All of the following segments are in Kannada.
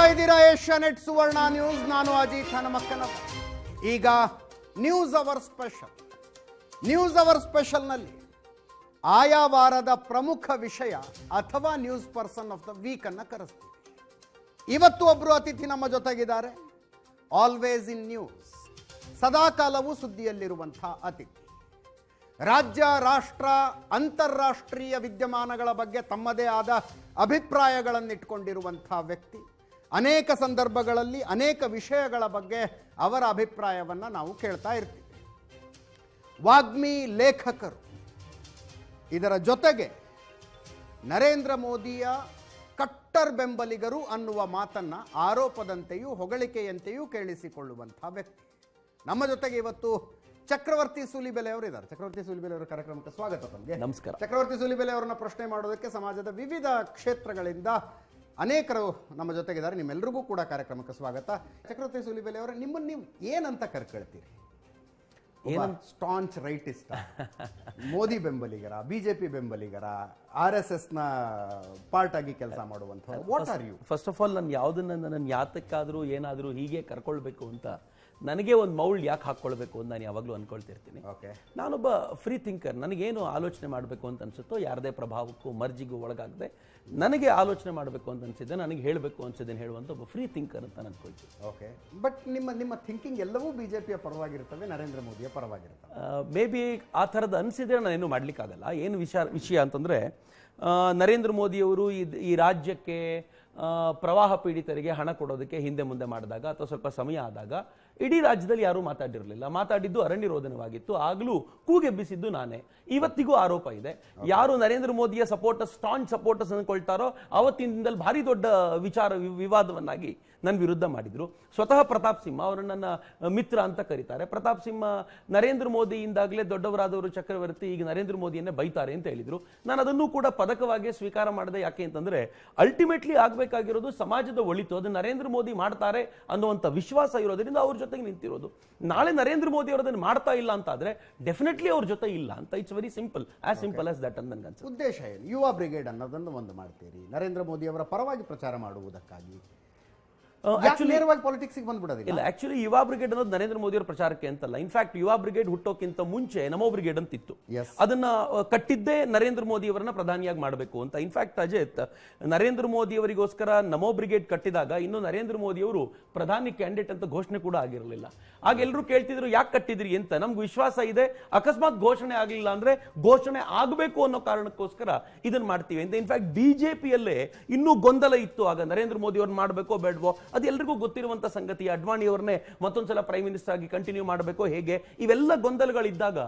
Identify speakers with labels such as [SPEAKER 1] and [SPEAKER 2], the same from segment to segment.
[SPEAKER 1] ನೋಡ್ತಾ ಇದ್ದೀರಾ ಏಷ್ಯಾ ನೆಟ್ ಸುವರ್ಣ ನ್ಯೂಸ್ ನಾನು ಅಜಿತ್ ಹನಮಕ್ಕನ ಈಗ news hour special news hour ಸ್ಪೆಷಲ್ನಲ್ಲಿ ಆಯಾ ವಾರದ ಪ್ರಮುಖ ವಿಷಯ ಅಥವಾ news person of the week ಅನ್ನು ಕರೆಸ್ತೀವಿ ಇವತ್ತು ಒಬ್ಬರು ಅತಿಥಿ ನಮ್ಮ ಜೊತೆಗಿದ್ದಾರೆ ಆಲ್ವೇಸ್ ಇನ್ ನ್ಯೂಸ್ ಸದಾಕಾಲವೂ ಸುದ್ದಿಯಲ್ಲಿರುವಂಥ ಅತಿಥಿ ರಾಜ್ಯ ರಾಷ್ಟ್ರ ಅಂತಾರಾಷ್ಟ್ರೀಯ ವಿದ್ಯಮಾನಗಳ ಬಗ್ಗೆ ತಮ್ಮದೇ ಆದ ಅಭಿಪ್ರಾಯಗಳನ್ನಿಟ್ಕೊಂಡಿರುವಂಥ ವ್ಯಕ್ತಿ ಅನೇಕ ಸಂದರ್ಭಗಳಲ್ಲಿ ಅನೇಕ ವಿಷಯಗಳ ಬಗ್ಗೆ ಅವರ ಅಭಿಪ್ರಾಯವನ್ನು ನಾವು ಕೇಳ್ತಾ ಇರ್ತೀವಿ ವಾಗ್ಮಿ ಲೇಖಕರು ಇದರ ಜೊತೆಗೆ ನರೇಂದ್ರ ಮೋದಿಯ ಕಟ್ಟರ್ ಬೆಂಬಲಿಗರು ಅನ್ನುವ ಮಾತನ್ನು ಆರೋಪದಂತೆಯೂ ಹೊಗಳಿಕೆಯಂತೆಯೂ ಕೇಳಿಸಿಕೊಳ್ಳುವಂಥ ವ್ಯಕ್ತಿ ನಮ್ಮ ಜೊತೆಗೆ ಇವತ್ತು ಚಕ್ರವರ್ತಿ ಸೂಲಿಬೆಲೆ ಅವರು ಇದ್ದಾರೆ ಚಕ್ರವರ್ತಿ ಸೂಲಿಬೆಲೆ ಅವರ ಕಾರ್ಯಕ್ರಮಕ್ಕೆ ಸ್ವಾಗತ ನಮಸ್ಕಾರ ಚಕ್ರವರ್ತಿ ಸೂಲಿಬೆಲೆ ಅವರನ್ನ ಪ್ರಶ್ನೆ ಮಾಡೋದಕ್ಕೆ ಸಮಾಜದ ವಿವಿಧ ಕ್ಷೇತ್ರಗಳಿಂದ ಅನೇಕರು ನಮ್ಮ ಜೊತೆಗಿದ್ದಾರೆ ನಿಮ್ಮೆಲ್ಲರಿಗೂ ಕೂಡ ಕಾರ್ಯಕ್ರಮಕ್ಕೆ ಸ್ವಾಗತ ಚಕ್ರವರ್ತಿ ಸುಲಿಬೆಲೆ ಅವರು ನಿಮ್ಮನ್ನು ನೀವು ಏನಂತ ಕರ್ಕೊಳ್ತೀರಿ ಸ್ಟಾಂಚ್ ರೈಟಿಸ್ಟ್ ಮೋದಿ ಬೆಂಬಲಿಗರ ಬಿಜೆಪಿ ಬೆಂಬಲಿಗರ ಆರ್ ಎಸ್ ಎಸ್ ನ ಪಾರ್ಟ್ ಆಗಿ ಕೆಲಸ
[SPEAKER 2] ಮಾಡುವಂತ what are you first of all ನಾನು ಯಾವುದನ್ನ ನಾನು ಯಾತಕ್ಕಾದರೂ ಏನಾದರೂ ಹೀಗೆ ಕರ್ಕೊಳ್ಬೇಕು ಅಂತ ನನಗೆ ಒಂದು ಮೌಲ್ಡ್ ಯಾಕೆ ಹಾಕ್ಕೊಳ್ಬೇಕು ಅಂತ ನಾನು ಯಾವಾಗಲೂ ಅಂದ್ಕೊಳ್ತಿರ್ತೀನಿ ನಾನೊಬ್ಬ ಫ್ರೀ ಥಿಂಕರ್ ನನಗೇನು ಆಲೋಚನೆ ಮಾಡಬೇಕು ಅಂತ ಅನಿಸುತ್ತೋ ಯಾರದೇ ಪ್ರಭಾವಕ್ಕೂ ಮರ್ಜಿಗೂ ಒಳಗಾಗದೆ ನನಗೆ ಆಲೋಚನೆ ಮಾಡಬೇಕು ಅಂತ ಅನ್ಸಿದ್ದೆ ನನಗೆ ಹೇಳಬೇಕು ಅನಿಸಿದ್ದೇನೆ ಹೇಳುವಂಥ ಒಬ್ಬ ಫ್ರೀ ಥಿಂಕರ್ ಅಂತ ನಾನು ಅನ್ಕೊಳ್ತೀನಿ ಓಕೆ
[SPEAKER 1] ಬಟ್ ನಿಮ್ಮ ನಿಮ್ಮ ಥಿಂಕಿಂಗ್ ಎಲ್ಲವೂ ಬಿ ಜೆ ಪಿಯ ಪರವಾಗಿರ್ತವೆ ನರೇಂದ್ರ ಮೋದಿಯ ಪರವಾಗಿರ್ತವೆ
[SPEAKER 2] ಮೇ ಬಿ ಆ ಥರದ್ದು ನಾನು ನಾನೇನು ಮಾಡಲಿಕ್ಕಾಗಲ್ಲ ಏನು ವಿಷ ವಿಷಯ ಅಂತಂದರೆ ನರೇಂದ್ರ ಮೋದಿಯವರು ಈ ರಾಜ್ಯಕ್ಕೆ ಪ್ರವಾಹ ಪೀಡಿತರಿಗೆ ಹಣ ಕೊಡೋದಕ್ಕೆ ಹಿಂದೆ ಮುಂದೆ ಮಾಡಿದಾಗ ಅಥವಾ ಸ್ವಲ್ಪ ಸಮಯ ಆದಾಗ ಇಡೀ ರಾಜ್ಯದಲ್ಲಿ ಯಾರೂ ಮಾತಾಡಿರಲಿಲ್ಲ ಮಾತಾಡಿದ್ದು ಅರಣ್ಯರೋಧನವಾಗಿತ್ತು ರೋಧನವಾಗಿತ್ತು ಆಗಲೂ ಕೂಗೆಬ್ಬಿಸಿದ್ದು ನಾನೇ ಇವತ್ತಿಗೂ ಆರೋಪ ಇದೆ ಯಾರು ನರೇಂದ್ರ ಮೋದಿಯ ಸಪೋರ್ಟರ್ಸ್ ಸ್ಟಾಂಚ್ ಸಪೋರ್ಟರ್ಸ್ ಅಂದ್ಕೊಳ್ತಾರೋ ಅವತ್ತಿನಿಂದಲೇ ಭಾರಿ ದೊಡ್ಡ ವಿಚಾರ ವಿವಾದವನ್ನಾಗಿ ನನ್ನ ವಿರುದ್ಧ ಮಾಡಿದ್ರು ಸ್ವತಃ ಪ್ರತಾಪ್ ಸಿಂಹ ಅವರು ನನ್ನ ಮಿತ್ರ ಅಂತ ಕರೀತಾರೆ ಪ್ರತಾಪ್ ಸಿಂಹ ನರೇಂದ್ರ ಮೋದಿಯಿಂದಾಗಲೇ ದೊಡ್ಡವರಾದವರು ಚಕ್ರವರ್ತಿ ಈಗ ನರೇಂದ್ರ ಮೋದಿಯನ್ನೇ ಬೈತಾರೆ ಅಂತ ಹೇಳಿದರು ನಾನು ಅದನ್ನು ಕೂಡ ಪದಕವಾಗಿ ಸ್ವೀಕಾರ ಮಾಡಿದೆ ಯಾಕೆ ಅಂತಂದರೆ ಅಲ್ಟಿಮೇಟ್ಲಿ ಆಗಬೇಕಾಗಿರೋದು ಸಮಾಜದ ಒಳಿತು ಅದು ನರೇಂದ್ರ ಮೋದಿ ಮಾಡ್ತಾರೆ ಅನ್ನುವಂಥ ವಿಶ್ವಾಸ ಇರೋದರಿಂದ ಅವ್ರ ಜೊತೆ ಜೊತೆಗೆ ನಿಂತಿರೋದು ನಾಳೆ ನರೇಂದ್ರ ಮೋದಿ ಅದನ್ನು ಮಾಡ್ತಾ ಇಲ್ಲ ಅಂತ ಆದ್ರೆ ಡೆಫಿನೆಟ್ಲಿ ಅವ್ರ ಜೊತೆ ಇಲ್ಲ ಅಂತ it's very simple as simple as that ಅಂತ ನನಗೆ
[SPEAKER 1] ಉದ್ದೇಶ ಏನು ಯುವ ಬ್ರಿಗೇಡ್ ಅನ್ನೋದನ್ನು ಒಂದು ಮಾಡ್ತೀರಿ ನರೇಂದ್ರ ಮೋದಿ ಅವರ ಪರವಾಗಿ ಪ್ರಚಾರ ಮಾಡುವುದಕ್ಕಾಗಿ Uh, ನೇರವಾಗಿ ಪಾಲಿಟಿಕ್ಸ್ ಬಂದ್ಬಿಡೋದಿಲ್ಲ ಇಲ್ಲ ಆಕ್ಚುಲಿ
[SPEAKER 2] ಯುವ ಬ್ರಿಗೇಡ್ ಅನ್ನೋದು ನರೇಂದ್ರ ಮೋದಿ ಅವರ ಪ್ರಚಾರಕ್ಕೆ ಅಂತಲ್ಲ ಇನ್ಫ್ಯಾಕ್ಟ್ ಯುವ ಬ್ರಿಗೇಡ್ ಹುಟ್ಟೋಕ್ಕಿಂತ ಮುಂಚೆ ನಮೋ ಬ್ರಿಗೇಡ್ ಅಂತಿತ್ತು ಅದನ್ನ uh, ಕಟ್ಟಿದ್ದೇ ನರೇಂದ್ರ ಮೋದಿ ಅವರನ್ನ ಪ್ರಧಾನಿಯಾಗಿ ಮಾಡಬೇಕು ಅಂತ ಇನ್ಫ್ಯಾಕ್ಟ್ ಅಜಿತ್ ನರೇಂದ್ರ ಮೋದಿ ಅವರಿಗೋಸ್ಕರ ನಮೋ ಬ್ರಿಗೇಡ್ ಕಟ್ಟಿದಾಗ ಇನ್ನು ನರೇಂದ್ರ ಮೋದಿ ಅವರು ಪ್ರಧಾನಿ ಕ್ಯಾಂಡಿಡೇಟ್ ಅಂತ ಘೋಷಣೆ ಕೂಡ ಆಗಿರಲಿಲ್ಲ ಆಗ ಎಲ್ಲರೂ ಕೇಳ್ತಿದ್ರು ಯಾಕೆ ಕಟ್ಟಿದ್ರಿ ಅಂತ ನಮ್ಗೆ ವಿಶ್ವಾಸ ಇದೆ ಅಕಸ್ಮಾತ್ ಘೋಷಣೆ ಆಗಲಿಲ್ಲ ಅಂದ್ರೆ ಘೋಷಣೆ ಆಗಬೇಕು ಅನ್ನೋ ಕಾರಣಕ್ಕೋಸ್ಕರ ಇದನ್ನ ಮಾಡ್ತೀವಿ ಅಂತ ಇನ್ಫ್ಯಾಕ್ಟ್ ಬಿಜೆಪಿಯಲ್ಲೇ ಇನ್ನೂ ಗೊಂದಲ ಇತ್ತು ಆಗ ನರೇಂದ್ರ ಮೋದಿ ಅವ್ರನ್ನ ಮಾಡಬೇಕೋ ಬೇಡವೋ ಅದು ಎಲ್ರಿಗೂ ಗೊತ್ತಿರುವಂಥ ಸಂಗತಿ ಅಡ್ವಾಣಿಯವ್ರನ್ನೇ ಮತ್ತೊಂದ್ಸಲ ಪ್ರೈಮ್ ಮಿನಿಸ್ಟರ್ ಆಗಿ ಕಂಟಿನ್ಯೂ ಮಾಡಬೇಕು ಹೇಗೆ ಇವೆಲ್ಲ ಗೊಂದಲಗಳಿದ್ದಾಗ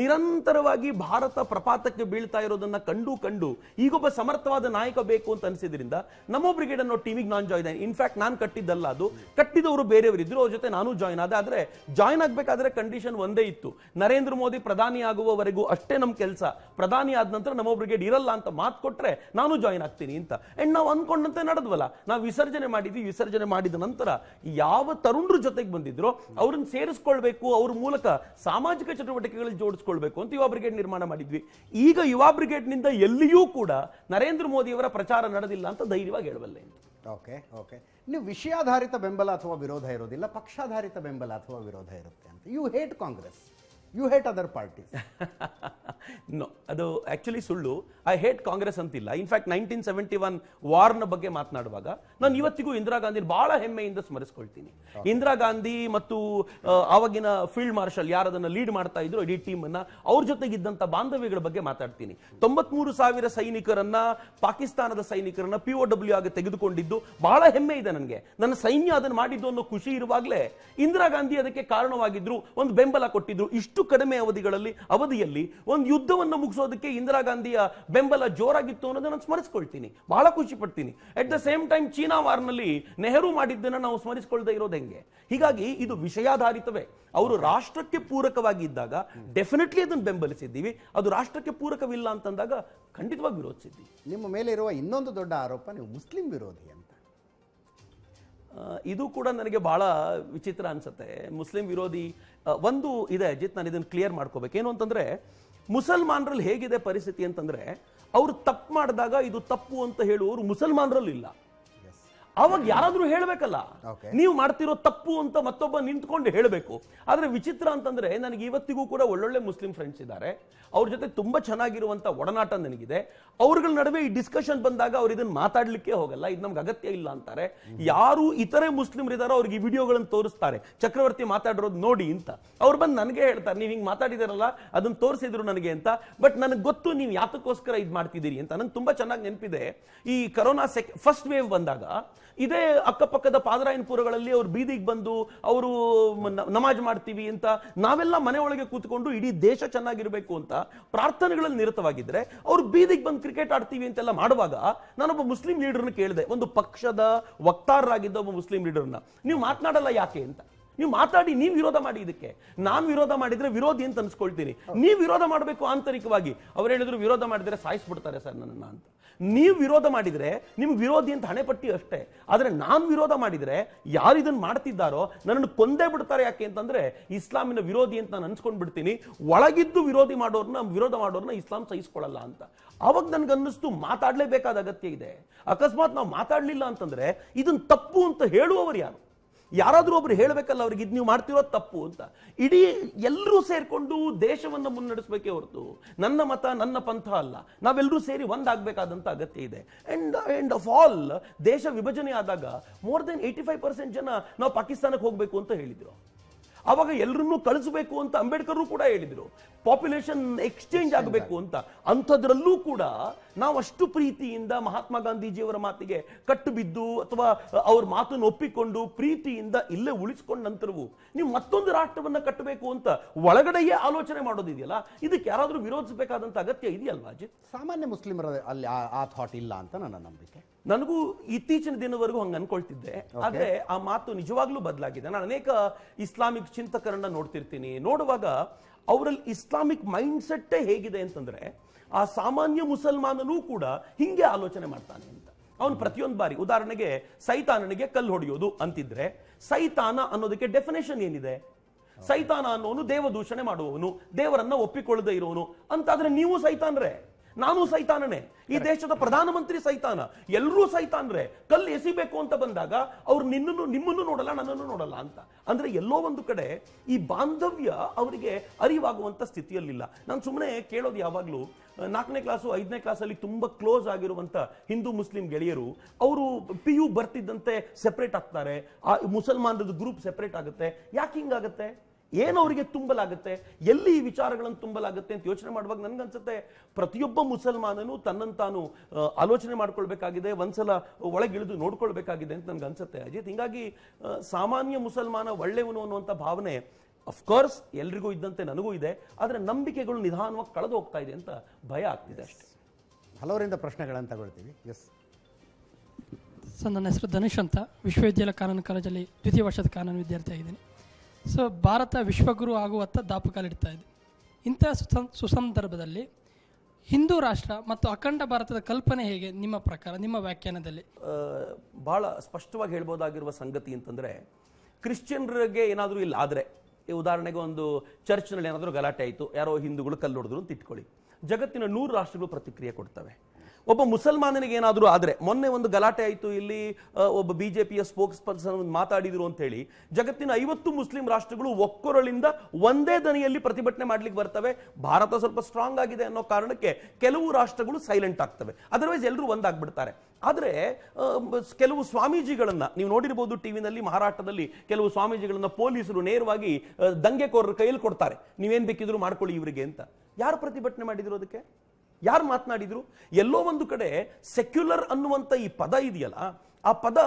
[SPEAKER 2] ನಿರಂತರವಾಗಿ ಭಾರತ ಪ್ರಪಾತಕ್ಕೆ ಬೀಳ್ತಾ ಇರೋದನ್ನ ಕಂಡು ಕಂಡು ಈಗೊಬ್ಬ ಸಮರ್ಥವಾದ ನಾಯಕ ಬೇಕು ಅಂತ ಅನಿಸಿದ್ರಿಂದ ನಮ್ಮ ಬ್ರಿಗೇಡ್ ಅನ್ನೋ ಟೀಮಿಗೆ ನಾನು ಜಾಯ್ನ್ ಆಯ್ತು ಇನ್ಫ್ಯಾಕ್ಟ್ ನಾನು ಕಟ್ಟಿದ್ದಲ್ಲ ಅದು ಕಟ್ಟಿದವರು ಬೇರೆಯವರಿದ್ದರು ಅವ್ರ ಜೊತೆ ನಾನು ಜಾಯ್ನ್ ಆದ ಆದರೆ ಜಾಯ್ನ್ ಆಗಬೇಕಾದ್ರೆ ಕಂಡೀಷನ್ ಒಂದೇ ಇತ್ತು ನರೇಂದ್ರ ಮೋದಿ ಪ್ರಧಾನಿ ಆಗುವವರೆಗೂ ಅಷ್ಟೇ ನಮ್ಮ ಕೆಲಸ ಪ್ರಧಾನಿ ಆದ ನಂತರ ನಮ್ಮ ಬ್ರಿಗೇಡ್ ಇರಲ್ಲ ಅಂತ ಮಾತು ಕೊಟ್ಟರೆ ನಾನು ಜಾಯ್ನ್ ಆಗ್ತೀನಿ ಅಂತ ಅಂಡ್ ನಾವು ಅಂದ್ಕೊಂಡಂತೆ ನಡೆದ್ವಲ್ಲ ನಾವು ವಿಸರ್ಜನೆ ಮಾಡಿದ್ವಿ ವಿಸರ್ಜನೆ ಮಾಡಿದ ನಂತರ ಯಾವ ತರುಣರ ಜೊತೆಗೆ ಬಂದಿದ್ರು ಅವ್ರನ್ನ ಸೇರಿಸ್ಕೊಳ್ಬೇಕು ಅವ್ರ ಮೂಲಕ ಸಾಮಾಜಿಕ ಚಟುವಟಿಕೆಗಳಲ್ಲಿ ಜೋಡಿಸ್ಕೊಳ್ಬೇಕು ಅಂತ ಯುವ ಬ್ರಿಗೇಡ್ ನಿರ್ಮಾಣ ಮಾಡಿದ್ವಿ ಈಗ ಯುವ ನಿಂದ ಎಲ್ಲಿಯೂ ಕೂಡ ನರೇಂದ್ರ ಮೋದಿ ಅವರ ಪ್ರಚಾರ ನಡೆದಿಲ್ಲ ಅಂತ ಧೈರ್ಯವಾಗಿ ಹೇಳಬಲ್ಲೆ ಓಕೆ ಓಕೆ
[SPEAKER 1] ವಿಷಯಾಧಾರಿತ ಬೆಂಬಲ ಅಥವಾ ವಿರೋಧ ಇರೋದಿಲ್ಲ ಪಕ್ಷಾಧಾರಿತ ಬೆಂಬಲ ಅಥವಾ ವಿರೋಧ ಇರುತ್ತೆ ಅಂತ you hate Congress you hate other party
[SPEAKER 2] ಅದು ಆ್ಯಕ್ಚುಲಿ ಸುಳ್ಳು ಐ ಹೇಟ್ ಕಾಂಗ್ರೆಸ್ ಅಂತಿಲ್ಲ ಇನ್ಫ್ಯಾಕ್ಟ್ ನೈನ್ಟೀನ್ ಸೆವೆಂಟಿ ಒನ್ ವಾರ್ನ ಬಗ್ಗೆ ಮಾತನಾಡುವಾಗ ನಾನು ಇವತ್ತಿಗೂ ಇಂದಿರಾ ಗಾಂಧಿ ಬಹಳ ಹೆಮ್ಮೆಯಿಂದ ಸ್ಮರಿಸ್ಕೊಳ್ತೀನಿ ಇಂದಿರಾ ಗಾಂಧಿ ಮತ್ತು ಆವಾಗಿನ ಫೀಲ್ಡ್ ಮಾರ್ಷಲ್ ಯಾರು ಅದನ್ನು ಲೀಡ್ ಮಾಡ್ತಾ ಇದ್ರು ಇಡೀ ಟೀಮ್ ಅನ್ನ ಅವ್ರ ಜೊತೆಗಿದ್ದಂತ ಬಾಂಧವ್ಯಗಳ ಬಗ್ಗೆ ಮಾತಾಡ್ತೀನಿ ತೊಂಬತ್ಮೂರು ಸಾವಿರ ಸೈನಿಕರನ್ನ ಪಾಕಿಸ್ತಾನದ ಸೈನಿಕರನ್ನ ಪಿ ಒ ಡಬ್ಲ್ಯೂ ಆಗಿ ತೆಗೆದುಕೊಂಡಿದ್ದು ಬಹಳ ಹೆಮ್ಮೆ ಇದೆ ನನಗೆ ನನ್ನ ಸೈನ್ಯ ಅದನ್ನು ಮಾಡಿದ್ದು ಅನ್ನೋ ಖುಷಿ ಇರುವಾಗಲೇ ಇಂದಿರಾ ಗಾಂಧಿ ಅದಕ್ಕೆ ಕಾರಣವಾಗಿದ್ರು ಒಂದು ಬೆಂಬಲ ಕೊಟ್ಟಿದ್ರು ಇಷ್ಟು ಇಷ್ಟು ಕಡಿಮೆ ಅವಧಿಗಳಲ್ಲಿ ಅವಧಿಯಲ್ಲಿ ಒಂದು ಯುದ್ಧವನ್ನು ಮುಗಿಸೋದಕ್ಕೆ ಇಂದಿರಾ ಗಾಂಧಿಯ ಬೆಂಬಲ ಜೋರಾಗಿತ್ತು ಅನ್ನೋದನ್ನು ಸ್ಮರಿಸ್ಕೊಳ್ತೀನಿ ಬಹಳ ಖುಷಿ ಪಡ್ತೀನಿ at the same time China ವಾರ್ನಲ್ಲಿ ನೆಹರು ಮಾಡಿದ್ದನ್ನು ನಾವು ಸ್ಮರಿಸಿಕೊಳ್ಳದೆ ಇರೋದು ಹೆಂಗೆ ಹೀಗಾಗಿ ಇದು ವಿಷಯಾಧಾರಿತವೇ ಅವರು ರಾಷ್ಟ್ರಕ್ಕೆ ಪೂರಕವಾಗಿ ಇದ್ದಾಗ ಡೆಫಿನೆಟ್ಲಿ ಅದನ್ನು ಬೆಂಬಲಿಸಿದ್ದೀವಿ ಅದು ರಾಷ್ಟ್ರಕ್ಕೆ ಪೂರಕವಿಲ್ಲ ಅಂತಂದಾಗ ಖಂಡಿತವಾಗಿ ವಿರೋಧಿಸಿದ್ದೀವಿ ನಿಮ್ಮ ಮೇಲೆ ಇರುವ ಇನ್ನೊಂದು ದೊಡ್ಡ ಆರೋಪ ನೀವು ಮುಸ್ಲಿಂ ವಿರೋಧಿ ಅಂತ ಇದು ಕೂಡ ನನಗೆ ಭಾಳ ವಿಚಿತ್ರ ಅನಿಸುತ್ತೆ ಮುಸ್ಲಿಂ ವಿರೋಧಿ ಒಂದು ಇದೆ ಅಜಿತ್ ನಾನು ಇದನ್ನು ಕ್ಲಿಯರ್ ಮಾಡ್ಕೋಬೇಕು ಏನು ಅಂತಂದರೆ ಮುಸಲ್ಮಾನರಲ್ಲಿ ಹೇಗಿದೆ ಪರಿಸ್ಥಿತಿ ಅಂತಂದರೆ ಅವರು ತಪ್ಪು ಮಾಡಿದಾಗ ಇದು ತಪ್ಪು ಅಂತ ಹೇಳುವವರು ಮುಸಲ್ಮಾನರಲ್ಲಿ ಇಲ್ಲ ಅವಾಗ ಯಾರಾದ್ರೂ ಹೇಳಬೇಕಲ್ಲ ನೀವು ಮಾಡ್ತಿರೋ ತಪ್ಪು ಅಂತ ಮತ್ತೊಬ್ಬ ನಿಂತ್ಕೊಂಡು ಹೇಳಬೇಕು ಆದ್ರೆ ವಿಚಿತ್ರ ಅಂತಂದ್ರೆ ನನಗೆ ಇವತ್ತಿಗೂ ಕೂಡ ಒಳ್ಳೊಳ್ಳೆ ಮುಸ್ಲಿಂ ಫ್ರೆಂಡ್ಸ್ ಇದ್ದಾರೆ ಅವ್ರ ಜೊತೆ ತುಂಬಾ ಚೆನ್ನಾಗಿರುವಂತ ಒಡನಾಟ ನನಗಿದೆ ಅವ್ರಗಳ ನಡುವೆ ಈ ಡಿಸ್ಕಷನ್ ಬಂದಾಗ ಅವ್ರು ಇದನ್ನ ಮಾತಾಡ್ಲಿಕ್ಕೆ ಹೋಗಲ್ಲ ಇದು ನಮ್ಗೆ ಅಗತ್ಯ ಇಲ್ಲ ಅಂತಾರೆ ಯಾರು ಇತರೆ ಮುಸ್ಲಿಮರಿದಾರೋ ಅವ್ರಿಗೆ ಈ ವಿಡಿಯೋಗಳನ್ನು ತೋರಿಸ್ತಾರೆ ಚಕ್ರವರ್ತಿ ಮಾತಾಡಿರೋದು ನೋಡಿ ಅಂತ ಅವ್ರು ಬಂದು ನನಗೆ ಹೇಳ್ತಾರೆ ನೀವು ಹಿಂಗೆ ಮಾತಾಡಿದಾರಲ್ಲ ಅದನ್ನ ತೋರಿಸಿದ್ರು ನನಗೆ ಅಂತ ಬಟ್ ನನಗೆ ಗೊತ್ತು ನೀವು ಯಾತಕ್ಕೋಸ್ಕರ ಇದು ಮಾಡ್ತಿದ್ದೀರಿ ಅಂತ ನಂಗೆ ತುಂಬಾ ಚೆನ್ನಾಗಿ ನೆನಪಿದೆ ಈ ಕರೋನಾ ಸೆಕ್ ಫಸ್ಟ್ ವೇವ್ ಬಂದಾಗ ಇದೇ ಅಕ್ಕಪಕ್ಕದ ಪಾದರಾಯನಪುರಗಳಲ್ಲಿ ಅವರು ಬೀದಿಗೆ ಬಂದು ಅವರು ನಮಾಜ್ ಮಾಡ್ತೀವಿ ಅಂತ ನಾವೆಲ್ಲ ಮನೆ ಒಳಗೆ ಕೂತ್ಕೊಂಡು ಇಡೀ ದೇಶ ಚೆನ್ನಾಗಿರಬೇಕು ಅಂತ ಪ್ರಾರ್ಥನೆಗಳಲ್ಲಿ ನಿರತವಾಗಿದ್ರೆ ಅವ್ರು ಬೀದಿಗೆ ಬಂದು ಕ್ರಿಕೆಟ್ ಆಡ್ತೀವಿ ಅಂತೆಲ್ಲ ಮಾಡುವಾಗ ನಾನೊಬ್ಬ ಮುಸ್ಲಿಂ ಲೀಡರ್ನ ಕೇಳಿದೆ ಒಂದು ಪಕ್ಷದ ವಕ್ತಾರರಾಗಿದ್ದ ಒಬ್ಬ ಮುಸ್ಲಿಂ ಲೀಡರ್ನ ನೀವು ಮಾತನಾಡಲ್ಲ ಯಾಕೆ ಅಂತ ನೀವು ಮಾತಾಡಿ ನೀವು ವಿರೋಧ ಮಾಡಿ ಇದಕ್ಕೆ ನಾನು ವಿರೋಧ ಮಾಡಿದ್ರೆ ವಿರೋಧಿ ಅಂತ ಅನ್ಸ್ಕೊಳ್ತೀನಿ ನೀವು ವಿರೋಧ ಮಾಡಬೇಕು ಆಂತರಿಕವಾಗಿ ಅವ್ರು ಹೇಳಿದ್ರು ವಿರೋಧ ಮಾಡಿದ್ರೆ ಸಾಯಿಸ್ಬಿಡ್ತಾರೆ ಸರ್ ನನ್ನ ಅಂತ ನೀವು ವಿರೋಧ ಮಾಡಿದರೆ ನಿಮ್ಗೆ ವಿರೋಧಿ ಅಂತ ಹಣೆ ಪಟ್ಟಿ ಅಷ್ಟೇ ಆದರೆ ನಾನು ವಿರೋಧ ಮಾಡಿದರೆ ಯಾರು ಇದನ್ನು ಮಾಡ್ತಿದ್ದಾರೋ ನನ್ನನ್ನು ಕೊಂದೇ ಬಿಡ್ತಾರೆ ಯಾಕೆ ಅಂತಂದರೆ ಇಸ್ಲಾಮಿನ ವಿರೋಧಿ ಅಂತ ನಾನು ಅನ್ಸ್ಕೊಂಡು ಬಿಡ್ತೀನಿ ಒಳಗಿದ್ದು ವಿರೋಧಿ ಮಾಡೋರನ್ನ ವಿರೋಧ ಮಾಡೋರನ್ನ ಇಸ್ಲಾಂ ಸಹಿಸ್ಕೊಳ್ಳಲ್ಲ ಅಂತ ಅವಾಗ ಅನ್ನಿಸ್ತು ಮಾತಾಡಲೇಬೇಕಾದ ಅಗತ್ಯ ಇದೆ ಅಕಸ್ಮಾತ್ ನಾವು ಮಾತಾಡಲಿಲ್ಲ ಅಂತಂದರೆ ಇದನ್ನು ತಪ್ಪು ಅಂತ ಹೇಳುವವರು ಯಾರು ಯಾರಾದರೂ ಒಬ್ರು ಹೇಳಬೇಕಲ್ಲ ಅವ್ರಿಗೆ ಇದು ನೀವು ಮಾಡ್ತಿರೋ ತಪ್ಪು ಅಂತ ಇಡೀ ಎಲ್ಲರೂ ಸೇರಿಕೊಂಡು ದೇಶವನ್ನು ಮುನ್ನಡೆಸಬೇಕೇ ಹೊರತು ನನ್ನ ಮತ ನನ್ನ ಪಂಥ ಅಲ್ಲ ನಾವೆಲ್ಲರೂ ಸೇರಿ ಒಂದಾಗಬೇಕಾದಂಥ ಅಗತ್ಯ ಇದೆ ಆ್ಯಂಡ್ ಆ್ಯಂಡ್ ಆಫ್ ಆಲ್ ದೇಶ ವಿಭಜನೆ ಆದಾಗ more than eighty five percent ಜನ ನಾವು ಪಾಕಿಸ್ತಾನಕ್ಕೆ ಹೋಗಬೇಕು ಅಂತ ಹೇಳಿದರು ಅವಾಗ ಎಲ್ಲರನ್ನೂ ಕಳಿಸಬೇಕು ಅಂತ ಅಂಬೇಡ್ಕರ್ ಕೂಡ ಹೇಳಿದರು ಪಾಪ್ಯುಲೇಷನ್ ಎಕ್ಸ್ಚೇಂಜ್ ಆಗಬೇಕು ಅಂತ ಅಂಥದ್ರಲ್ಲೂ ಕೂಡ ನಾವು ಅಷ್ಟು ಪ್ರೀತಿಯಿಂದ ಮಹಾತ್ಮ ಗಾಂಧೀಜಿಯವರ ಮಾತಿಗೆ ಕಟ್ಟು ಬಿದ್ದು ಅಥವಾ ಅವ್ರ ಮಾತನ್ನು ಒಪ್ಪಿಕೊಂಡು ಪ್ರೀತಿಯಿಂದ ಇಲ್ಲೇ ಉಳಿಸ್ಕೊಂಡ ನಂತರವೂ ನೀವು ಮತ್ತೊಂದು ರಾಷ್ಟ್ರವನ್ನು ಕಟ್ಟಬೇಕು ಅಂತ ಒಳಗಡೆಯೇ ಆಲೋಚನೆ ಮಾಡೋದಿದೆಯಲ್ಲ ಇದಕ್ಕೆ ಯಾರಾದರೂ ವಿರೋಧಿಸಬೇಕಾದಂತ ಅಗತ್ಯ ಇದೆಯಲ್ವಾ ಸಾಮಾನ್ಯ ಮುಸ್ಲಿಮರ ಅಲ್ಲಿ ಆ ಥಾಟ್ ಇಲ್ಲ ಅಂತ ನನ್ನ ನಂಬಿಕೆ ನನಗೂ ಇತ್ತೀಚಿನ ದಿನವರೆಗೂ ಹಂಗೆ ಅನ್ಕೊಳ್ತಿದ್ದೆ ಆದರೆ ಆ ಮಾತು ನಿಜವಾಗ್ಲೂ ಬದಲಾಗಿದೆ ನಾನು ಅನೇಕ ಇಸ್ಲಾಮಿಕ್ ಚಿಂತಕರನ್ನ ನೋಡ್ತಿರ್ತೀನಿ ನೋಡುವಾಗ ಅವರಲ್ಲಿ ಇಸ್ಲಾಮಿಕ್ ಮೈಂಡ್ ಸೆಟ್ಟೇ ಹೇಗಿದೆ ಅಂತಂದ್ರೆ ಆ ಸಾಮಾನ್ಯ ಮುಸಲ್ಮಾನನೂ ಕೂಡ ಹಿಂಗೆ ಆಲೋಚನೆ ಮಾಡ್ತಾನೆ ಅಂತ ಅವನು ಪ್ರತಿಯೊಂದು ಬಾರಿ ಉದಾಹರಣೆಗೆ ಸೈತಾನನಿಗೆ ಕಲ್ಲು ಹೊಡೆಯೋದು ಅಂತಿದ್ರೆ ಸೈತಾನ ಅನ್ನೋದಕ್ಕೆ ಡೆಫಿನೇಷನ್ ಏನಿದೆ ಸೈತಾನ ಅನ್ನೋನು ದೇವ ದೂಷಣೆ ಮಾಡುವವನು ದೇವರನ್ನ ಒಪ್ಪಿಕೊಳ್ಳದೆ ಇರೋನು ಅಂತಾದ್ರೆ ನೀವು ಸೈತಾನ್ರೆ ನಾನು ಸೈತಾನನೇ ಈ ದೇಶದ ಪ್ರಧಾನಮಂತ್ರಿ ಸೈತಾನ ಎಲ್ಲರೂ ಸೈತಾನ್ರೆ ಕಲ್ಲು ಎಸಿಬೇಕು ಅಂತ ಬಂದಾಗ ಅವ್ರು ನಿನ್ನನ್ನು ನಿಮ್ಮನ್ನು ನೋಡಲ್ಲ ನನ್ನನ್ನು ನೋಡಲ್ಲ ಅಂತ ಅಂದ್ರೆ ಎಲ್ಲೋ ಒಂದು ಕಡೆ ಈ ಬಾಂಧವ್ಯ ಅವರಿಗೆ ಅರಿವಾಗುವಂತ ಸ್ಥಿತಿಯಲ್ಲಿಲ್ಲ ನಾನು ಸುಮ್ಮನೆ ಕೇಳೋದು ಯಾವಾಗಲೂ ನಾಲ್ಕನೇ ಕ್ಲಾಸು ಐದನೇ ಕ್ಲಾಸಲ್ಲಿ ತುಂಬ ಕ್ಲೋಸ್ ಆಗಿರುವಂಥ ಹಿಂದೂ ಮುಸ್ಲಿಂ ಗೆಳೆಯರು ಅವರು ಪಿ ಯು ಬರ್ತಿದ್ದಂತೆ ಸೆಪ್ರೇಟ್ ಆಗ್ತಾರೆ ಆ ಮುಸಲ್ಮಾನದ ಗ್ರೂಪ್ ಸೆಪ್ರೇಟ್ ಆಗುತ್ತೆ ಯಾಕೆ ಹಿಂಗಾಗುತ್ತೆ ಏನು ಅವರಿಗೆ ತುಂಬಲಾಗುತ್ತೆ ಎಲ್ಲಿ ಈ ವಿಚಾರಗಳನ್ನು ತುಂಬಲಾಗುತ್ತೆ ಅಂತ ಯೋಚನೆ ಮಾಡುವಾಗ ನನಗನ್ಸುತ್ತೆ ಪ್ರತಿಯೊಬ್ಬ ಮುಸಲ್ಮಾನನು ತಾನು ಆಲೋಚನೆ ಮಾಡ್ಕೊಳ್ಬೇಕಾಗಿದೆ ಒಂದ್ಸಲ ಒಳಗಿಳಿದು ನೋಡ್ಕೊಳ್ಬೇಕಾಗಿದೆ ಅಂತ ಅನ್ಸುತ್ತೆ ಅಜಿತ್ ಹಿಂಗಾಗಿ ಸಾಮಾನ್ಯ ಮುಸಲ್ಮಾನ ಒಳ್ಳೆಯವನು ಅನ್ನುವಂಥ ಭಾವನೆ ಅಫ್ಕೋರ್ಸ್ ಎಲ್ರಿಗೂ ಇದ್ದಂತೆ ನನಗೂ ಇದೆ ಆದರೆ ನಂಬಿಕೆಗಳು ನಿಧಾನವಾಗಿ ಕಳೆದು ಹೋಗ್ತಾ ಇದೆ ಅಂತ ಭಯ ಆಗ್ತಿದೆ ಅಷ್ಟೇ ಹಲವರಿಂದ ಪ್ರಶ್ನೆಗಳನ್ನು ತಗೊಳ್ತೀವಿ ಎಸ್
[SPEAKER 3] ಸರ್ ನನ್ನ ಹೆಸರು ಧನುಷ್ ಅಂತ ವಿಶ್ವವಿದ್ಯಾಲಯ ಕಾನೂನು ಕಾಲೇಜಲ್ಲಿ ದ್ವಿತೀಯ ವರ್ಷದ ಕಾನೂನು ವಿದ್ಯಾರ್ಥಿ ಆಗಿದ್ದೀನಿ ಸೊ ಭಾರತ ವಿಶ್ವಗುರು ಆಗುವತ್ತ ದಾಪು ಕಾಲಿಡ್ತಾ ಇದೆ ಇಂಥ ಸುಸಂ ಸುಸಂದರ್ಭದಲ್ಲಿ ಹಿಂದೂ ರಾಷ್ಟ್ರ ಮತ್ತು ಅಖಂಡ ಭಾರತದ ಕಲ್ಪನೆ ಹೇಗೆ ನಿಮ್ಮ ಪ್ರಕಾರ ನಿಮ್ಮ ವ್ಯಾಖ್ಯಾನದಲ್ಲಿ
[SPEAKER 2] ಭಾಳ ಸ್ಪಷ್ಟವಾಗಿ ಹೇಳ್ಬೋದಾಗಿರುವ ಸಂಗತಿ ಅಂತಂದರೆ ಕ್ರಿಶ್ಚಿಯನ್ರಿಗೆ ಏನಾದರೂ ಇಲ್ಲ ಆದರೆ ಉದಾಹರಣೆಗೆ ಒಂದು ಚರ್ಚ್ನಲ್ಲಿ ಏನಾದರೂ ಗಲಾಟೆ ಆಯಿತು ಯಾರೋ ಹಿಂದೂಗಳು ಕಲ್ಲೊಡಿದ್ರು ಅಂತ ಇಟ್ಕೊಳ್ಳಿ ಜಗತ್ತಿನ ನೂರು ರಾಷ್ಟ್ರಗಳು ಪ್ರತಿಕ್ರಿಯೆ ಕೊಡ್ತವೆ ಒಬ್ಬ ಮುಸಲ್ಮಾನನಿಗೆ ಏನಾದರೂ ಆದರೆ ಮೊನ್ನೆ ಒಂದು ಗಲಾಟೆ ಆಯಿತು ಇಲ್ಲಿ ಒಬ್ಬ ಬಿ ಜೆ ಪಿಯ ಸ್ಪೋಕ್ಸ್ ಪರ್ಸನ್ ಮಾತಾಡಿದ್ರು ಅಂತೇಳಿ ಜಗತ್ತಿನ ಐವತ್ತು ಮುಸ್ಲಿಂ ರಾಷ್ಟ್ರಗಳು ಒಕ್ಕೊರಳಿಂದ ಒಂದೇ ದನಿಯಲ್ಲಿ ಪ್ರತಿಭಟನೆ ಮಾಡ್ಲಿಕ್ಕೆ ಬರ್ತವೆ ಭಾರತ ಸ್ವಲ್ಪ ಸ್ಟ್ರಾಂಗ್ ಆಗಿದೆ ಅನ್ನೋ ಕಾರಣಕ್ಕೆ ಕೆಲವು ರಾಷ್ಟ್ರಗಳು ಸೈಲೆಂಟ್ ಆಗ್ತವೆ ಅದರ್ವೈಸ್ ಎಲ್ಲರೂ ಒಂದಾಗ್ಬಿಡ್ತಾರೆ ಆದರೆ ಕೆಲವು ಸ್ವಾಮೀಜಿಗಳನ್ನು ನೀವು ನೋಡಿರ್ಬೋದು ಟಿವಿನಲ್ಲಿ ಮಹಾರಾಷ್ಟ್ರದಲ್ಲಿ ಕೆಲವು ಸ್ವಾಮೀಜಿಗಳನ್ನು ಪೊಲೀಸರು ನೇರವಾಗಿ ದಂಗೆಕೋರರ ಕೈಯಲ್ಲಿ ಕೊಡ್ತಾರೆ ನೀವೇನು ಬೇಕಿದ್ರು ಮಾಡ್ಕೊಳ್ಳಿ ಇವರಿಗೆ ಅಂತ ಯಾರು ಪ್ರತಿಭಟನೆ ಮಾಡಿದ್ರು ಅದಕ್ಕೆ ಯಾರು ಮಾತನಾಡಿದ್ರು ಎಲ್ಲೋ ಒಂದು ಕಡೆ ಸೆಕ್ಯುಲರ್ ಅನ್ನುವಂಥ ಈ ಪದ ಇದೆಯಲ್ಲ ಆ ಪದ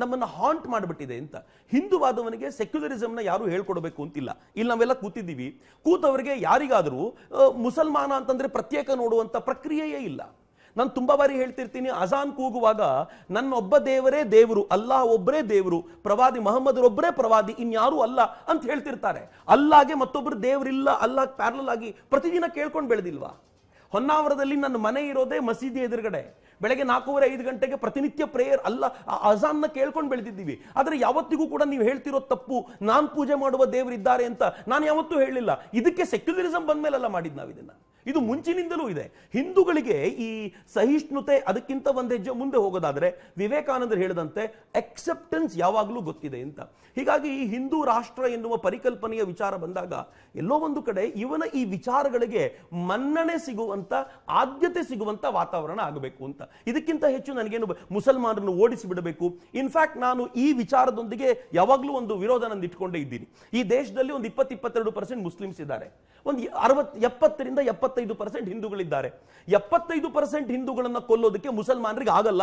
[SPEAKER 2] ನಮ್ಮನ್ನು ಹಾಂಟ್ ಮಾಡಿಬಿಟ್ಟಿದೆ ಅಂತ ಹಿಂದುವಾದವನಿಗೆ ಸೆಕ್ಯುಲರಿಸಮ್ನ ಯಾರು ಹೇಳ್ಕೊಡ್ಬೇಕು ಅಂತಿಲ್ಲ ಇಲ್ಲಿ ನಾವೆಲ್ಲ ಕೂತಿದ್ದೀವಿ ಕೂತವರಿಗೆ ಯಾರಿಗಾದರೂ ಮುಸಲ್ಮಾನ ಅಂತಂದರೆ ಪ್ರತ್ಯೇಕ ನೋಡುವಂಥ ಪ್ರಕ್ರಿಯೆಯೇ ಇಲ್ಲ ನಾನು ತುಂಬ ಬಾರಿ ಹೇಳ್ತಿರ್ತೀನಿ ಅಜಾನ್ ಕೂಗುವಾಗ ನನ್ನೊಬ್ಬ ದೇವರೇ ದೇವರು ಅಲ್ಲಾ ಒಬ್ಬರೇ ದೇವರು ಪ್ರವಾದಿ ಮೊಹಮ್ಮದ್ರೊಬ್ಬರೇ ಪ್ರವಾದಿ ಇನ್ಯಾರೂ ಅಲ್ಲ ಅಂತ ಹೇಳ್ತಿರ್ತಾರೆ ಅಲ್ಲಾಗೆ ಮತ್ತೊಬ್ಬರು ದೇವರಿಲ್ಲ ಅಲ್ಲಾಗೆ ಪ್ಯಾರಲಾಗಿ ಪ್ರತಿದಿನ ಕೇಳ್ಕೊಂಡು ಬೆಳೆದಿಲ್ವಾ ಹೊನ್ನಾವರದಲ್ಲಿ ನನ್ನ ಮನೆ ಇರೋದೇ ಮಸೀದಿ ಎದುರುಗಡೆ ಬೆಳಗ್ಗೆ ನಾಲ್ಕೂವರೆ ಐದು ಗಂಟೆಗೆ ಪ್ರತಿನಿತ್ಯ ಪ್ರೇಯರ್ ಅಲ್ಲ ಅಜಾನ್ನ ಕೇಳ್ಕೊಂಡು ಬೆಳೆದಿದ್ದೀವಿ ಆದರೆ ಯಾವತ್ತಿಗೂ ಕೂಡ ನೀವು ಹೇಳ್ತಿರೋ ತಪ್ಪು ನಾನು ಪೂಜೆ ಮಾಡುವ ದೇವರಿದ್ದಾರೆ ಅಂತ ನಾನು ಯಾವತ್ತೂ ಹೇಳಿಲ್ಲ ಇದಕ್ಕೆ ಸೆಕ್ಯುಲರಿಸಂ ಮೇಲೆಲ್ಲ ಮಾಡಿದ್ದು ನಾವು ಇದನ್ನು ಇದು ಮುಂಚಿನಿಂದಲೂ ಇದೆ ಹಿಂದೂಗಳಿಗೆ ಈ ಸಹಿಷ್ಣುತೆ ಅದಕ್ಕಿಂತ ಒಂದು ಹೆಜ್ಜೆ ಮುಂದೆ ಹೋಗೋದಾದರೆ ವಿವೇಕಾನಂದರು ಹೇಳಿದಂತೆ ಎಕ್ಸೆಪ್ಟೆನ್ಸ್ ಯಾವಾಗಲೂ ಗೊತ್ತಿದೆ ಅಂತ ಹೀಗಾಗಿ ಈ ಹಿಂದೂ ರಾಷ್ಟ್ರ ಎನ್ನುವ ಪರಿಕಲ್ಪನೆಯ ವಿಚಾರ ಬಂದಾಗ ಎಲ್ಲೋ ಒಂದು ಕಡೆ ಇವನ ಈ ವಿಚಾರಗಳಿಗೆ ಮನ್ನಣೆ ಸಿಗುವಂಥ ಆದ್ಯತೆ ಸಿಗುವಂಥ ವಾತಾವರಣ ಆಗಬೇಕು ಅಂತ ಇದಕ್ಕಿಂತ ಹೆಚ್ಚು ನನಗೇನು ಮುಸಲ್ಮಾನರನ್ನು ಓಡಿಸಿ ಬಿಡಬೇಕು ಇನ್ಫ್ಯಾಕ್ಟ್ ನಾನು ಈ ವಿಚಾರದೊಂದಿಗೆ ಯಾವಾಗಲೂ ಒಂದು ವಿರೋಧ ನಂದು ಇಟ್ಕೊಂಡೇ ಇದ್ದೀನಿ ಈ ದೇಶದಲ್ಲಿ ಒಂದು ಇಪ್ಪತ್ತು ಇಪ್ಪತ್ತೆರಡು ಪರ್ಸೆಂಟ್ ಮುಸ್ಲಿಮ್ಸ್ ಇದ್ದಾರೆ ಒಂದು ಅರವತ್ ಎಪ್ಪತ್ತರಿಂದ ಎಪ್ಪತ್ತೈದು ಪರ್ಸೆಂಟ್ ಹಿಂದೂಗಳಿದ್ದಾರೆ ಎಪ್ಪತ್ತೈದು ಪರ್ಸೆಂಟ್ ಹಿಂದೂಗಳನ್ನು ಕೊಲ್ಲೋದಕ್ಕೆ ಮುಸಲ್ಮಾನರಿಗೆ ಆಗಲ್ಲ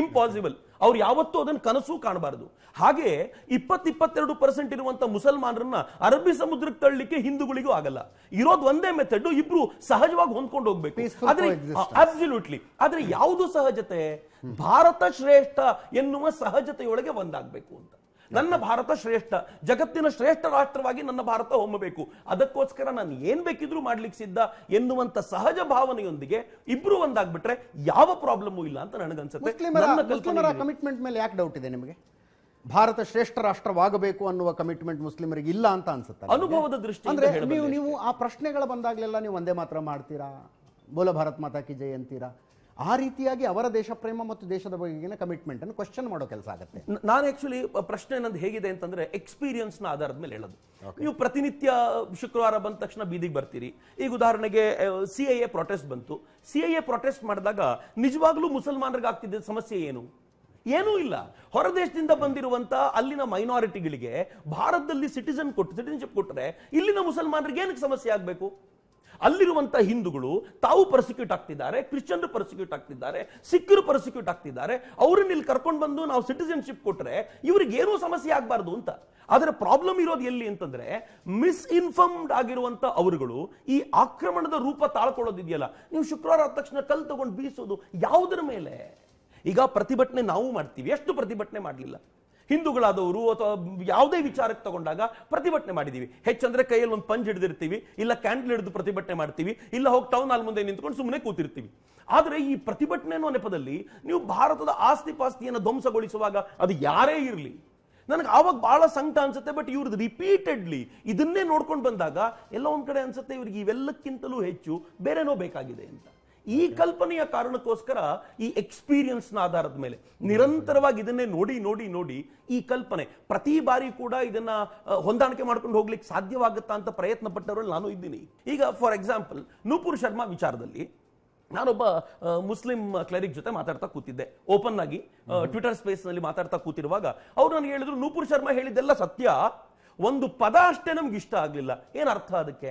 [SPEAKER 2] ಇಂಪಾಸಿಬಲ್ ಅವ್ರು ಯಾವತ್ತೂ ಅದನ್ನು ಕನಸು ಕಾಣಬಾರದು ಹಾಗೆ ಇಪ್ಪತ್ತೆರಡು ಪರ್ಸೆಂಟ್ ಇರುವಂತಹ ಮುಸಲ್ಮಾನರನ್ನ ಅರಬ್ಬಿ ಸಮುದ್ರಕ್ಕೆ ತಳ್ಳಿಕ್ಕೆ ಹಿಂದೂಗಳಿಗೂ ಆಗಲ್ಲ ಇರೋದು ಒಂದೇ ಮೆಥಡ್ ಇಬ್ರು ಸಹಜವಾಗಿ ಹೊಂದ್ಕೊಂಡು ಹೋಗ್ಬೇಕು ಆದ್ರೆ ಅಬ್ಸಲ್ಯೂಟ್ಲಿ ಆದ್ರೆ ಯಾವುದು ಸಹಜತೆ ಭಾರತ ಶ್ರೇಷ್ಠ ಎನ್ನುವ ಸಹಜತೆಯೊಳಗೆ ಒಂದಾಗಬೇಕು ಅಂತ ನನ್ನ ಭಾರತ ಶ್ರೇಷ್ಠ ಜಗತ್ತಿನ ಶ್ರೇಷ್ಠ ರಾಷ್ಟ್ರವಾಗಿ ನನ್ನ ಭಾರತ ಹೊಮ್ಮಬೇಕು ಅದಕ್ಕೋಸ್ಕರ ನಾನು ಏನ್ ಬೇಕಿದ್ರೂ ಮಾಡ್ಲಿಕ್ಕೆ ಸಿದ್ಧ ಎನ್ನುವಂತ ಸಹಜ ಭಾವನೆಯೊಂದಿಗೆ ಇಬ್ರು ಒಂದಾಗ್ಬಿಟ್ರೆ ಯಾವ ಪ್ರಾಬ್ಲಮ್ ಇಲ್ಲ ಅಂತ ನನಗನ್ಸುತ್ತೆ
[SPEAKER 1] ಕಮಿಟ್ಮೆಂಟ್ ಮೇಲೆ ಯಾಕೆ ಡೌಟ್ ಇದೆ ನಿಮಗೆ ಭಾರತ ಶ್ರೇಷ್ಠ ರಾಷ್ಟ್ರವಾಗಬೇಕು ಅನ್ನುವ ಕಮಿಟ್ಮೆಂಟ್ ಮುಸ್ಲಿಮರಿಗೆ ಇಲ್ಲ ಅಂತ ಅನ್ಸುತ್ತೆ ಅನುಭವದ ದೃಷ್ಟಿ ಅಂದ್ರೆ ನೀವು ಆ ಪ್ರಶ್ನೆಗಳ ಬಂದಾಗ್ಲೆಲ್ಲ ನೀವು ಒಂದೇ ಮಾತ್ರ ಮಾಡ್ತೀರಾ ಬೋಲ ಭಾರತ್ ಮಾತಾ ಕಿ ಜೈ ಅಂತೀರಾ ಆ ರೀತಿಯಾಗಿ ಅವರ ದೇಶ ಪ್ರೇಮ ಮತ್ತು ದೇಶದ
[SPEAKER 2] ಬಗೆಗಿನ ಕಮಿಟ್ಮೆಂಟ್ ಅನ್ನು ಕ್ವಶನ್ ಮಾಡೋ ಕೆಲಸ ಆಗುತ್ತೆ ನಾನು ಆಕ್ಚುಲಿ ಪ್ರಶ್ನೆ ನಂದು ಹೇಗಿದೆ ಅಂತಂದ್ರೆ ಎಕ್ಸ್ಪೀರಿಯನ್ಸ್ ನ ಆಧಾರದ ಮೇಲೆ ಹೇಳೋದು ನೀವು ಪ್ರತಿನಿತ್ಯ ಶುಕ್ರವಾರ ಬಂದ ತಕ್ಷಣ ಬೀದಿಗೆ ಬರ್ತೀರಿ ಈಗ ಉದಾಹರಣೆಗೆ ಸಿ ಐ ಎ ಪ್ರೊಟೆಸ್ಟ್ ಬಂತು ಸಿ ಐ ಎ ಪ್ರೊಟೆಸ್ಟ್ ಮಾಡಿದಾಗ ನಿಜವಾಗ್ಲೂ ಆಗ್ತಿದ್ದ ಸಮಸ್ಯೆ ಏನು ಏನೂ ಇಲ್ಲ ಹೊರದೇಶದಿಂದ ಬಂದಿರುವಂತ ಅಲ್ಲಿನ ಮೈನಾರಿಟಿಗಳಿಗೆ ಭಾರತದಲ್ಲಿ ಸಿಟಿಸನ್ ಕೊಟ್ಟು ಸಿಟಿಸನ್ಶಿಪ್ ಕೊಟ್ಟರೆ ಇಲ್ಲಿನ ಮುಸಲ್ಮಾನರಿಗೆ ಏನಕ್ಕೆ ಸಮಸ್ಯೆ ಆಗಬೇಕು ಅಲ್ಲಿರುವಂತಹ ಹಿಂದೂಗಳು ತಾವು ಪರ್ಸಿಕ್ಯೂಟ್ ಆಗ್ತಿದ್ದಾರೆ ಕ್ರಿಶ್ಚಿಯನ್ರು ಪರ್ಸಿಕ್ಯೂಟ್ ಆಗ್ತಿದ್ದಾರೆ ಸಿಖರು ಪರ್ಸಿಕ್ಯೂಟ್ ಆಗ್ತಿದ್ದಾರೆ ಅವ್ರನ್ನ ಇಲ್ಲಿ ಕರ್ಕೊಂಡು ಬಂದು ನಾವು ಸಿಟಿಸನ್ಶಿಪ್ ಕೊಟ್ಟರೆ ಇವ್ರಿಗೆ ಏನೂ ಸಮಸ್ಯೆ ಆಗಬಾರ್ದು ಅಂತ ಆದರೆ ಪ್ರಾಬ್ಲಮ್ ಇರೋದು ಎಲ್ಲಿ ಅಂತಂದ್ರೆ ಮಿಸ್ಇನ್ಫಾರ್ಮ್ಡ್ ಆಗಿರುವಂತ ಅವರುಗಳು ಈ ಆಕ್ರಮಣದ ರೂಪ ತಾಳ್ಕೊಳ್ಳೋದಿದೆಯಲ್ಲ ನೀವು ಶುಕ್ರವಾರ ಆದ ತಕ್ಷಣ ಕಲ್ ತಗೊಂಡು ಬೀಸೋದು ಯಾವುದರ ಮೇಲೆ ಈಗ ಪ್ರತಿಭಟನೆ ನಾವು ಮಾಡ್ತೀವಿ ಎಷ್ಟು ಪ್ರತಿಭಟನೆ ಮಾಡಲಿಲ್ಲ ಹಿಂದೂಗಳಾದವರು ಅಥವಾ ಯಾವುದೇ ವಿಚಾರಕ್ಕೆ ತಗೊಂಡಾಗ ಪ್ರತಿಭಟನೆ ಮಾಡಿದ್ದೀವಿ ಹೆಚ್ಚಂದ್ರೆ ಕೈಯಲ್ಲಿ ಒಂದು ಪಂಜ್ ಹಿಡಿದಿರ್ತೀವಿ ಇಲ್ಲ ಕ್ಯಾಂಡಲ್ ಹಿಡಿದು ಪ್ರತಿಭಟನೆ ಮಾಡ್ತೀವಿ ಇಲ್ಲ ಹೋಗಿ ಟೌನ್ ಹಾಲ್ ಮುಂದೆ ನಿಂತ್ಕೊಂಡು ಸುಮ್ಮನೆ ಕೂತಿರ್ತೀವಿ ಆದರೆ ಈ ಪ್ರತಿಭಟನೆ ಅನ್ನೋ ನೆಪದಲ್ಲಿ ನೀವು ಭಾರತದ ಆಸ್ತಿ ಪಾಸ್ತಿಯನ್ನು ಧ್ವಂಸಗೊಳಿಸುವಾಗ ಅದು ಯಾರೇ ಇರಲಿ ನನಗೆ ಆವಾಗ ಭಾಳ ಸಂಕಟ ಅನ್ಸುತ್ತೆ ಬಟ್ ಇವ್ರದ್ದು ರಿಪೀಟೆಡ್ಲಿ ಇದನ್ನೇ ನೋಡ್ಕೊಂಡು ಬಂದಾಗ ಎಲ್ಲ ಒಂದು ಕಡೆ ಅನ್ಸುತ್ತೆ ಇವ್ರಿಗೆ ಇವೆಲ್ಲಕ್ಕಿಂತಲೂ ಹೆಚ್ಚು ಬೇರೆನೋ ಬೇಕಾಗಿದೆ ಅಂತ ಈ ಕಲ್ಪನೆಯ ಕಾರಣಕ್ಕೋಸ್ಕರ ಈ ಎಕ್ಸ್ಪೀರಿಯನ್ಸ್ ನ ಆಧಾರದ ಮೇಲೆ ನಿರಂತರವಾಗಿ ಇದನ್ನೇ ನೋಡಿ ನೋಡಿ ನೋಡಿ ಈ ಕಲ್ಪನೆ ಪ್ರತಿ ಬಾರಿ ಕೂಡ ಇದನ್ನ ಹೊಂದಾಣಿಕೆ ಮಾಡ್ಕೊಂಡು ಹೋಗ್ಲಿಕ್ಕೆ ಸಾಧ್ಯವಾಗುತ್ತಾ ಅಂತ ಪ್ರಯತ್ನ ಪಟ್ಟವರಲ್ಲಿ ನಾನು ಇದ್ದೀನಿ ಈಗ ಫಾರ್ ಎಕ್ಸಾಂಪಲ್ ನೂಪುರ್ ಶರ್ಮಾ ವಿಚಾರದಲ್ಲಿ ನಾನೊಬ್ಬ ಮುಸ್ಲಿಂ ಕ್ಲರಿಕ್ ಜೊತೆ ಮಾತಾಡ್ತಾ ಕೂತಿದ್ದೆ ಓಪನ್ ಆಗಿ ಟ್ವಿಟರ್ ಸ್ಪೇಸ್ ನಲ್ಲಿ ಮಾತಾಡ್ತಾ ಕೂತಿರುವಾಗ ಅವ್ರು ನನಗೆ ಹೇಳಿದ್ರು ನೂಪುರ್ ಶರ್ಮಾ ಹೇಳಿದ್ದೆಲ್ಲ ಸತ್ಯ ಒಂದು ಪದ ಅಷ್ಟೇ ನಮ್ಗೆ ಇಷ್ಟ ಆಗಲಿಲ್ಲ ಏನರ್ಥ ಅರ್ಥ ಅದಕ್ಕೆ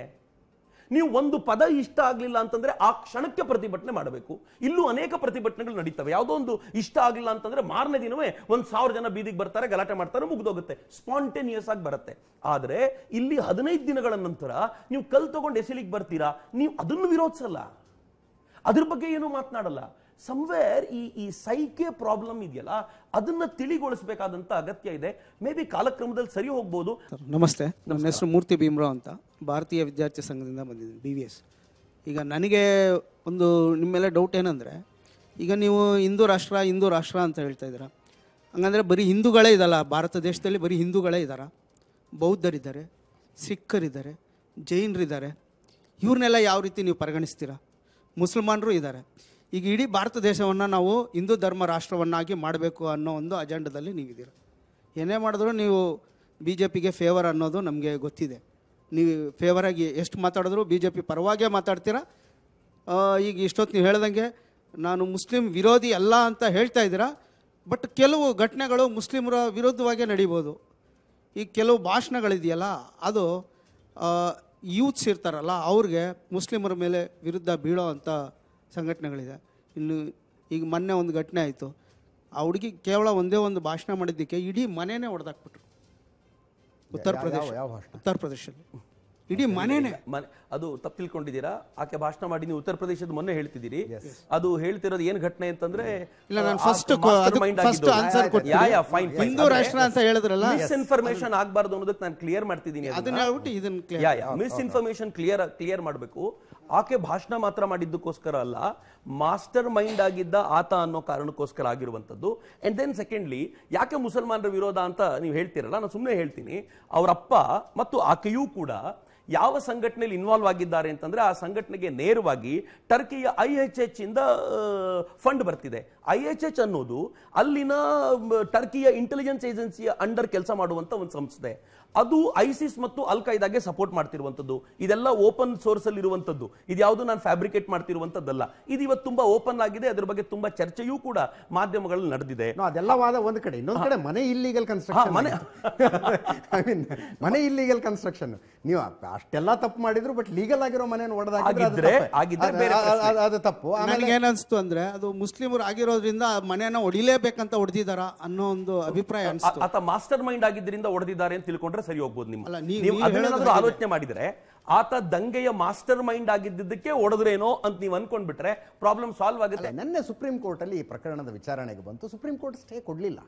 [SPEAKER 2] ನೀವು ಒಂದು ಪದ ಇಷ್ಟ ಆಗಲಿಲ್ಲ ಅಂತಂದರೆ ಆ ಕ್ಷಣಕ್ಕೆ ಪ್ರತಿಭಟನೆ ಮಾಡಬೇಕು ಇಲ್ಲೂ ಅನೇಕ ಪ್ರತಿಭಟನೆಗಳು ನಡೀತವೆ ಯಾವುದೋ ಒಂದು ಇಷ್ಟ ಆಗಲಿಲ್ಲ ಅಂತಂದರೆ ಮಾರನೇ ದಿನವೇ ಒಂದು ಸಾವಿರ ಜನ ಬೀದಿಗೆ ಬರ್ತಾರೆ ಗಲಾಟೆ ಮಾಡ್ತಾರೆ ಮುಗಿದೋಗುತ್ತೆ ಸ್ಪಾಂಟೇನಿಯಸ್ ಆಗಿ ಬರುತ್ತೆ ಆದರೆ ಇಲ್ಲಿ ಹದಿನೈದು ದಿನಗಳ ನಂತರ ನೀವು ಕಲ್ ತಗೊಂಡು ಎಸಿಲಿಗೆ ಬರ್ತೀರಾ ನೀವು ಅದನ್ನು ವಿರೋಧಿಸಲ್ಲ ಅದ್ರ ಬಗ್ಗೆ ಏನು ಮಾತನಾಡಲ್ಲ ಸಮ್ವೇರ್ ಈ ಈ ಸೈಕೆ ಪ್ರಾಬ್ಲಮ್ ಇದೆಯಲ್ಲ ಅದನ್ನ ತಿಳಿಗೊಳಿಸಬೇಕಾದಂತ ಅಗತ್ಯ ಇದೆ ಮೇ ಬಿ ಕಾಲಕ್ರಮದಲ್ಲಿ ಸರಿ ಹೋಗ್ಬೋದು
[SPEAKER 4] ನಮಸ್ತೆ ನಮ್ಮ ಹೆಸರು ಮೂರ್ತಿ ಭೀಮ್ರಾವ್ ಅಂತ
[SPEAKER 2] ಭಾರತೀಯ ವಿದ್ಯಾರ್ಥಿ ಸಂಘದಿಂದ ಬಂದಿದ್ದೀನಿ ಬಿ ವಿ
[SPEAKER 4] ಎಸ್ ಈಗ ನನಗೆ ಒಂದು ನಿಮ್ಮೆಲ್ಲ ಡೌಟ್ ಏನಂದರೆ ಈಗ ನೀವು ಹಿಂದೂ ರಾಷ್ಟ್ರ ಹಿಂದೂ ರಾಷ್ಟ್ರ ಅಂತ ಹೇಳ್ತಾ ಇದ್ದೀರಾ ಹಂಗಂದರೆ ಬರೀ ಹಿಂದೂಗಳೇ ಇದಲ್ಲ ಭಾರತ ದೇಶದಲ್ಲಿ ಬರೀ ಹಿಂದೂಗಳೇ ಇದ್ದಾರ ಬೌದ್ಧರಿದ್ದಾರೆ ಸಿಖ್ಖರಿದ್ದಾರೆ ಜೈನರಿದ್ದಾರೆ ಇವ್ರನ್ನೆಲ್ಲ ಯಾವ ರೀತಿ ನೀವು ಪರಿಗಣಿಸ್ತೀರಾ ಮುಸಲ್ಮಾನರು ಇದ್ದಾರೆ ಈಗ ಇಡೀ ಭಾರತ ದೇಶವನ್ನು ನಾವು ಹಿಂದೂ ಧರ್ಮ ರಾಷ್ಟ್ರವನ್ನಾಗಿ ಮಾಡಬೇಕು ಅನ್ನೋ ಒಂದು ಅಜೆಂಡದಲ್ಲಿ ನೀವಿದ್ದೀರ ಏನೇ ಮಾಡಿದ್ರು ನೀವು ಬಿ ಜೆ ಪಿಗೆ ಫೇವರ್ ಅನ್ನೋದು ನಮಗೆ ಗೊತ್ತಿದೆ ನೀವು ಫೇವರಾಗಿ ಎಷ್ಟು ಮಾತಾಡಿದ್ರು ಬಿ ಜೆ ಪಿ ಪರವಾಗೇ ಮಾತಾಡ್ತೀರಾ ಈಗ ಇಷ್ಟೊತ್ತು ನೀವು ಹೇಳ್ದಂಗೆ ನಾನು ಮುಸ್ಲಿಂ ವಿರೋಧಿ ಅಲ್ಲ ಅಂತ ಹೇಳ್ತಾ ಇದ್ದೀರಾ ಬಟ್ ಕೆಲವು ಘಟನೆಗಳು ಮುಸ್ಲಿಮರ ವಿರುದ್ಧವಾಗೇ ನಡೀಬೋದು ಈ ಕೆಲವು ಭಾಷಣಗಳಿದೆಯಲ್ಲ ಅದು ಯೂತ್ಸ್ ಇರ್ತಾರಲ್ಲ ಅವ್ರಿಗೆ ಮುಸ್ಲಿಮರ ಮೇಲೆ ವಿರುದ್ಧ ಬೀಳೋ ಅಂಥ ಸಂಘಟನೆಗಳಿದೆ ಇನ್ನು ಈಗ ಮೊನ್ನೆ ಒಂದು ಘಟನೆ ಆಯಿತು ಆ ಹುಡುಗಿ ಕೇವಲ ಒಂದೇ ಒಂದು ಭಾಷಣ ಮಾಡಿದ್ದಕ್ಕೆ ಇಡೀ ಮನೆಯೇ ಹೊಡೆದಾಕ್ಬಿಟ್ರು ಉತ್ತರ ಪ್ರದೇಶ ಉತ್ತರ ಪ್ರದೇಶದಲ್ಲಿ
[SPEAKER 2] ಇಡೀ ಮನೆನೇ ಅದು ತಪ್ಪು ಆಕೆ ಭಾಷಣ ಮಾಡಿ ನೀವು ಉತ್ತರ ಪ್ರದೇಶದ ಮೊನ್ನೆ ಹೇಳ್ತಿದ್ದೀರಿ ಅದು ಹೇಳ್ತಿರೋದು ಏನು ಘಟನೆ ಅಂತಂದ್ರೆ ಇಲ್ಲ ನಾನು first first answer ya fine Hindu ರಾಷ್ಟ್ರ ಅಂತ ಹೇಳಿದ್ರಲ್ಲ ಮಿಸ್ ಇನ್ಫಾರ್ಮೇಶನ್ ಆಗಬಾರ್ದು ಅನ್ನೋದಕ್ಕೆ ನಾನು ಕ್ಲಿಯರ್ ಮಾಡ್ತಿದ್ದೀನಿ ಅದನ್ನ ಹೇಳ್ಬಿಟ್ಟು ಇದನ್ನ ya ya miss clear clear ಮಾಡಬೇಕು ಆಕೆ ಭಾಷಣ ಮಾತ್ರ ಮಾಡಿದ್ದಕ್ಕೋಸ್ಕರ ಅಲ್ಲ ಮಾಸ್ಟರ್ ಮೈಂಡ್ ಆಗಿದ್ದ ಆತ ಅನ್ನೋ ಕಾರಣಕ್ಕೋಸ್ಕರ ಆಗಿರುವಂಥದ್ದು ಆ್ಯಂಡ್ ದೆನ್ ಸೆಕೆಂಡ್ಲಿ ಯಾಕೆ ಮುಸಲ್ಮಾನರ ವಿರೋಧ ಅಂತ ನೀವು ಹೇಳ್ತೀರಲ್ಲ ನಾನು ಸುಮ್ಮನೆ ಹೇಳ್ತೀನಿ ಅವರಪ್ಪ ಮತ್ತು ಆಕೆಯೂ ಕೂಡ ಯಾವ ಸಂಘಟನೆಯಲ್ಲಿ ಇನ್ವಾಲ್ವ್ ಆಗಿದ್ದಾರೆ ಅಂತಂದರೆ ಆ ಸಂಘಟನೆಗೆ ನೇರವಾಗಿ ಟರ್ಕಿಯ ಐ ಎಚ್ ಎಚ್ ಇಂದ ಫಂಡ್ ಬರ್ತಿದೆ ಐ ಎಚ್ ಎಚ್ ಅನ್ನೋದು ಅಲ್ಲಿನ ಟರ್ಕಿಯ ಇಂಟೆಲಿಜೆನ್ಸ್ ಏಜೆನ್ಸಿಯ ಅಂಡರ್ ಕೆಲಸ ಮಾಡುವಂಥ ಒಂದು ಸಂಸ್ಥೆ ಅದು ಐಸಿಸ್ ಮತ್ತು ಅಲ್ ಕೈದಾಗೆ ಸಪೋರ್ಟ್ ಮಾಡ್ತಿರುವಂಥದ್ದು ಇದೆಲ್ಲ ಓಪನ್ ಸೋರ್ಸ್ ಅಲ್ಲಿ ಇರುವಂಥದ್ದು ಇದ್ಯಾವುದು ನಾನು ಫ್ಯಾಬ್ರಿಕೇಟ್ ಮಾಡ್ತಿರುವಂಥದ್ದಲ್ಲ ಇದು ಇವತ್ತು ತುಂಬಾ ಓಪನ್ ಆಗಿದೆ ಅದ್ರ ಬಗ್ಗೆ ತುಂಬಾ ಚರ್ಚೆಯೂ ಕೂಡ ಮಾಧ್ಯಮಗಳಲ್ಲಿ ನಡೆದಿದೆ ಅದೆಲ್ಲ ವಾದ ಒಂದ್ ಕಡೆ ಇನ್ನೊಂದು ಕಡೆ ಮನೆ ಇಲ್ಲಿಗಲ್ ಕನ್ಸ್ಟ್ರಕ್ಷನ್ ಮನೆ
[SPEAKER 1] ಐ ಮೀನ್ ಮನೆ ಇಲ್ಲಿಗಲ್ ಕನ್ಸ್ಟ್ರಕ್ಷನ್ ನೀವು ಅಷ್ಟೆಲ್ಲ ತಪ್ಪು ಮಾಡಿದ್ರು ಬಟ್ ಲೀಗಲ್ ಆಗಿರೋ ಮನೆಯನ್ನು ಒಡೆದಾಗಿದ್ರೆ ಅದು
[SPEAKER 4] ತಪ್ಪು ಆಮೇಲೆ ಏನಿಸ್ತು ಅಂದ್ರೆ ಅದು ಮುಸ್ಲಿಮರು ಆಗಿರೋದ್ರಿಂದ ಮನೆಯನ್ನ ಹೊಡಿಲೇಬೇಕಂತ ಹೊಡೆದಿದಾರ ಅನ್ನೋ ಒಂದು ಅಭಿಪ್ರಾಯ ಆತ
[SPEAKER 2] ಮಾಸ್ಟರ್ ಮೈಂಡ್ ಆಗಿದ್ದರಿಂದ ಹೊಡೆದಿದ್ದಾರೆ ಅಂತ ತಿಳ್ಕೊಂಡ್ರೆ ಸರಿ ಹೋಗ್ಬೋದು ನಿಮ್ಮ ನೀವು ಅದನ್ನೇನಾದ್ರೂ ಆಲೋಚನೆ ಮಾಡಿದರೆ ಆತ ದಂಗೆಯ ಮಾಸ್ಟರ್ ಮೈಂಡ್ ಆಗಿದ್ದಕ್ಕೆ ಒಡೆದ್ರೇನೋ ಅಂತ ನೀವು ಬಿಟ್ರೆ ಪ್ರಾಬ್ಲಮ್ ಸಾಲ್ವ್ ಆಗುತ್ತೆ ನೆನ್ನೆ ಸುಪ್ರೀಂ ಕೋರ್ಟ್ ಅಲ್ಲಿ ಈ ಪ್ರಕರಣದ ವಿಚಾರಣೆಗೆ ಬಂತು
[SPEAKER 1] ಸುಪ್ರೀಂ ಕೋರ್ಟ್ ಸ್ಟೇ ಕೊಡಲಿಲ್ಲ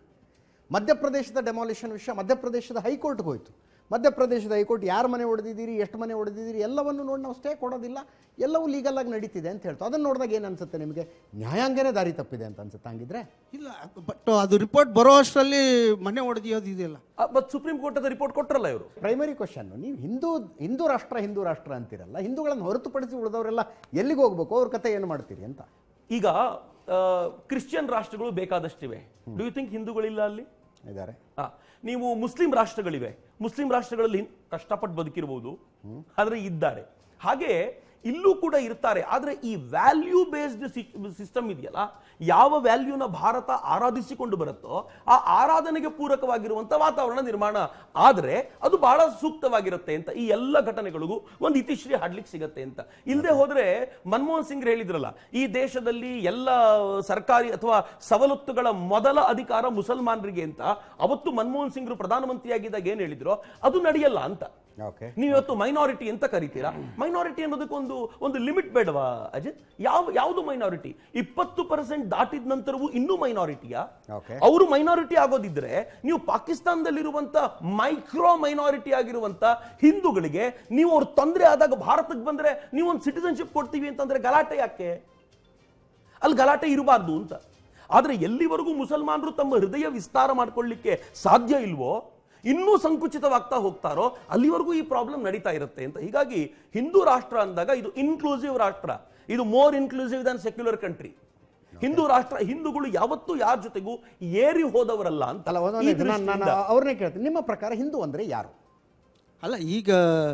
[SPEAKER 1] ಮಧ್ಯಪ್ರದೇಶದ ಡೆಮಾಲಿಷನ್ ವಿಷಯ ಮಧ್ಯಪ್ರದೇಶದ ಹೈಕೋರ್ಟ್ಗೆ ಹೋಯಿತು ಮಧ್ಯಪ್ರದೇಶದ ಹೈಕೋರ್ಟ್ ಯಾರು ಮನೆ ಹೊಡೆದಿದ್ದೀರಿ ಎಷ್ಟು ಮನೆ ಹೊಡೆದಿದ್ದೀರಿ ಎಲ್ಲವನ್ನು ನೋಡಿ ನಾವು ಸ್ಟೇ ಕೊಡೋದಿಲ್ಲ ಎಲ್ಲವೂ ಲೀಗಲಾಗಿ ನಡೀತಿದೆ ಅಂತ ಹೇಳ್ತು ಅದನ್ನು ನೋಡಿದಾಗ ಏನು ಅನ್ಸುತ್ತೆ ನಿಮಗೆ ನ್ಯಾಯಾಂಗನೇ ದಾರಿ ತಪ್ಪಿದೆ ಅಂತ ಅನ್ಸುತ್ತೆ ಹಂಗಿದ್ರೆ ಇಲ್ಲ ಬಟ್ ಅದು ರಿಪೋರ್ಟ್ ಬರೋ ಅಷ್ಟರಲ್ಲಿ ಮನೆ ಹೊಡೆದಿಯೋದಿದೆಯಲ್ಲ ಬಟ್ ಸುಪ್ರೀಂ ಕೋರ್ಟ್ ಅದು ರಿಪೋರ್ಟ್ ಕೊಟ್ಟರಲ್ಲ ಇವರು ಪ್ರೈಮರಿ ಕ್ವಶನ್ ನೀವು ಹಿಂದೂ ಹಿಂದೂ ರಾಷ್ಟ್ರ ಹಿಂದೂ ರಾಷ್ಟ್ರ ಅಂತಿರಲ್ಲ ಹಿಂದೂಗಳನ್ನು ಹೊರತುಪಡಿಸಿ ಉಳಿದವರೆಲ್ಲ ಎಲ್ಲಿಗೆ ಹೋಗ್ಬೇಕು ಅವ್ರ ಕತೆ ಏನು ಮಾಡ್ತೀರಿ ಅಂತ
[SPEAKER 2] ಈಗ ಕ್ರಿಶ್ಚಿಯನ್ ರಾಷ್ಟ್ರಗಳು ಬೇಕಾದಷ್ಟಿವೆ ಡೂ ಯು ಥಿಂಕ್ ಹಿಂದೂಗಳಿಲ್ಲ ಅಲ್ಲಿ ಇದ್ದಾರೆ ನೀವು ಮುಸ್ಲಿಂ ರಾಷ್ಟ್ರಗಳಿವೆ ಮುಸ್ಲಿಂ ರಾಷ್ಟ್ರಗಳಲ್ಲಿ ಕಷ್ಟಪಟ್ಟು ಬದುಕಿರ್ಬೋದು ಆದರೆ ಇದ್ದಾರೆ ಹಾಗೆ ಇಲ್ಲೂ ಕೂಡ ಇರ್ತಾರೆ ಆದರೆ ಈ ವ್ಯಾಲ್ಯೂ ಬೇಸ್ಡ್ ಸಿಸ್ಟಮ್ ಇದೆಯಲ್ಲ ಯಾವ ವ್ಯಾಲ್ಯೂನ ಭಾರತ ಆರಾಧಿಸಿಕೊಂಡು ಬರುತ್ತೋ ಆ ಆರಾಧನೆಗೆ ಪೂರಕವಾಗಿರುವಂಥ ವಾತಾವರಣ ನಿರ್ಮಾಣ ಆದರೆ ಅದು ಬಹಳ ಸೂಕ್ತವಾಗಿರುತ್ತೆ ಅಂತ ಈ ಎಲ್ಲ ಘಟನೆಗಳಿಗೂ ಒಂದು ಇತಿಶ್ರೀ ಹಾಡ್ಲಿಕ್ಕೆ ಸಿಗತ್ತೆ ಅಂತ ಇಲ್ಲದೆ ಹೋದರೆ ಮನಮೋಹನ್ ಸಿಂಗ್ ಹೇಳಿದ್ರಲ್ಲ ಈ ದೇಶದಲ್ಲಿ ಎಲ್ಲ ಸರ್ಕಾರಿ ಅಥವಾ ಸವಲತ್ತುಗಳ ಮೊದಲ ಅಧಿಕಾರ ಮುಸಲ್ಮಾನರಿಗೆ ಅಂತ ಅವತ್ತು ಮನಮೋಹನ್ ಸಿಂಗ್ರು ಪ್ರಧಾನಮಂತ್ರಿಯಾಗಿದ್ದಾಗ ಏನು ಹೇಳಿದ್ರು ಅದು ನಡೆಯಲ್ಲ ಅಂತ ನೀವು ಇವತ್ತು ಮೈನಾರಿಟಿ ಅಂತ ಕರಿತೀರಾ ಮೈನಾರಿಟಿ ಅನ್ನೋದಕ್ಕೊಂದು ಒಂದು ಲಿಮಿಟ್ ಬೇಡವಾ ಅಜಿತ್ ಯಾವ ಯಾವುದು ಮೈನಾರಿಟಿ ಇಪ್ಪತ್ತು ಪರ್ಸೆಂಟ್ ದಾಟಿದ ನಂತರವೂ ಇನ್ನೂ ಮೈನಾರಿಟಿಯಾ ಅವರು ಮೈನಾರಿಟಿ ಆಗೋದಿದ್ರೆ ನೀವು ಪಾಕಿಸ್ತಾನದಲ್ಲಿರುವಂತ ಮೈಕ್ರೋ ಮೈನಾರಿಟಿ ಆಗಿರುವಂತ ಹಿಂದೂಗಳಿಗೆ ನೀವು ಅವ್ರ ತೊಂದರೆ ಆದಾಗ ಭಾರತಕ್ಕೆ ಬಂದ್ರೆ ನೀವು ಒಂದು ಸಿಟಿಸನ್ಶಿಪ್ ಕೊಡ್ತೀವಿ ಅಂತಂದ್ರೆ ಗಲಾಟೆ ಯಾಕೆ ಅಲ್ಲಿ ಗಲಾಟೆ ಇರಬಾರ್ದು ಅಂತ ಆದ್ರೆ ಎಲ್ಲಿವರೆಗೂ ಮುಸಲ್ಮಾನರು ತಮ್ಮ ಹೃದಯ ವಿಸ್ತಾರ ಮಾಡ್ಕೊಳ್ಳಿಕ್ಕೆ ಸಾಧ್ಯ ಇಲ್ವೋ ಇನ್ನೂ ಸಂಕುಚಿತವಾಗ್ತಾ ಹೋಗ್ತಾರೋ ಅಲ್ಲಿವರೆಗೂ ಈ ಪ್ರಾಬ್ಲಮ್ ನಡೀತಾ ಇರುತ್ತೆ ಅಂತ ಹೀಗಾಗಿ ಹಿಂದೂ ರಾಷ್ಟ್ರ ಅಂದಾಗ ಇದು ಇನ್ಕ್ಲೂಸಿವ್ ರಾಷ್ಟ್ರ ಇದು more inclusive than secular country Hindu ರಾಷ್ಟ್ರ ಹಿಂದೂಗಳು ಯಾವತ್ತೂ ಯಾರ ಜೊತೆಗೂ ಏರಿ ಹೋದವರಲ್ಲ ಅಂತ
[SPEAKER 1] ಅವ್ರನ್ನೇ ಕೇಳ್ತೀನಿ ನಿಮ್ಮ ಪ್ರಕಾರ ಹಿಂದೂ ಅಂದ್ರೆ ಯಾರು
[SPEAKER 4] ಅಲ್ಲ ಈಗ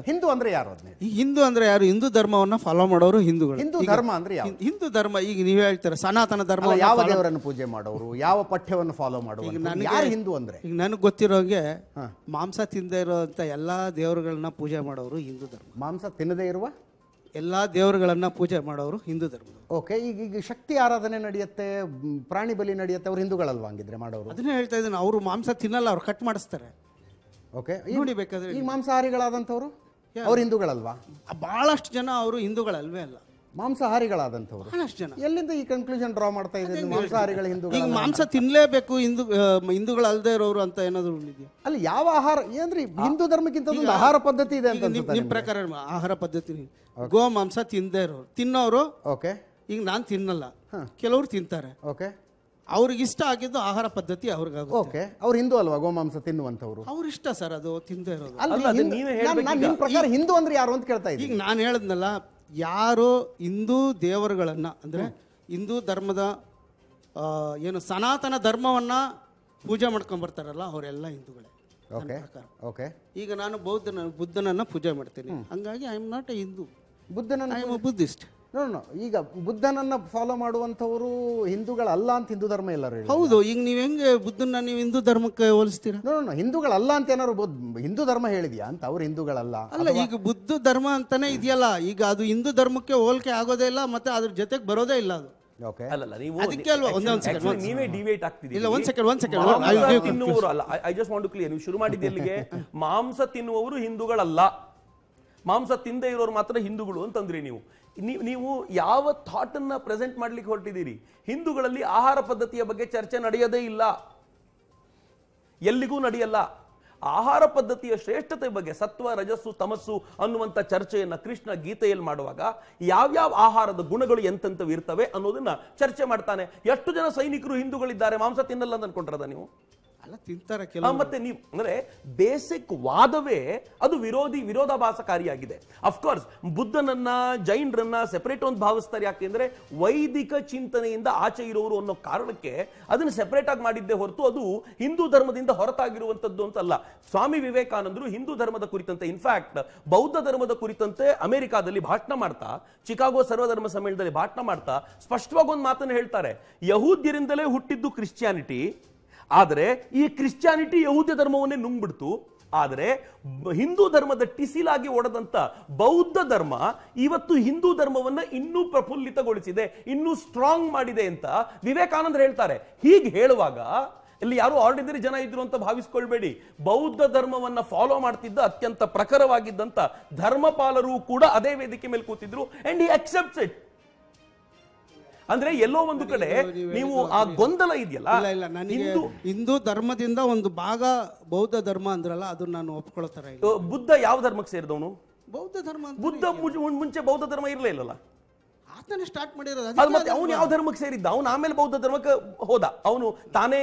[SPEAKER 4] ಹಿಂದೂ ಅಂದ್ರೆ ಯಾರು ಈಗ ಹಿಂದೂ ಅಂದ್ರೆ ಯಾರು ಹಿಂದೂ ಧರ್ಮವನ್ನ ಫಾಲೋ ಮಾಡೋರು ಹಿಂದೂಗಳು ಹಿಂದೂ ಧರ್ಮ ಅಂದ್ರೆ ಹಿಂದೂ ಧರ್ಮ ಈಗ ನೀವು ಹೇಳ್ತೀರ ಸನಾತನ ಧರ್ಮ ಯಾವ ದೇವರನ್ನು ಪೂಜೆ ಮಾಡೋರು ಯಾವ ಪಠ್ಯವನ್ನು ಫಾಲೋ ಮಾಡೋರು ಯಾರು ಹಿಂದೂ ಅಂದ್ರೆ ಈಗ ನನಗೆ ಗೊತ್ತಿರೋಂಗೆ ಮಾಂಸ ತಿಂದೇ ಇರುವಂತ ಎಲ್ಲಾ ದೇವರುಗಳನ್ನ ಪೂಜೆ ಮಾಡೋರು ಹಿಂದೂ ಧರ್ಮ ಮಾಂಸ ತಿನ್ನದೇ ಇರುವ ಎಲ್ಲಾ ದೇವರುಗಳನ್ನ ಪೂಜೆ ಮಾಡೋರು ಹಿಂದೂ ಧರ್ಮ ಓಕೆ ಈಗ ಈಗ ಶಕ್ತಿ ಆರಾಧನೆ ನಡೆಯುತ್ತೆ ಪ್ರಾಣಿ ಬಲಿ ನಡೆಯುತ್ತೆ ಅವ್ರು ಹಿಂದೂಗಳಲ್ವಾ ಹಂಗಿದ್ರೆ ಮಾಡೋರು ಅದನ್ನೇ ಹೇಳ್ತಾ ಇದ್ದೀನಿ ಅವರು ಮಾಂಸ ತಿನ್ನಲ್ಲ ಅವ್ರು ಕಟ್ ಮಾಡಿಸ್ತಾರೆ ಓಕೆ ನೋಡಿ ಬೇಕಾದ್ರೆ ಈ
[SPEAKER 1] ಮಾಂಸಾಹಾರಿಗಳಾದಂಥವ್ರು
[SPEAKER 4] ಅವ್ರು ಹಿಂದೂಗಳಲ್ವಾ ಬಹಳಷ್ಟು ಜನ ಅವರು ಹಿಂದೂಗಳಲ್ವೇ ಅಲ್ಲ
[SPEAKER 1] ಮಾಂಸಾಹಾರಿಗಳಾದಂಥವ್ರು
[SPEAKER 4] ಬಹಳಷ್ಟು ಜನ ಎಲ್ಲಿಂದ ಈ ಕನ್ಕ್ಲೂಷನ್ ಡ್ರಾ ಮಾಡ್ತಾ ಇದ್ದೀನಿ ಮಾಂಸಾಹಾರಿಗಳ ಹಿಂದೂ ಈಗ ಮಾಂಸ ತಿನ್ನಲೇಬೇಕು ಹಿಂದೂ ಹಿಂದೂಗಳಲ್ಲದೆ ಇರೋರು ಅಂತ ಏನಾದರೂ ಇದೆಯಾ
[SPEAKER 1] ಅಲ್ಲಿ ಯಾವ ಆಹಾರ ಏನ್ರಿ ಹಿಂದೂ ಧರ್ಮಕ್ಕಿಂತ
[SPEAKER 4] ಒಂದು ಆಹಾರ ಪದ್ಧತಿ ಇದೆ ಅಂತ ನಿಮ್ಮ ಪ್ರಕಾರ ಆಹಾರ ಪದ್ಧತಿ ಗೋ ಮಾಂಸ ತಿನ್ನದೇ ಇರೋರು ತಿನ್ನೋರು ಓಕೆ ಈಗ ನಾನು ತಿನ್ನಲ್ಲ ಕೆಲವರು ತಿಂತಾರೆ ಓಕೆ ಅವ್ರಿಗೆ ಇಷ್ಟ ಆಗಿದ್ದು ಆಹಾರ ಪದ್ಧತಿ ಅವ್ರಿಗೆ ಓಕೆ ಅವ್ರು ಹಿಂದೂ ಅಲ್ವಾ ಗೋಮಾಂಸ ತಿನ್ನುವಂಥವ್ರು ಅವ್ರ ಇಷ್ಟ ಸರ್ ಅದು ತಿಂದೇ ಇರೋದು ಅಲ್ಲ, ಪ್ರಕಾರ ಹಿಂದೂ ಅಂದ್ರೆ ಯಾರು ಅಂತ ಕೇಳ್ತಾ ಈಗ ನಾನು ಹೇಳದ್ನಲ್ಲ ಯಾರು ಹಿಂದೂ ದೇವರುಗಳನ್ನ ಅಂದ್ರೆ ಹಿಂದೂ ಧರ್ಮದ ಏನು ಸನಾತನ ಧರ್ಮವನ್ನ ಪೂಜೆ ಮಾಡ್ಕೊಂಡ್ ಬರ್ತಾರಲ್ಲ ಅವರೆಲ್ಲ ಹಿಂದೂಗಳೇ
[SPEAKER 1] ಓಕೆ ಓಕೆ
[SPEAKER 4] ಈಗ ನಾನು ಬೌದ್ಧನ ಬುದ್ಧನನ್ನ ಪೂಜೆ ಮಾಡ್ತೀನಿ ಹಂಗಾಗಿ I am not a Hindu ಬುದ್ಧನ ಐ ಆಮ್ ಬುದ್ಧಿಸ್ಟ್
[SPEAKER 1] ನೋಡೋಣ ಈಗ ಬುದ್ಧನನ್ನ ಫಾಲೋ ಮಾಡುವಂತವರು ಹಿಂದೂಗಳಲ್ಲ ಅಂತ ಹಿಂದೂ ಧರ್ಮ ಎಲ್ಲರೂ ಹೌದು
[SPEAKER 4] ಈಗ ನೀವು ಹೆಂಗೆ ಬುದ್ಧನ ನೀವು ಹಿಂದೂ ಧರ್ಮಕ್ಕೆ ಹೋಲಿಸ್ತೀರಾ ನೋಡೋಣ ಹಿಂದೂಗಳಲ್ಲ ಅಂತ ಏನಾರು ಹಿಂದೂ ಧರ್ಮ ಹೇಳಿದ್ಯಾ ಅಂತ ಅವ್ರು ಹಿಂದೂಗಳಲ್ಲ ಅಲ್ಲ ಈಗ ಬುದ್ಧ ಧರ್ಮ ಅಂತಾನೆ ಇದೆಯಲ್ಲ ಈಗ ಅದು ಹಿಂದೂ ಧರ್ಮಕ್ಕೆ ಹೋಲಿಕೆ ಆಗೋದೇ ಇಲ್ಲ ಮತ್ತೆ ಅದ್ರ ಜೊತೆಗೆ ಬರೋದೇ ಇಲ್ಲ ಅದು
[SPEAKER 2] ನೀವೇ ಅಲ್ಲ ಐ ನೀವು ಶುರು ಮಾಡಿದ ಮಾಂಸ ತಿನ್ನುವವರು ಹಿಂದೂಗಳಲ್ಲ ಮಾಂಸ ತಿಂದೇ ಇರೋರು ಮಾತ್ರ ಹಿಂದೂಗಳು ಅಂತಂದ್ರಿ ನೀವು ನೀವು ನೀವು ಯಾವ ಥಾಟನ್ನು ಪ್ರೆಸೆಂಟ್ ಮಾಡಲಿಕ್ಕೆ ಹೊರಟಿದ್ದೀರಿ ಹಿಂದೂಗಳಲ್ಲಿ ಆಹಾರ ಪದ್ಧತಿಯ ಬಗ್ಗೆ ಚರ್ಚೆ ನಡೆಯೋದೇ ಇಲ್ಲ ಎಲ್ಲಿಗೂ ನಡೆಯಲ್ಲ ಆಹಾರ ಪದ್ಧತಿಯ ಶ್ರೇಷ್ಠತೆ ಬಗ್ಗೆ ಸತ್ವ ರಜಸ್ಸು ತಮಸ್ಸು ಅನ್ನುವಂಥ ಚರ್ಚೆಯನ್ನು ಕೃಷ್ಣ ಗೀತೆಯಲ್ಲಿ ಮಾಡುವಾಗ ಯಾವ್ಯಾವ ಆಹಾರದ ಗುಣಗಳು ಎಂತೆಂಥವು ಇರ್ತವೆ ಅನ್ನೋದನ್ನ ಚರ್ಚೆ ಮಾಡ್ತಾನೆ ಎಷ್ಟು ಜನ ಸೈನಿಕರು ಹಿಂದೂಗಳಿದ್ದಾರೆ ಮಾಂಸ ತಿನ್ನಲ್ಲ ಅಂತ ಅನ್ಕೊಂಡ್ರದ ನೀವು ಅಲ್ಲ ಮತ್ತೆ ನೀವು ಅಂದ್ರೆ ಬೇಸಿಕ್ ವಾದವೇ ಅದು ವಿರೋಧಿ ವಿರೋಧಾಭಾಸಕಾರಿಯಾಗಿದೆ ಅಫ್ಕೋರ್ಸ್ ಬುದ್ಧನನ್ನ ಜೈನರನ್ನ ಸೆಪರೇಟ್ ಒಂದು ಭಾವಿಸ್ತಾರೆ ಯಾಕೆ ಅಂದ್ರೆ ವೈದಿಕ ಚಿಂತನೆಯಿಂದ ಆಚೆ ಇರೋರು ಅನ್ನೋ ಕಾರಣಕ್ಕೆ ಅದನ್ನು ಸೆಪರೇಟ್ ಆಗಿ ಮಾಡಿದ್ದೇ ಹೊರತು ಅದು ಹಿಂದೂ ಧರ್ಮದಿಂದ ಹೊರತಾಗಿರುವಂತದ್ದು ಅಂತಲ್ಲ ಸ್ವಾಮಿ ವಿವೇಕಾನಂದರು ಹಿಂದೂ ಧರ್ಮದ ಕುರಿತಂತೆ ಇನ್ಫ್ಯಾಕ್ಟ್ ಬೌದ್ಧ ಧರ್ಮದ ಕುರಿತಂತೆ ಅಮೆರಿಕಾದಲ್ಲಿ ಭಾಷಣ ಮಾಡ್ತಾ ಚಿಕಾಗೋ ಸರ್ವಧರ್ಮ ಸಮ್ಮೇಳನದಲ್ಲಿ ಭಾಷಣ ಮಾಡ್ತಾ ಸ್ಪಷ್ಟವಾಗಿ ಒಂದು ಮಾತನ್ನು ಹೇಳ್ತಾರೆ ಯಹೂದ್ಯರಿಂದಲೇ ಹುಟ್ಟಿದ್ದು ಕ್ರಿಶ್ಚಿಯಾನಿಟಿ ಆದರೆ ಈ ಕ್ರಿಶ್ಚಿಯಾನಿಟಿ ಯಹೂದ್ಯ ಧರ್ಮವನ್ನೇ ನುಂಗ್ಬಿಡ್ತು ಆದರೆ ಹಿಂದೂ ಧರ್ಮದ ಟಿಸಿಲಾಗಿ ಒಡೆದಂತ ಬೌದ್ಧ ಧರ್ಮ ಇವತ್ತು ಹಿಂದೂ ಧರ್ಮವನ್ನ ಇನ್ನೂ ಪ್ರಫುಲ್ಲಿತಗೊಳಿಸಿದೆ ಇನ್ನೂ ಸ್ಟ್ರಾಂಗ್ ಮಾಡಿದೆ ಅಂತ ವಿವೇಕಾನಂದರು ಹೇಳ್ತಾರೆ ಹೀಗೆ ಹೇಳುವಾಗ ಇಲ್ಲಿ ಯಾರು ಆರ್ಡಿನರಿ ಜನ ಇದ್ರು ಅಂತ ಭಾವಿಸ್ಕೊಳ್ಬೇಡಿ ಬೌದ್ಧ ಧರ್ಮವನ್ನ ಫಾಲೋ ಮಾಡ್ತಿದ್ದ ಅತ್ಯಂತ ಪ್ರಖರವಾಗಿದ್ದಂತ ಧರ್ಮಪಾಲರು ಕೂಡ ಅದೇ ವೇದಿಕೆ ಮೇಲೆ ಕೂತಿದ್ರು ಅಂಡ್ ಹಿ ಅಕ್ಸೆಪ್ಟ್ಸ್ ಇಟ್ ಅಂದ್ರೆ ಎಲ್ಲೋ ಒಂದು ಕಡೆ ನೀವು ಆ ಗೊಂದಲ ಇದೆಯಲ್ಲ ಇಲ್ಲ
[SPEAKER 4] ಹಿಂದೂ ಧರ್ಮದಿಂದ ಒಂದು ಭಾಗ ಬೌದ್ಧ ಧರ್ಮ ಅಂದ್ರಲ್ಲ ಅದನ್ನ ನಾನು ಒಪ್ಕೊಳ್ತಾರೆ
[SPEAKER 2] ಬುದ್ಧ ಯಾವ ಧರ್ಮಕ್ಕೆ ಸೇರಿದವನು
[SPEAKER 4] ಬೌದ್ಧ ಧರ್ಮ ಬುದ್ಧ
[SPEAKER 2] ಮುಂಚೆ ಬೌದ್ಧ ಧರ್ಮ ಇರಲೇ ಇಲ್ಲಲ್ಲ
[SPEAKER 4] ಸ್ಟಾರ್ಟ್ ಮಾಡಿರೋದು ಅವನು ಯಾವ
[SPEAKER 2] ಧರ್ಮಕ್ಕೆ ಸೇರಿದ್ದ ಅವನು ಆಮೇಲೆ ಬೌದ್ಧ ಧರ್ಮಕ್ಕೆ ಹೋದ ಅವನು ತಾನೇ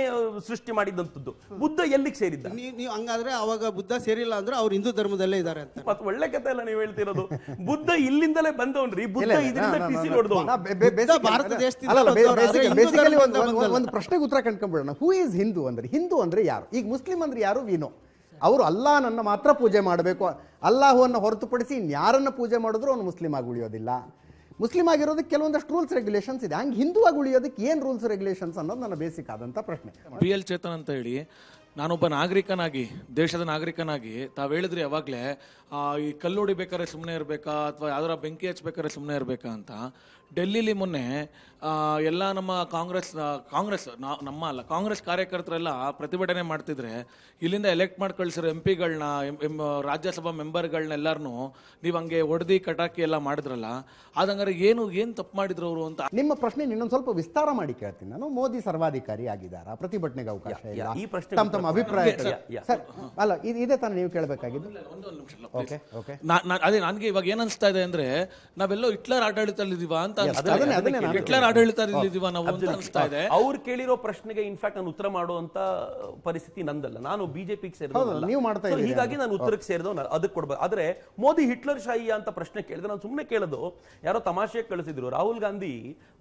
[SPEAKER 2] ಸೃಷ್ಟಿ ಮಾಡಿದಂಥದ್ದು ಬುದ್ಧ ಎಲ್ಲಿಗೆ ಸೇರಿದ್ದ ನೀವು ಹಂಗಾದ್ರೆ ಅವಾಗ ಬುದ್ಧ ಸೇರಿಲ್ಲ ಅಂದ್ರೆ ಅವ್ರು ಹಿಂದೂ ಧರ್ಮದಲ್ಲೇ ಇದ್ದಾರೆ ಅಂತ ಮತ್ತೆ ಒಳ್ಳೆ ಕಥೆ ಅಲ್ಲ ನೀವು ಹೇಳ್ತಿರೋದು ಬುದ್ಧ ಇಲ್ಲಿಂದಲೇ ಬಂದವನ್ರಿ ಬುದ್ಧ ಇದರಿಂದ ಟಿಸಿ ಹೊಡೆದವ
[SPEAKER 1] ಭಾರತ ದೇಶದಿಂದ ಒಂದು ಪ್ರಶ್ನೆಗೆ ಉತ್ತರ ಕಂಡ್ಕೊಂಡ್ಬಿಡೋಣ ಹೂ ಇಸ್ ಹಿಂದೂ ಅಂದ್ರೆ ಹಿಂದೂ ಅಂದ್ರೆ ಯಾರು ಈಗ ಮುಸ್ಲಿಂ ಅಂದ್ರೆ ಯಾರು ವಿನೋ ಅವರು ನನ್ನ ಮಾತ್ರ ಪೂಜೆ ಮಾಡಬೇಕು ಅಲ್ಲಾಹುವನ್ನು ಹೊರತುಪಡಿಸಿ ಯಾರನ್ನ ಪೂಜೆ ಮಾಡಿದ್ರು ಅವನು ಮುಸ್ಲಿಮ್ ಆಗಿ ಉಳಿಯೋದಿಲ್ಲ ಮುಸ್ಲಿಂ ಆಗಿರೋದಕ್ಕೆ ಕೆಲವೊಂದಷ್ಟು ರೂಲ್ಸ್ ರೆಗ್ಯುಲೇಷನ್ಸ್ ಇದೆ ಹಂಗೆ ಆಗಿ ಉಳಿಯೋದಕ್ಕೆ ಏನು ರೂಲ್ಸ್ ರೆಗ್ಯುಲೇಷನ್ಸ್ ಅನ್ನೋದು ನನ್ನ ಬೇಸಿಕ್ ಆದಂಥ ಪ್ರಶ್ನೆ
[SPEAKER 5] ಬಿ ಎಲ್ ಚೇತನ್ ಅಂತ ಹೇಳಿ ನಾನೊಬ್ಬ ನಾಗರಿಕನಾಗಿ ದೇಶದ ನಾಗರಿಕನಾಗಿ ತಾವು ಹೇಳಿದ್ರೆ ಯಾವಾಗಲೇ ಈ ಕಲ್ಲೋಡಿಬೇಕಾದ್ರೆ ಸುಮ್ಮನೆ ಇರಬೇಕಾ ಅಥವಾ ಯಾವ್ದಾರ ಬೆಂಕಿ ಹಚ್ಬೇಕಾದ್ರೆ ಸುಮ್ಮನೆ ಇರಬೇಕಾ ಅಂತ ಡೆಲ್ಲಿಲಿ ಮೊನ್ನೆ ಎಲ್ಲ ನಮ್ಮ ಕಾಂಗ್ರೆಸ್ ಕಾಂಗ್ರೆಸ್ ನಮ್ಮ ಅಲ್ಲ ಕಾಂಗ್ರೆಸ್ ಕಾರ್ಯಕರ್ತರೆಲ್ಲ ಪ್ರತಿಭಟನೆ ಮಾಡ್ತಿದ್ರೆ ಇಲ್ಲಿಂದ ಎಲೆಕ್ಟ್ ಮಾಡಿ ಕಳಿಸಿರೋ ಎಂ ಪಿಗಳನ್ನ ರಾಜ್ಯಸಭಾ ಮೆಂಬರ್ಗಳನ್ನೆಲ್ಲರನ್ನು ನೀವು ಹಂಗೆ ಒಡೆದಿ ಕಟಾಕಿ ಎಲ್ಲ ಮಾಡಿದ್ರಲ್ಲ ಆದಂಗಾರೆ ಏನು ಏನು ತಪ್ಪು ಮಾಡಿದ್ರು ಅವರು ಅಂತ
[SPEAKER 1] ನಿಮ್ಮ ಪ್ರಶ್ನೆ ಇನ್ನೊಂದು ಸ್ವಲ್ಪ ವಿಸ್ತಾರ ಮಾಡಿ ಕೇಳ್ತೀನಿ ನಾನು ಮೋದಿ ಸರ್ವಾಧಿಕಾರಿ ಆಗಿದ್ದಾರೆ
[SPEAKER 5] ಪ್ರತಿಭಟನೆಗೆ ಅವಕಾಶ ಇಲ್ಲ ಈ ಪ್ರಶ್ನೆ ಅಭಿಪ್ರಾಯ
[SPEAKER 1] ಅಲ್ಲ ಇದೇ ತಾನೇ ನೀವು ಕೇಳಬೇಕಾಗಿದ್ದು
[SPEAKER 5] ಓಕೆ ಓಕೆ ಅದೇ ನನಗೆ ಇವಾಗ ಏನಿಸ್ತಾ ಇದೆ ಅಂದ್ರೆ ನಾವೆಲ್ಲೋ ಹಿಟ್ಲರ್ ಆಡಳಿತದಲ್ಲಿದ್ದೀವಾ ಅಂತ ಹಿಟ್ಲರ್ ನಾವು
[SPEAKER 2] ಅವ್ರು ಕೇಳಿರೋ ಪ್ರಶ್ನೆಗೆ ಇನ್ಫ್ಯಾಕ್ಟ್ ನಾನು ಉತ್ತರ ಮಾಡುವಂತ ಪರಿಸ್ಥಿತಿ ನಂದಲ್ಲ ನಾನು ಬಿಜೆಪಿ ಸೇರಿದ ಹೀಗಾಗಿ ನಾನು ಉತ್ತರಕ್ಕೆ ಸೇರಿದ ಅದಕ್ಕೆ ಕೊಡ್ಬೇಕು ಆದ್ರೆ ಮೋದಿ ಹಿಟ್ಲರ್ ಶಾಹಿ ಅಂತ ಪ್ರಶ್ನೆ ಕೇಳಿದ್ರೆ ನಾನು ಸುಮ್ಮನೆ ಕೇಳೋದು ಯಾರೋ ತಮಾಷೆ ಕಳಿಸಿದ್ರು ರಾಹುಲ್ ಗಾಂಧಿ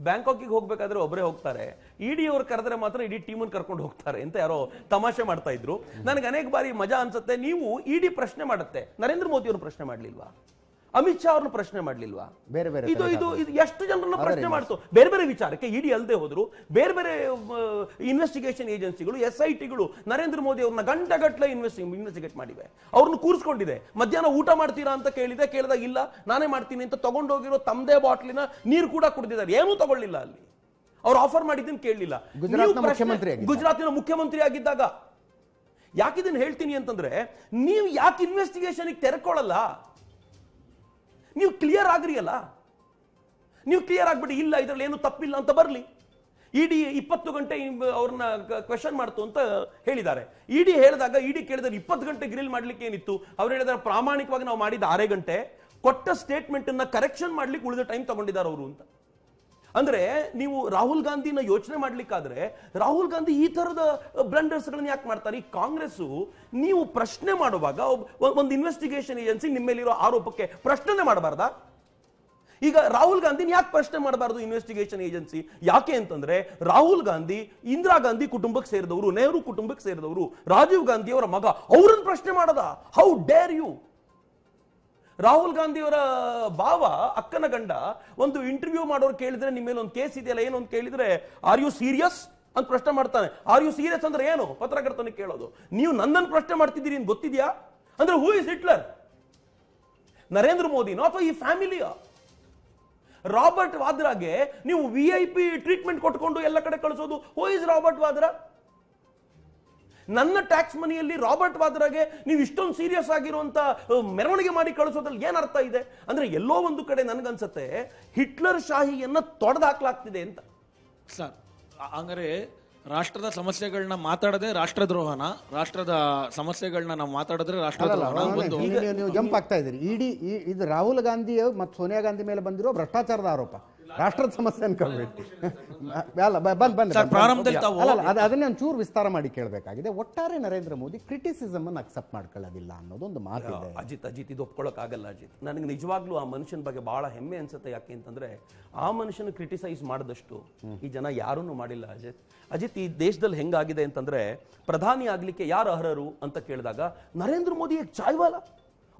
[SPEAKER 2] ಬ್ಯಾಂಕಾಕಿಗೆ ಹೋಗ್ಬೇಕಾದ್ರೆ ಒಬ್ಬರೇ ಹೋಗ್ತಾರೆ ಇಡಿ e ಅವ್ರು ಕರೆದ್ರೆ ಮಾತ್ರ ಇಡೀ ಟೀಮನ್ನು ಕರ್ಕೊಂಡು ಹೋಗ್ತಾರೆ ಅಂತ ಯಾರೋ ತಮಾಷೆ ಮಾಡ್ತಾ ಇದ್ರು ನನಗೆ ಅನೇಕ ಬಾರಿ ಮಜಾ ಅನ್ಸುತ್ತೆ ನೀವು ಇಡಿ e ಪ್ರಶ್ನೆ ಮಾಡುತ್ತೆ ನರೇಂದ್ರ ಮೋದಿ ಅವರು ಪ್ರಶ್ನೆ ಮಾಡ್ಲಿಲ್ವಾ ಅಮಿತ್ ಶಾ ಅವ್ರನ್ನ ಪ್ರಶ್ನೆ ಮಾಡ್ಲಿಲ್ವಾ ಬೇರೆ ಬೇರೆ ಇದು ಇದು ಎಷ್ಟು ಜನರನ್ನ ಪ್ರಶ್ನೆ ಮಾಡ್ತು ಬೇರೆ ಬೇರೆ ವಿಚಾರಕ್ಕೆ ಇಡಿ ಅಲ್ಲದೆ ಹೋದ್ರು ಬೇರೆ ಬೇರೆ ಇನ್ವೆಸ್ಟಿಗೇಷನ್ ಏಜೆನ್ಸಿಗಳು ಎಸ್ ಐ ಟಿಗಳು ನರೇಂದ್ರ ಮೋದಿ ಅವ್ರನ್ನ ಗಂಟೆಗಟ್ಟಲೆ ಇನ್ವೆಸ್ಟಿ ಇನ್ವೆಸ್ಟಿಗೇಟ್ ಮಾಡಿವೆ ಅವ್ರನ್ನ ಕೂರಿಸ್ಕೊಂಡಿದೆ ಮಧ್ಯಾಹ್ನ ಊಟ ಮಾಡ್ತೀರಾ ಅಂತ ಕೇಳಿದೆ ಕೇಳಿದಾಗ ಇಲ್ಲ ನಾನೇ ಮಾಡ್ತೀನಿ ಅಂತ ತಗೊಂಡೋಗಿರೋ ತಮ್ಮದೇ ಬಾಟ್ಲಿನ ನೀರು ಕೂಡ ಕುಡಿದಿದ್ದಾರೆ ಏನೂ ತಗೊಳ್ಳಿಲ್ಲ ಅಲ್ಲಿ ಅವ್ರು ಆಫರ್ ಮಾಡಿದ್ದನ್ನು ಕೇಳಲಿಲ್ಲ ಗುಜರಾತಿನ ಮುಖ್ಯಮಂತ್ರಿ ಆಗಿದ್ದಾಗ ಯಾಕಿದನ್ನು ಹೇಳ್ತೀನಿ ಅಂತಂದ್ರೆ ನೀವು ಯಾಕೆ ಇನ್ವೆಸ್ಟಿಗೇಷನ್ಗೆ ತೆರೆಕೊಳ್ಳಲ್ಲ ನೀವು ಕ್ಲಿಯರ್ ಆಗ್ರಿ ಅಲ್ಲ ನೀವು ಕ್ಲಿಯರ್ ಆಗ್ಬಿಡಿ ಇಲ್ಲ ಇದರಲ್ಲಿ ಏನು ತಪ್ಪಿಲ್ಲ ಅಂತ ಬರಲಿ ಇಡಿ e ಇಪ್ಪತ್ತು ಗಂಟೆ ಅವ್ರನ್ನ ಕ್ವೆಶನ್ ಮಾಡ್ತು ಅಂತ ಹೇಳಿದ್ದಾರೆ ಇಡಿ e ಹೇಳಿದಾಗ ಇಡಿ e ಕೇಳಿದ್ರೆ ಇಪ್ಪತ್ತು ಗಂಟೆ ಗ್ರಿಲ್ ಮಾಡ್ಲಿಕ್ಕೆ ಏನಿತ್ತು ಅವ್ರು ಹೇಳಿದ್ರೆ ಪ್ರಾಮಾಣಿಕವಾಗಿ ನಾವು ಮಾಡಿದ ಆರೇ ಗಂಟೆ ಕೊಟ್ಟ ಸ್ಟೇಟ್ಮೆಂಟನ್ನು ಕರೆಕ್ಷನ್ ಮಾಡ್ಲಿಕ್ಕೆ ಉಳಿದ ಟೈಮ್ ತಗೊಂಡಿದ್ದಾರೆ ಅವರು ಅಂತ ಅಂದ್ರೆ ನೀವು ರಾಹುಲ್ ಗಾಂಧಿನ ಯೋಚನೆ ಮಾಡ್ಲಿಕ್ಕಾದ್ರೆ ರಾಹುಲ್ ಗಾಂಧಿ ಈ ತರದ ಗಳನ್ನ ಯಾಕೆ ಮಾಡ್ತಾರೆ ಈ ಕಾಂಗ್ರೆಸ್ಸು ನೀವು ಪ್ರಶ್ನೆ ಮಾಡುವಾಗ ಒಂದು ಇನ್ವೆಸ್ಟಿಗೇಷನ್ ಏಜೆನ್ಸಿ ನಿಮ್ಮ ಮೇಲಿರೋ ಆರೋಪಕ್ಕೆ ಪ್ರಶ್ನೆ ಮಾಡಬಾರ್ದಾ ಈಗ ರಾಹುಲ್ ಗಾಂಧಿನ ಯಾಕೆ ಪ್ರಶ್ನೆ ಮಾಡಬಾರ್ದು ಇನ್ವೆಸ್ಟಿಗೇಷನ್ ಏಜೆನ್ಸಿ ಯಾಕೆ ಅಂತಂದ್ರೆ ರಾಹುಲ್ ಗಾಂಧಿ ಇಂದಿರಾ ಗಾಂಧಿ ಕುಟುಂಬಕ್ಕೆ ಸೇರಿದವರು ನೆಹರು ಕುಟುಂಬಕ್ಕೆ ಸೇರಿದವರು ರಾಜೀವ್ ಗಾಂಧಿ ಅವರ ಮಗ ಅವ್ರನ್ನ ಪ್ರಶ್ನೆ ಮಾಡದ ಹೌ ಡೇರ್ ಯು ರಾಹುಲ್ ಗಾಂಧಿಯವರ ಭಾವ ಅಕ್ಕನ ಗಂಡ ಒಂದು ಇಂಟರ್ವ್ಯೂ ಮಾಡೋರು ಕೇಳಿದ್ರೆ ನಿಮ್ಮ ಮೇಲೆ ಒಂದು ಕೇಸ್ ಇದೆಯಲ್ಲ ಏನು ಅಂತ ಕೇಳಿದ್ರೆ ಆರ್ ಯು ಸೀರಿಯಸ್ ಅಂತ ಪ್ರಶ್ನೆ ಮಾಡ್ತಾನೆ ಆರ್ ಯು ಸೀರಿಯಸ್ ಅಂದ್ರೆ ಏನು ಪತ್ರಕರ್ತನಿಗೆ ಕೇಳೋದು ನೀವು ನನ್ನನ್ನು ಪ್ರಶ್ನೆ ಮಾಡ್ತಿದ್ದೀರಿ ಗೊತ್ತಿದ್ಯಾ ಅಂದ್ರೆ who is Hitler Narendra Modi ಅಥವಾ ಈ ಫ್ಯಾಮಿಲಿಯ ರಾಬರ್ಟ್ ವಾದ್ರಾಗೆ ನೀವು ವಿ ಐ ಪಿ ಟ್ರೀಟ್ಮೆಂಟ್ ಕೊಟ್ಕೊಂಡು ಎಲ್ಲ ಕಡೆ ಕಳಿಸೋದು ಹೂ ಇಸ್ ರಾಬರ್ಟ್ ವಾದ್ರಾ ನನ್ನ ಟ್ಯಾಕ್ಸ್ ಮನಿಯಲ್ಲಿ ರಾಬರ್ಟ್ ವಾದ್ರಾಗೆ ನೀವು ಇಷ್ಟೊಂದು ಸೀರಿಯಸ್ ಆಗಿರುವಂತ ಮೆರವಣಿಗೆ ಮಾಡಿ ಕಳಿಸೋದ್ರಲ್ಲಿ ಏನ್ ಅರ್ಥ ಇದೆ ಅಂದ್ರೆ ಎಲ್ಲೋ ಒಂದು ಕಡೆ ನನಗನ್ಸುತ್ತೆ ಹಿಟ್ಲರ್ ಶಾಹಿಯನ್ನ ತೊಡೆದಾಕ್ಲಾಗ್ತಿದೆ ಹಾಕ್ಲಾಗ್ತಿದೆ ಅಂತ ಸರ್
[SPEAKER 5] ಅಂದರೆ ರಾಷ್ಟ್ರದ ಸಮಸ್ಯೆಗಳನ್ನ ಮಾತಾಡದೆ ರಾಷ್ಟ್ರದ್ರೋಹನ ರಾಷ್ಟ್ರದ ಸಮಸ್ಯೆಗಳನ್ನ ನಾವು ಮಾತಾಡಿದ್ರೆ ರಾಷ್ಟ್ರದ್ರೋಹ
[SPEAKER 1] ಜಂಪ್ ಆಗ್ತಾ ಇದ್ದೀರಿ ಇಡೀ ಇದು ರಾಹುಲ್ ಗಾಂಧಿ ಮತ್ತು ಸೋನಿಯಾ ಗಾಂಧಿ ಮೇಲೆ ಬಂದಿರೋ ಭ್ರಷ್ಟಾಚಾರದ ಆರೋಪ ರಾಷ್ಟ್ರದ ಸಮಸ್ಯೆ ಅನ್ಕೊಳ್ಬೇಕು ಅಲ್ಲ ಬಂದ್ ಬಂದ್ ಅಲ್ಲ ಅದನ್ನೇ ಒಂಚೂರು ವಿಸ್ತಾರ ಮಾಡಿ ಕೇಳಬೇಕಾಗಿದೆ ಒಟ್ಟಾರೆ ನರೇಂದ್ರ ಮೋದಿ ಕ್ರಿಟಿಸಿಸಮ್ ಅನ್ನು ಅಕ್ಸೆಪ್ಟ್ ಮಾಡ್ಕೊಳ್ಳೋದಿಲ್ಲ ಅನ್ನೋದೊಂದು ಮಾತು
[SPEAKER 2] ಅಜಿತ್ ಅಜಿತ್ ಇದು ಆಗಲ್ಲ ಅಜಿತ್ ನನಗೆ ನಿಜವಾಗ್ಲೂ ಆ ಮನುಷ್ಯನ ಬಗ್ಗೆ ಬಹಳ ಹೆಮ್ಮೆ ಅನ್ಸುತ್ತೆ ಯಾಕೆ ಅಂತಂದ್ರೆ ಆ ಮನುಷ್ಯನ ಕ್ರಿಟಿಸೈಸ್ ಮಾಡಿದಷ್ಟು ಈ ಜನ ಯಾರೂ ಮಾಡಿಲ್ಲ ಅಜಿತ್ ಅಜಿತ್ ಈ ದೇಶದಲ್ಲಿ ಹೆಂಗಾಗಿದೆ ಅಂತಂದ್ರೆ ಪ್ರಧಾನಿ ಆಗ್ಲಿಕ್ಕೆ ಯಾರು ಅರ್ಹರು ಅಂತ ಕೇಳಿದಾಗ ನರೇಂದ್ರ ಮೋದಿ ಚಾಯ್ವಾಲ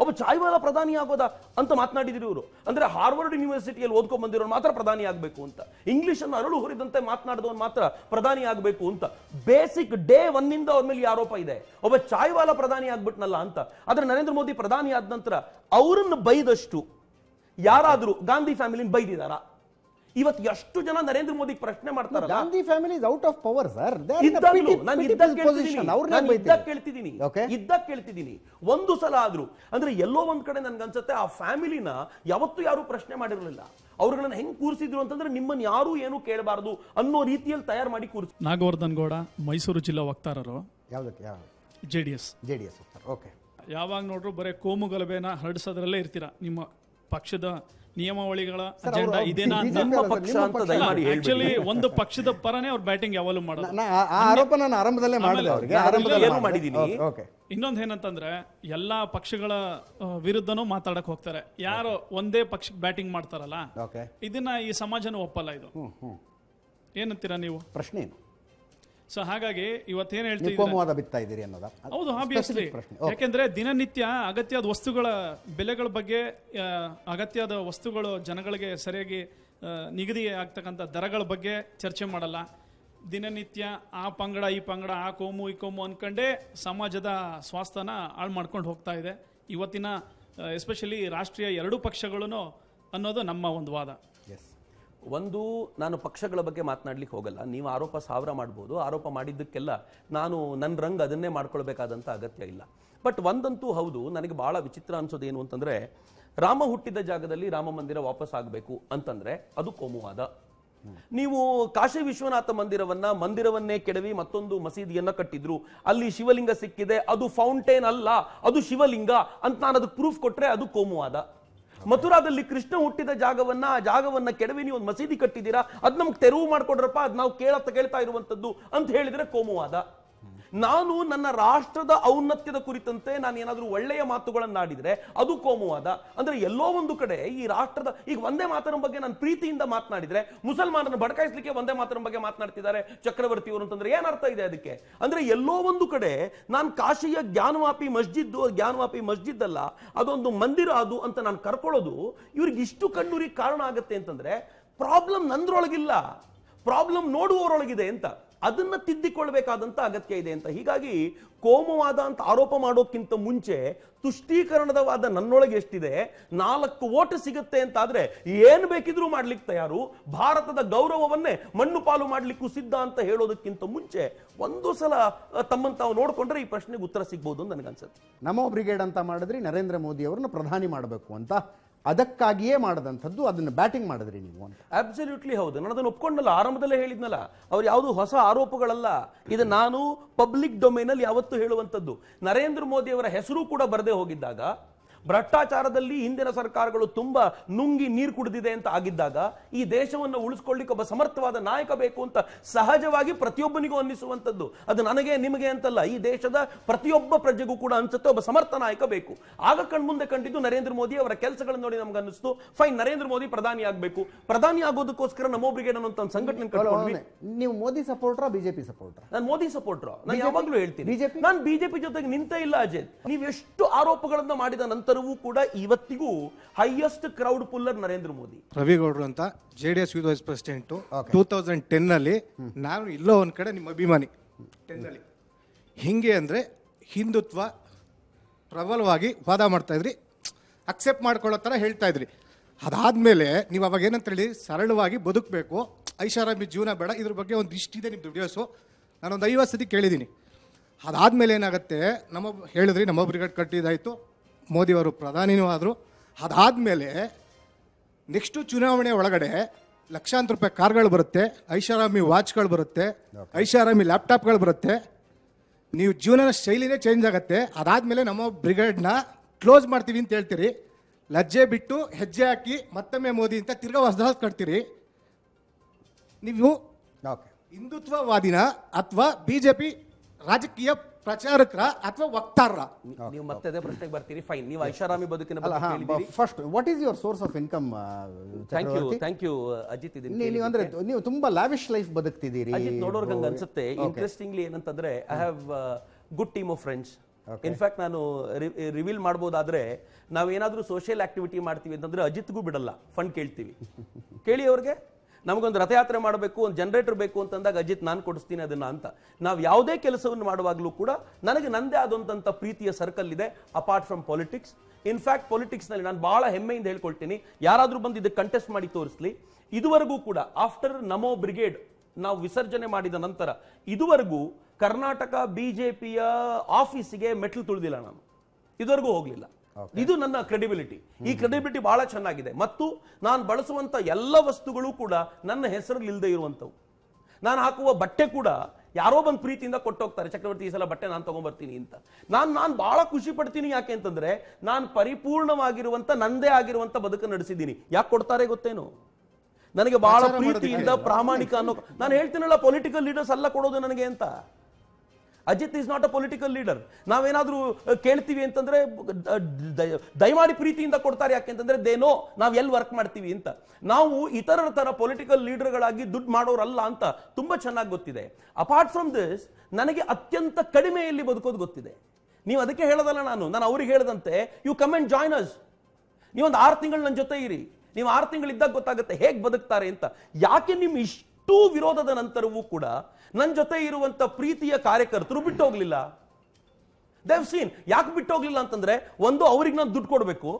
[SPEAKER 2] ಒಬ್ಬ ಚಾಯ್ವಾಲ ಪ್ರಧಾನಿ ಆಗೋದ ಅಂತ ಮಾತನಾಡಿದ್ರು ಇವರು ಅಂದ್ರೆ ಹಾರ್ವರ್ಡ್ ಯೂನಿವರ್ಸಿಟಿಯಲ್ಲಿ ಓದ್ಕೊಂಡ್ ಬಂದಿರೋನು ಮಾತ್ರ ಪ್ರಧಾನಿ ಆಗ್ಬೇಕು ಅಂತ ಇಂಗ್ಲಿಷ್ ಅನ್ನು ಅರಳು ಹುರಿದಂತೆ ಮಾತನಾಡಿದವನು ಮಾತ್ರ ಪ್ರಧಾನಿ ಆಗ್ಬೇಕು ಅಂತ ಬೇಸಿಕ್ ಡೇ ಒನ್ನಿಂದ ಅವ್ರ ಮೇಲೆ ಆರೋಪ ಇದೆ ಒಬ್ಬ ಚಾಯ್ವಾಲ ಪ್ರಧಾನಿ ಆಗ್ಬಿಟ್ನಲ್ಲ ಅಂತ ಆದ್ರೆ ನರೇಂದ್ರ ಮೋದಿ ಪ್ರಧಾನಿ ಆದ ನಂತರ ಅವರನ್ನು ಬೈದಷ್ಟು ಯಾರಾದರೂ ಗಾಂಧಿ ಫ್ಯಾಮಿಲಿನ ಬೈದಿದಾರಾ ಇವತ್ತು ಎಷ್ಟು ಜನ ನರೇಂದ್ರ ಮೋದಿ ಪ್ರಶ್ನೆ ಮಾಡ್ತಾರೆ Gandhi family
[SPEAKER 1] out of power sir ನಾನು ಇದ್ದಾಗ
[SPEAKER 2] ಕೇಳ್ತಿದ್ದೀನಿ ಇದ್ದಾಗ ಕೇಳ್ತಿದ್ದೀನಿ ಒಂದು ಸಲ ಆದ್ರೂ ಅಂದ್ರೆ ಎಲ್ಲೋ ಒಂದ್ ಕಡೆ ಅನ್ಸುತ್ತೆ ಆ ಫ್ಯಾಮಿಲಿನ ಯಾವತ್ತೂ ಯಾರು ಪ್ರಶ್ನೆ ಮಾಡಿರಲಿಲ್ಲ ಅವ್ರಗಳನ್ನ ಹೆಂಗ್ ಕೂರಿಸಿದ್ರು ಅಂತಂದ್ರೆ ನಿಮ್ಮನ್ನ ಯಾರು ಏನು ಕೇಳಬಾರದು ಅನ್ನೋ ರೀತಿಯಲ್ಲಿ ತಯಾರು ಮಾಡಿ ಕೂರಿಸ
[SPEAKER 6] ನಾಗವರ್ಧನ್ ಗೌಡ ಮೈಸೂರು ಜಿಲ್ಲಾ ವಕ್ತಾರರು ಜೆಡಿಎಸ್ ಜೆಡಿಎಸ್ ಓಕೆ
[SPEAKER 2] ಯಾವಾಗ ನೋಡ್ರು ಬರೀ
[SPEAKER 6] ಕೋಮು ಗಲಭೆನ ಹರಡಿಸೋದ್ರಲ್ಲೇ ಇರ್ತೀರಾ ನಿಮ್ಮ ಪಕ್ಷದ ನಿಯಮಾವಳಿಗಳ ಅಜೆಂಡಾ ಇದೇನಾ ಆಕ್ಚುಲಿ ಒಂದು ಪಕ್ಷದ ಪರನೇ ಅವ್ರು ಬ್ಯಾಟಿಂಗ್ ಯಾವಾಗಲೂ ಮಾಡಿದೀನಿ ಇನ್ನೊಂದ್ ಏನಂತಂದ್ರೆ ಎಲ್ಲಾ ಪಕ್ಷಗಳ ವಿರುದ್ಧನೂ ಮಾತಾಡಕ್ ಹೋಗ್ತಾರೆ ಯಾರು ಒಂದೇ ಪಕ್ಷಕ್ಕೆ ಬ್ಯಾಟಿಂಗ್ ಮಾಡ್ತಾರಲ್ಲ ಇದನ್ನ ಈ ಸಮಾಜನೂ ಒಪ್ಪಲ್ಲ ಇದು ಏನಂತೀರಾ ನೀವು ಪ್ರಶ್ನೆ ಏನು ಸೊ ಹಾಗಾಗಿ ಇವತ್ತೇನು ಹೇಳ್ತೀವಿ
[SPEAKER 1] ಹೌದು ಆಬ್ವಿಯಸ್ಲಿ
[SPEAKER 6] ಯಾಕೆಂದ್ರೆ ದಿನನಿತ್ಯ ಅಗತ್ಯದ ವಸ್ತುಗಳ ಬೆಲೆಗಳ ಬಗ್ಗೆ ಅಗತ್ಯದ ವಸ್ತುಗಳು ಜನಗಳಿಗೆ ಸರಿಯಾಗಿ ನಿಗದಿ ಆಗ್ತಕ್ಕಂಥ ದರಗಳ ಬಗ್ಗೆ ಚರ್ಚೆ ಮಾಡಲ್ಲ ದಿನನಿತ್ಯ ಆ ಪಂಗಡ ಈ ಪಂಗಡ ಆ ಕೋಮು ಈ ಕೋಮು ಅಂದ್ಕೊಂಡೇ ಸಮಾಜದ ಸ್ವಾಸ್ಥನ ಹಾಳು ಮಾಡ್ಕೊಂಡು ಹೋಗ್ತಾ ಇದೆ ಇವತ್ತಿನ ಎಸ್ಪೆಷಲಿ ರಾಷ್ಟ್ರೀಯ ಎರಡೂ ಪಕ್ಷಗಳೂ ಅನ್ನೋದು ನಮ್ಮ ಒಂದು ವಾದ
[SPEAKER 2] ಒಂದು ನಾನು ಪಕ್ಷಗಳ ಬಗ್ಗೆ ಮಾತನಾಡ್ಲಿಕ್ಕೆ ಹೋಗಲ್ಲ ನೀವು ಆರೋಪ ಸಾವಿರ ಮಾಡ್ಬೋದು ಆರೋಪ ಮಾಡಿದ್ದಕ್ಕೆಲ್ಲ ನಾನು ನನ್ನ ರಂಗ್ ಅದನ್ನೇ ಮಾಡ್ಕೊಳ್ಬೇಕಾದಂಥ ಅಗತ್ಯ ಇಲ್ಲ ಬಟ್ ಒಂದಂತೂ ಹೌದು ನನಗೆ ಭಾಳ ವಿಚಿತ್ರ ಏನು ಅಂತಂದರೆ ರಾಮ ಹುಟ್ಟಿದ ಜಾಗದಲ್ಲಿ ರಾಮ ಮಂದಿರ ವಾಪಸ್ ಆಗಬೇಕು ಅಂತಂದರೆ ಅದು ಕೋಮುವಾದ ನೀವು ಕಾಶಿ ವಿಶ್ವನಾಥ ಮಂದಿರವನ್ನ ಮಂದಿರವನ್ನೇ ಕೆಡವಿ ಮತ್ತೊಂದು ಮಸೀದಿಯನ್ನ ಕಟ್ಟಿದ್ರು ಅಲ್ಲಿ ಶಿವಲಿಂಗ ಸಿಕ್ಕಿದೆ ಅದು ಫೌಂಟೇನ್ ಅಲ್ಲ ಅದು ಶಿವಲಿಂಗ ಅಂತ ನಾನು ಅದಕ್ಕೆ ಪ್ರೂಫ್ ಕೊಟ್ರೆ ಅದು ಕೋಮುವಾದ ಮಥುರಾದಲ್ಲಿ ಕೃಷ್ಣ ಹುಟ್ಟಿದ ಜಾಗವನ್ನ ಆ ಜಾಗವನ್ನ ಕೆಡವಿ ನೀವು ಒಂದು ಮಸೀದಿ ಕಟ್ಟಿದ್ದೀರಾ ಅದ್ ನಮ್ಗೆ ತೆರವು ಮಾಡ್ಕೊಂಡ್ರಪ್ಪ ಅದ್ ನಾವು ಕೇಳತ್ತ ಕೇಳ್ತಾ ಇರುವಂತದ್ದು ಅಂತ ಹೇಳಿದ್ರೆ ಕೋಮುವಾದ ನಾನು ನನ್ನ ರಾಷ್ಟ್ರದ ಔನ್ನತ್ಯದ ಕುರಿತಂತೆ ನಾನು ಏನಾದರೂ ಒಳ್ಳೆಯ ಆಡಿದರೆ ಅದು ಕೋಮುವಾದ ಅಂದ್ರೆ ಎಲ್ಲೋ ಒಂದು ಕಡೆ ಈ ರಾಷ್ಟ್ರದ ಈಗ ಒಂದೇ ಮಾತಿನ ಬಗ್ಗೆ ನಾನು ಪ್ರೀತಿಯಿಂದ ಮಾತನಾಡಿದರೆ ಮುಸಲ್ಮಾನರನ್ನು ಬಡಕಾಯಿಸಲಿಕ್ಕೆ ಒಂದೇ ಮಾತಿನ ಬಗ್ಗೆ ಮಾತನಾಡ್ತಿದ್ದಾರೆ ಚಕ್ರವರ್ತಿಯವರು ಅಂತಂದ್ರೆ ಏನರ್ಥ ಇದೆ ಅದಕ್ಕೆ ಅಂದ್ರೆ ಎಲ್ಲೋ ಒಂದು ಕಡೆ ನಾನು ಕಾಶಿಯ ಜ್ಞಾನವಾಪಿ ಮಸ್ಜಿದ್ದು ಜ್ಞಾನವಾಪಿ ಮಸ್ಜಿದ್ ಅಲ್ಲ ಅದೊಂದು ಮಂದಿರ ಅದು ಅಂತ ನಾನು ಕರ್ಕೊಳ್ಳೋದು ಇವ್ರಿಗೆ ಇಷ್ಟು ಕಣ್ಣೂರಿಗೆ ಕಾರಣ ಆಗುತ್ತೆ ಅಂತಂದ್ರೆ ಪ್ರಾಬ್ಲಮ್ ನಂದ್ರೊಳಗಿಲ್ಲ ಪ್ರಾಬ್ಲಮ್ ನೋಡುವವರೊಳಗಿದೆ ಅಂತ ಅದನ್ನು ತಿದ್ದಿಕೊಳ್ಬೇಕಾದಂಥ ಅಗತ್ಯ ಇದೆ ಅಂತ ಹೀಗಾಗಿ ಕೋಮವಾದ ಅಂತ ಆರೋಪ ಮಾಡೋಕ್ಕಿಂತ ಮುಂಚೆ ತುಷ್ಟೀಕರಣದವಾದ ನನ್ನೊಳಗೆ ಎಷ್ಟಿದೆ ನಾಲ್ಕು ಓಟ್ ಸಿಗುತ್ತೆ ಅಂತ ಆದರೆ ಏನು ಬೇಕಿದ್ರೂ ಮಾಡ್ಲಿಕ್ಕೆ ತಯಾರು ಭಾರತದ ಗೌರವವನ್ನೇ ಮಣ್ಣು ಪಾಲು ಮಾಡಲಿಕ್ಕೂ ಸಿದ್ಧ ಅಂತ ಹೇಳೋದಕ್ಕಿಂತ ಮುಂಚೆ ಒಂದು ಸಲ ತಮ್ಮನ್ನು ತಾವು ನೋಡಿಕೊಂಡ್ರೆ ಈ ಪ್ರಶ್ನೆಗೆ ಉತ್ತರ ಸಿಗ್ಬೋದು ಅಂತ ನನಗನ್ಸುತ್ತೆ ನಮೋ ಬ್ರಿಗೇಡ್ ಅಂತ ಮಾಡಿದ್ರಿ ನರೇಂದ್ರ
[SPEAKER 1] ಮೋದಿ ಅವರನ್ನು ಪ್ರಧಾನಿ ಮಾಡಬೇಕು ಅಂತ ಅದಕ್ಕಾಗಿಯೇ ಮಾಡದಂಥದ್ದು ಅದನ್ನು ಬ್ಯಾಟಿಂಗ್ ಮಾಡಿದ್ರಿ ನೀವು ಅಂತ
[SPEAKER 2] ಅಬ್ಸಲ್ಯೂಟ್ಲಿ ಹೌದು ನಾನು ಅದನ್ನು ಒಪ್ಕೊಂಡಲ್ಲ ಆರಂಭದಲ್ಲೇ ಹೇಳಿದ್ನಲ್ಲ ಅವ್ರು ಯಾವುದು ಹೊಸ ಆರೋಪಗಳಲ್ಲ ಇದು ನಾನು ಪಬ್ಲಿಕ್ ಡೊಮೇನಲ್ಲಿ ಯಾವತ್ತೂ ಹೇಳುವಂಥದ್ದು ನರೇಂದ್ರ ಮೋದಿ ಅವರ ಹೆಸರು ಕೂಡ ಬರದೇ ಹೋಗಿದ್ದಾಗ ಭ್ರಷ್ಟಾಚಾರದಲ್ಲಿ ಹಿಂದಿನ ಸರ್ಕಾರಗಳು ತುಂಬಾ ನುಂಗಿ ನೀರು ಕುಡಿದಿದೆ ಅಂತ ಆಗಿದ್ದಾಗ ಈ ದೇಶವನ್ನು ಉಳಿಸ್ಕೊಳ್ಳಿಕ್ಕೆ ಒಬ್ಬ ಸಮರ್ಥವಾದ ನಾಯಕ ಬೇಕು ಅಂತ ಸಹಜವಾಗಿ ಪ್ರತಿಯೊಬ್ಬನಿಗೂ ಅನ್ನಿಸುವಂಥದ್ದು ಅದು ನನಗೆ ನಿಮಗೆ ಅಂತಲ್ಲ ಈ ದೇಶದ ಪ್ರತಿಯೊಬ್ಬ ಪ್ರಜೆಗೂ ಕೂಡ ಅನ್ಸುತ್ತೆ ಒಬ್ಬ ಸಮರ್ಥ ನಾಯಕ ಬೇಕು ಆಗ ಕಣ್ಮುಂದೆ ಕಂಡಿದ್ದು ನರೇಂದ್ರ ಮೋದಿ ಅವರ ಕೆಲಸಗಳನ್ನು ನೋಡಿ ನಮ್ಗೆ ಅನ್ನಿಸ್ತು ಫೈನ್ ನರೇಂದ್ರ ಮೋದಿ ಪ್ರಧಾನಿ ಆಗಬೇಕು ಪ್ರಧಾನಿ ಆಗೋದಕ್ಕೋಸ್ಕರ ನಮೋ ಬ್ರಿಗೇಡ್ ಅನ್ನೋ ಸಂಘಟನೆ ನೀವು ಮೋದಿ
[SPEAKER 1] ಸಪೋರ್ಟರ್ ಬಿಜೆಪಿ
[SPEAKER 2] ಸಪೋರ್ಟರ್ ನಾನು ಮೋದಿ ಸಪೋರ್ಟರ್ ನಾನು ಯಾವಾಗಲೂ ಹೇಳ್ತೀನಿ ನಾನು ಬಿಜೆಪಿ ಜೊತೆಗೆ ನಿಂತೇ ಇಲ್ಲ ಅಜಯ್ ನೀವು ಎಷ್ಟು ಆರೋಪಗಳನ್ನು ಮಾಡಿದ ನಂತರ ಉತ್ತರವೂ ಕೂಡ ಇವತ್ತಿಗೂ highest crowd puller Narendra Modi
[SPEAKER 7] ರವಿಗೌಡರು ಅಂತ J D S youth vice president two thousand ten ಅಲ್ಲಿ ನಾನು ಇಲ್ಲೋ ಒಂದ್ ಕಡೆ ನಿಮ್ಮ ಅಭಿಮಾನಿ ಟೆನ್ನಲ್ಲಿ ಅಲ್ಲಿ ಹಿಂಗೆ ಅಂದ್ರೆ ಹಿಂದುತ್ವ ಪ್ರಬಲವಾಗಿ ವಾದ ಮಾಡ್ತಾ ಇದ್ರಿ ಅಕ್ಸೆಪ್ಟ್ ಮಾಡ್ಕೊಳ್ಳೋ ತರ ಹೇಳ್ತಾ ಇದ್ರಿ ಅದಾದ್ಮೇಲೆ ನೀವು ಅವಾಗ ಏನಂತ ಹೇಳಿ ಸರಳವಾಗಿ ಬದುಕಬೇಕು ಐಷಾರಾಮಿ ಜೀವನ ಬೇಡ ಇದ್ರ ಬಗ್ಗೆ ಒಂದು ಇಷ್ಟಿದೆ ನಿಮ್ದು ವಿಡಿಯೋಸು ನಾನೊಂದು ಐವತ್ತು ಸತಿ ಕೇಳಿದ್ದೀನಿ ಅದಾದ್ಮೇಲೆ ಏನಾಗುತ್ತೆ ನಮ್ಮ ಹೇಳಿದ್ರಿ ನಮ್ಮ ನಮ್ಮೊಬ್ರಿಗೆ ಕಟ್ಟಿದಾಯ್ತು ಮೋದಿಯವರು ಪ್ರಧಾನಿನೂ ಆದರು ಅದಾದಮೇಲೆ ನೆಕ್ಸ್ಟು ಚುನಾವಣೆ ಒಳಗಡೆ ಲಕ್ಷಾಂತರ ರೂಪಾಯಿ ಕಾರ್ಗಳು ಬರುತ್ತೆ ಐಷಾರಾಮಿ ವಾಚ್ಗಳು ಬರುತ್ತೆ ಐಷಾರಾಮಿ ಲ್ಯಾಪ್ಟಾಪ್ಗಳು ಬರುತ್ತೆ ನೀವು ಜೀವನದ ಶೈಲಿನೇ ಚೇಂಜ್ ಆಗುತ್ತೆ ಮೇಲೆ ನಮ್ಮ ಬ್ರಿಗೇಡ್ನ ಕ್ಲೋಸ್ ಮಾಡ್ತೀವಿ ಅಂತ ಹೇಳ್ತೀರಿ ಲಜ್ಜೆ ಬಿಟ್ಟು ಹೆಜ್ಜೆ ಹಾಕಿ ಮತ್ತೊಮ್ಮೆ ಮೋದಿ ಅಂತ ತಿರ್ಗಾ ಹೊಸದಾಸ್ ಕಟ್ತೀರಿ ನೀವು ಹಿಂದುತ್ವವಾದಿನ ಅಥವಾ ಬಿ ಜೆ ಪಿ
[SPEAKER 2] ರಾಜಕೀಯ ಪ್ರಚಾರಕರ ಅಥವಾ ವಕ್ತಾರ ನೀವು ಮತ್ತೆ ಅದೇ ಪ್ರಶ್ನೆಗೆ ಬರ್ತೀರಿ ಫೈನ್ ನೀವು ಐಷಾರಾಮಿ ಬದುಕಿನ
[SPEAKER 1] first what is your source of income thank you
[SPEAKER 2] thank you Ajit ನೀವು ಅಂದ್ರೆ
[SPEAKER 1] ನೀವು ತುಂಬಾ ಲಾವಿಶ್ ಲೈಫ್ ಬದುಕ್ತಿದ್ದೀರಿ ನೋಡೋರ್ಗಂಗೆ ಅನ್ಸುತ್ತೆ
[SPEAKER 2] ಇಂಟ್ರೆಸ್ಟಿಂಗ್ಲಿ ಏನಂತಂದ್ರೆ I have good team of friends in fact ನಾನು ರಿವೀಲ್ ಮಾಡ್ಬೋದಾದ್ರೆ ನಾವೇನಾದ್ರೂ ಸೋಷಿಯಲ್ ಆಕ್ಟಿವಿಟಿ ಮಾಡ್ತೀವಿ ಅಂತಂದ್ರೆ ಅಜಿತ್ಗೂ ಬಿಡಲ್ಲ ಫಂಡ್ ಕೇಳ್ತೀವಿ ಕೇಳಿ ಅವ್ರಿಗೆ ನಮಗೊಂದು ರಥಯಾತ್ರೆ ಮಾಡಬೇಕು ಒಂದು ಜನರೇಟರ್ ಬೇಕು ಅಂತಂದಾಗ ಅಜಿತ್ ನಾನು ಕೊಡಿಸ್ತೀನಿ ಅದನ್ನು ಅಂತ ನಾವು ಯಾವುದೇ ಕೆಲಸವನ್ನು ಮಾಡುವಾಗಲೂ ಕೂಡ ನನಗೆ ನಂದೇ ಆದಂಥ ಪ್ರೀತಿಯ ಸರ್ಕಲ್ ಇದೆ ಅಪಾರ್ಟ್ ಫ್ರಮ್ ಪಾಲಿಟಿಕ್ಸ್ ಇನ್ಫ್ಯಾಕ್ಟ್ ಪಾಲಿಟಿಕ್ಸ್ನಲ್ಲಿ ನಾನು ಭಾಳ ಹೆಮ್ಮೆಯಿಂದ ಹೇಳ್ಕೊಳ್ತೀನಿ ಯಾರಾದರೂ ಬಂದು ಇದಕ್ಕೆ ಕಂಟೆಸ್ಟ್ ಮಾಡಿ ತೋರಿಸಲಿ ಇದುವರೆಗೂ ಕೂಡ ಆಫ್ಟರ್ ನಮೋ ಬ್ರಿಗೇಡ್ ನಾವು ವಿಸರ್ಜನೆ ಮಾಡಿದ ನಂತರ ಇದುವರೆಗೂ ಕರ್ನಾಟಕ ಬಿ ಜೆ ಪಿಯ ಆಫೀಸಿಗೆ ಮೆಟ್ಲು ತುಳಿದಿಲ್ಲ ನಾನು ಇದುವರೆಗೂ ಹೋಗಲಿಲ್ಲ ಇದು ನನ್ನ ಕ್ರೆಡಿಬಿಲಿಟಿ ಈ ಕ್ರೆಡಿಬಿಲಿಟಿ ಬಹಳ ಚೆನ್ನಾಗಿದೆ ಮತ್ತು ನಾನು ಬಳಸುವಂತ ಎಲ್ಲ ವಸ್ತುಗಳು ಕೂಡ ನನ್ನ ಹೆಸರು ಇಲ್ಲದೆ ಇರುವಂತವು ನಾನು ಹಾಕುವ ಬಟ್ಟೆ ಕೂಡ ಯಾರೋ ಬಂದು ಪ್ರೀತಿಯಿಂದ ಕೊಟ್ಟೋಗ್ತಾರೆ ಚಕ್ರವರ್ತಿ ಈ ಸಲ ಬಟ್ಟೆ ನಾನು ತಗೊಂಡ್ಬರ್ತೀನಿ ಅಂತ ನಾನು ನಾನು ಬಹಳ ಖುಷಿ ಪಡ್ತೀನಿ ಯಾಕೆ ಅಂತಂದ್ರೆ ನಾನು ಪರಿಪೂರ್ಣವಾಗಿರುವಂತ ನಂದೇ ಆಗಿರುವಂತ ಬದುಕು ನಡೆಸಿದ್ದೀನಿ ಯಾಕೆ ಕೊಡ್ತಾರೆ ಗೊತ್ತೇನು ನನಗೆ ಬಹಳ ಪ್ರೀತಿಯಿಂದ ಪ್ರಾಮಾಣಿಕ ಅನ್ನೋ ನಾನು ಹೇಳ್ತೀನಲ್ಲ ಪೊಲಿಟಿಕಲ್ ಲೀಡರ್ಸ್ ಅಲ್ಲ ಕೊಡೋದು ನನಗೆ ಅಂತ Ajit is not a political leader ನಾವೇನಾದರೂ ಕೇಳ್ತೀವಿ ಅಂತಂದರೆ ದಯಮಾಡಿ ಪ್ರೀತಿಯಿಂದ ಕೊಡ್ತಾರೆ ಯಾಕೆಂತಂದರೆ ದೇನೋ ನಾವು ಎಲ್ಲಿ ವರ್ಕ್ ಮಾಡ್ತೀವಿ ಅಂತ ನಾವು ಇತರರ ಥರ ಪೊಲಿಟಿಕಲ್ ಲೀಡರ್ಗಳಾಗಿ ದುಡ್ಡು ಮಾಡೋರಲ್ಲ ಅಂತ ತುಂಬ ಚೆನ್ನಾಗಿ ಗೊತ್ತಿದೆ ಅಪಾರ್ಟ್ ಫ್ರಮ್ ದಿಸ್ ನನಗೆ ಅತ್ಯಂತ ಕಡಿಮೆಯಲ್ಲಿ ಬದುಕೋದು ಗೊತ್ತಿದೆ ನೀವು ಅದಕ್ಕೆ ಹೇಳೋದಲ್ಲ ನಾನು ನಾನು ಅವ್ರಿಗೆ ಹೇಳಿದಂತೆ you come and join us ನೀವೊಂದು ಆರು ತಿಂಗಳು ನನ್ನ ಜೊತೆ ಇರಿ ನೀವು ಆರು ತಿಂಗಳಿದ್ದಾಗ ಗೊತ್ತಾಗುತ್ತೆ ಹೇಗೆ ಬದುಕ್ತಾರೆ ಅಂತ ಯಾಕೆ ನಿಮ್ಮ ಇಷ್ಟ ಟೂ ವಿರೋಧದ ನಂತರವೂ ಕೂಡ ನನ್ನ ಜೊತೆ ಇರುವಂತ ಪ್ರೀತಿಯ ಕಾರ್ಯಕರ್ತರು ಬಿಟ್ಟೋಗ್ಲಿಲ್ಲ ದೇವ್ ಸೀನ್ ಯಾಕೆ ಬಿಟ್ಟೋಗ್ಲಿಲ್ಲ ಅಂತಂದ್ರೆ ಒಂದು ಅವ್ರಿಗೆ ನಾನು ದುಡ್ಡು ಕೊಡಬೇಕು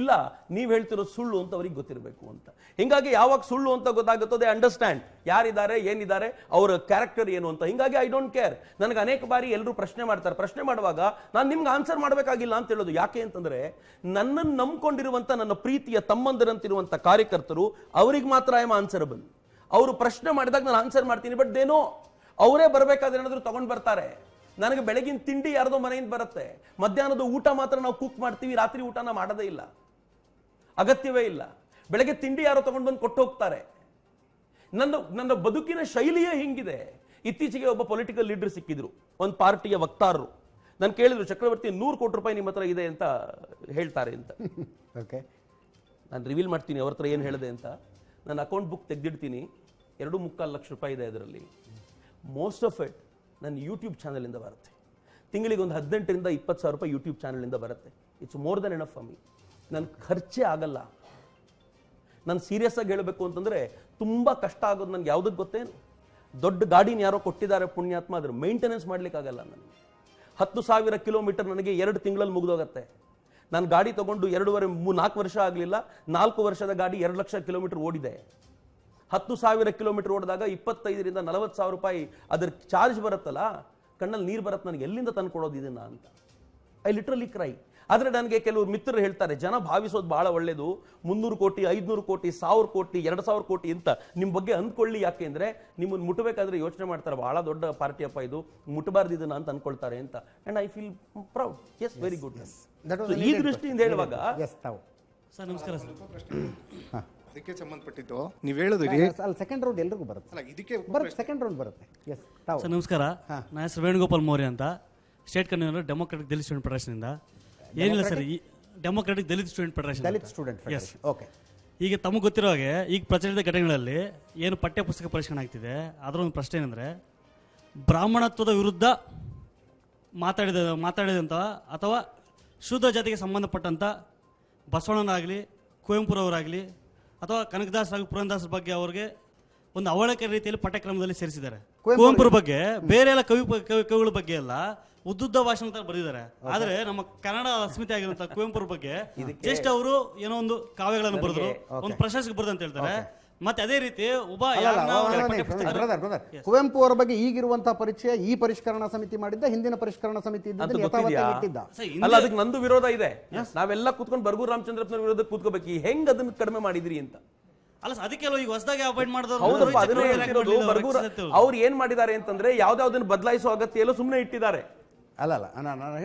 [SPEAKER 2] ಇಲ್ಲ ನೀವು ಹೇಳ್ತಿರೋ ಸುಳ್ಳು ಅಂತ ಅವ್ರಿಗೆ ಗೊತ್ತಿರಬೇಕು ಅಂತ ಹಿಂಗಾಗಿ ಯಾವಾಗ ಸುಳ್ಳು ಅಂತ ಗೊತ್ತಾಗುತ್ತೋ ದೇ ಅಂಡರ್ಸ್ಟ್ಯಾಂಡ್ ಯಾರಿದ್ದಾರೆ ಏನಿದ್ದಾರೆ ಅವರ ಕ್ಯಾರೆಕ್ಟರ್ ಏನು ಅಂತ ಹಿಂಗಾಗಿ ಐ ಡೋಂಟ್ ಕೇರ್ ನನಗೆ ಅನೇಕ ಬಾರಿ ಎಲ್ಲರೂ ಪ್ರಶ್ನೆ ಮಾಡ್ತಾರೆ ಪ್ರಶ್ನೆ ಮಾಡುವಾಗ ನಾನು ನಿಮ್ಗೆ ಆನ್ಸರ್ ಮಾಡಬೇಕಾಗಿಲ್ಲ ಅಂತ ಹೇಳೋದು ಯಾಕೆ ಅಂತಂದ್ರೆ ನನ್ನನ್ನು ನಂಬ್ಕೊಂಡಿರುವಂಥ ನನ್ನ ಪ್ರೀತಿಯ ತಮ್ಮಂದರಂತಿರುವಂಥ ಕಾರ್ಯಕರ್ತರು ಅವ್ರಿಗೆ ಮಾತ್ರ ಐ ಆನ್ಸರ್ ಆನ್ಸರಬಲ್ ಅವರು ಪ್ರಶ್ನೆ ಮಾಡಿದಾಗ ನಾನು ಆನ್ಸರ್ ಮಾಡ್ತೀನಿ ಬಟ್ ಏನೋ ಅವರೇ ಬರಬೇಕಾದ್ರೆ ಏನಾದರೂ ತಗೊಂಡು ಬರ್ತಾರೆ ನನಗೆ ಬೆಳಗಿನ ತಿಂಡಿ ಯಾರದೋ ಮನೆಯಿಂದ ಬರುತ್ತೆ ಮಧ್ಯಾಹ್ನದ ಊಟ ಮಾತ್ರ ನಾವು ಕುಕ್ ಮಾಡ್ತೀವಿ ರಾತ್ರಿ ಊಟನ ಮಾಡೋದೇ ಇಲ್ಲ ಅಗತ್ಯವೇ ಇಲ್ಲ ಬೆಳಗ್ಗೆ ತಿಂಡಿ ಯಾರೋ ತೊಗೊಂಡು ಬಂದು ಕೊಟ್ಟು ಹೋಗ್ತಾರೆ ನನ್ನ ನನ್ನ ಬದುಕಿನ ಶೈಲಿಯೇ ಹಿಂಗಿದೆ ಇತ್ತೀಚೆಗೆ ಒಬ್ಬ ಪೊಲಿಟಿಕಲ್ ಲೀಡರ್ ಸಿಕ್ಕಿದ್ರು ಒಂದು ಪಾರ್ಟಿಯ ವಕ್ತಾರರು ನಾನು ಕೇಳಿದ್ರು ಚಕ್ರವರ್ತಿ ನೂರು ಕೋಟಿ ರೂಪಾಯಿ ನಿಮ್ಮ ಹತ್ರ ಇದೆ ಅಂತ ಹೇಳ್ತಾರೆ ಅಂತ ಓಕೆ ನಾನು ರಿವೀಲ್ ಮಾಡ್ತೀನಿ ಅವ್ರ ಹತ್ರ ಏನು ಹೇಳಿದೆ ಅಂತ ನನ್ನ ಅಕೌಂಟ್ ಬುಕ್ ತೆಗೆದಿಡ್ತೀನಿ ಎರಡು ಮುಕ್ಕಾಲು ಲಕ್ಷ ರೂಪಾಯಿ ಇದೆ ಅದರಲ್ಲಿ ಮೋಸ್ಟ್ ಆಫ್ ಇಟ್ ನನ್ನ ಯೂಟ್ಯೂಬ್ ಚಾನಲಿಂದ ಬರುತ್ತೆ ತಿಂಗಳಿಗೆ ಒಂದು ಹದಿನೆಂಟರಿಂದ ಇಪ್ಪತ್ತು ಸಾವಿರ ರೂಪಾಯಿ ಯೂಟ್ಯೂಬ್ ಚಾನಲಿಂದ ಬರುತ್ತೆ it's more than enough for me ನನ್ನ ಖರ್ಚೇ ಆಗಲ್ಲ ನಾನು ಸೀರಿಯಸ್ ಆಗಿ ಹೇಳಬೇಕು ಅಂತಂದರೆ ತುಂಬ ಕಷ್ಟ ಆಗೋದು ನನಗೆ ಯಾವುದಕ್ಕೆ ಗೊತ್ತೇನು ದೊಡ್ಡ ಗಾಡಿನ ಯಾರೋ ಕೊಟ್ಟಿದ್ದಾರೆ ಪುಣ್ಯಾತ್ಮ ಅದ್ರ ಮೇಂಟೆನೆನ್ಸ್ ಮಾಡಲಿಕ್ಕಾಗಲ್ಲ ನನಗೆ ಹತ್ತು ಸಾವಿರ ಕಿಲೋಮೀಟರ್ ನನಗೆ ಎರಡು ತಿಂಗಳಲ್ಲಿ ಮುಗಿದೋಗತ್ತೆ ನಾನು ಗಾಡಿ ತೊಗೊಂಡು ಎರಡೂವರೆ ಮೂ ನಾಲ್ಕು ವರ್ಷ ಆಗಲಿಲ್ಲ ನಾಲ್ಕು ವರ್ಷದ ಗಾಡಿ ಎರಡು ಲಕ್ಷ ಕಿಲೋಮೀಟರ್ ಓಡಿದೆ ಹತ್ತು ಸಾವಿರ ಕಿಲೋಮೀಟರ್ ಓಡಿದಾಗ ಇಪ್ಪತ್ತೈದರಿಂದ ನಲವತ್ತು ಸಾವಿರ ರೂಪಾಯಿ ಅದರ ಚಾರ್ಜ್ ಬರುತ್ತಲ್ಲ ಕಣ್ಣಲ್ಲಿ ನೀರು ಬರುತ್ತೆ ನನಗೆ ಎಲ್ಲಿಂದ ತಂದ್ಕೊಡೋದು ಇದನ್ನ ಅಂತ ಐ ಲಿಟ್ರಲಿ ಕ್ರೈ ಆದರೆ ನನಗೆ ಕೆಲವರು ಮಿತ್ರರು ಹೇಳ್ತಾರೆ ಜನ ಭಾವಿಸೋದು ಭಾಳ ಒಳ್ಳೆಯದು ಮುನ್ನೂರು ಕೋಟಿ ಐದುನೂರು ಕೋಟಿ ಸಾವಿರ ಕೋಟಿ ಎರಡು ಸಾವಿರ ಕೋಟಿ ಅಂತ ನಿಮ್ಮ ಬಗ್ಗೆ ಅಂದ್ಕೊಳ್ಳಿ ಯಾಕೆ ಅಂದರೆ ನಿಮ್ಮನ್ನು ಮುಟ್ಟಬೇಕಾದ್ರೆ ಯೋಚನೆ ಮಾಡ್ತಾರೆ ಬಹಳ ದೊಡ್ಡ ಪಾರ್ಟಿ ಅಪ್ಪ ಇದು ಮುಟ್ಟಬಾರ್ದು ಇದನ್ನ ಅಂತ ಅಂದ್ಕೊಳ್ತಾರೆ ಅಂತ and I feel proud yes very good ಈ ದೃಷ್ಟಿಯಿಂದ ಹೇಳುವಾಗ
[SPEAKER 7] ಸರ್ ನಮಸ್ಕಾರ ಇದಕ್ಕೆ ನೀವು ಹೇಳಿದ್ರಿ
[SPEAKER 1] ಅಲ್ಲಿ ಸೆಕೆಂಡ್ ರೌಂಡ್ ಬರುತ್ತೆ ಇದಕ್ಕೆ ಸೆಕೆಂಡ್ ರೌಂಡ್ ಬರುತ್ತೆ ಎಸ್ ಸರ್
[SPEAKER 3] ನಮಸ್ಕಾರ ನನ್ನ ಹೆಸರು ವೇಣುಗೋಪಾಲ್ ಮೌರ್ಯ ಅಂತ state convener democratic Dalit student ಇಂದ ಏನಿಲ್ಲ ಸರ್ ಈ democratic Dalit student federation Dalit student yes okay ಈಗ ತಮಗೆ ಗೊತ್ತಿರೋ ಹಾಗೆ ಈಗ ಪ್ರಚಲಿತ ಘಟನೆಗಳಲ್ಲಿ ಏನು ಪಠ್ಯ ಪುಸ್ತಕ ಪರಿಷ್ಕರಣೆ ಆಗ್ತಿದೆ ಅದರ ಒಂದು ಪ್ರಶ್ನೆ ಏನಂದ್ರೆ ಬ್ರಾಹ್ಮಣತ್ವದ ವಿರುದ್ಧ ಮಾತಾಡಿದ ಮಾತಾಡಿದಂಥ ಅಥವಾ ಶುದ್ಧ ಜಾತಿಗೆ ಸಂಬಂಧಪಟ್ಟಂಥ ಬಸವಣ್ಣನಾಗಲಿ ಕುವೆಂಪುರವರಾಗಲಿ ಅಥವಾ ಕನಕದಾಸ್ ಹಾಗೂ ಪುರಂದಾಸ್ ಬಗ್ಗೆ ಅವರಿಗೆ ಒಂದು ಅವಳಕ ರೀತಿಯಲ್ಲಿ ಪಠ್ಯಕ್ರಮದಲ್ಲಿ ಸೇರಿಸಿದ್ದಾರೆ ಕುವೆಂಪುರ ಬಗ್ಗೆ ಬೇರೆ ಎಲ್ಲ ಕವಿ ಕವಿಗಳ ಬಗ್ಗೆ ಎಲ್ಲ ಉದ್ದುದ್ದ ಭಾಷಣ ಅಂತ ಬರೆದಿದ್ದಾರೆ ಆದ್ರೆ ನಮ್ಮ ಕನ್ನಡ ಅಸ್ಮಿತೆ ಆಗಿರುವಂತಹ ಕುವೆಂಪುರ ಬಗ್ಗೆ ಜಸ್ಟ್ ಅವರು ಏನೋ ಒಂದು ಕಾವ್ಯಗಳನ್ನು ಬರೆದ್ರು ಒಂದು ಪ್ರಶಸ್ತಿ ಬರೆದು ಅಂತ ಹೇಳ್ತಾರೆ ಮತ್ತೆ ಅದೇ ರೀತಿ
[SPEAKER 1] ಕುವೆಂಪು ಅವರ ಬಗ್ಗೆ ಈಗಿರುವಂತಹ ಪರಿಚಯ ಈ ಪರಿಷ್ಕರಣಾ ಸಮಿತಿ ಮಾಡಿದ್ದ ಹಿಂದಿನ ಪರಿಷ್ಕರಣಾ ಸಮಿತಿ
[SPEAKER 2] ಅಲ್ಲ ಅದಕ್ಕೆ ನಂದು ವಿರೋಧ ಇದೆ ನಾವೆಲ್ಲ ಕೂತ್ಕೊಂಡು ಬರ್ಗೂರ್ ರಾಮಚಂದ್ರಪ್ಪನ ವಿರೋಧ ಕೂತ್ಕೋಬೇಕು ಹೆಂಗ್ ಅದನ್ನ ಕಡಿಮೆ ಮಾಡಿದ್ರಿ ಅಂತ
[SPEAKER 3] ಅಲ್ಲ ಅದಕ್ಕೆ ಈಗ ಹೊಸದಾಗಿ ಅಪಾಯಿಂಟ್ ಮಾಡಿದ್ರು
[SPEAKER 2] ಅವ್ರು ಏನ್ ಮಾಡಿದ್ದಾರೆ ಅಂತಂದ್ರೆ ಯಾವ್ದಾವ್ದನ್ನ ಬದಲಾಯಿಸೋ ಅಗತ್ಯ ಎಲ್ಲ ಸುಮ್ಮನೆ ಇಟ್ಟಿದ್ದಾರೆ
[SPEAKER 1] ಅಲ್ಲ ಅಲ್ಲ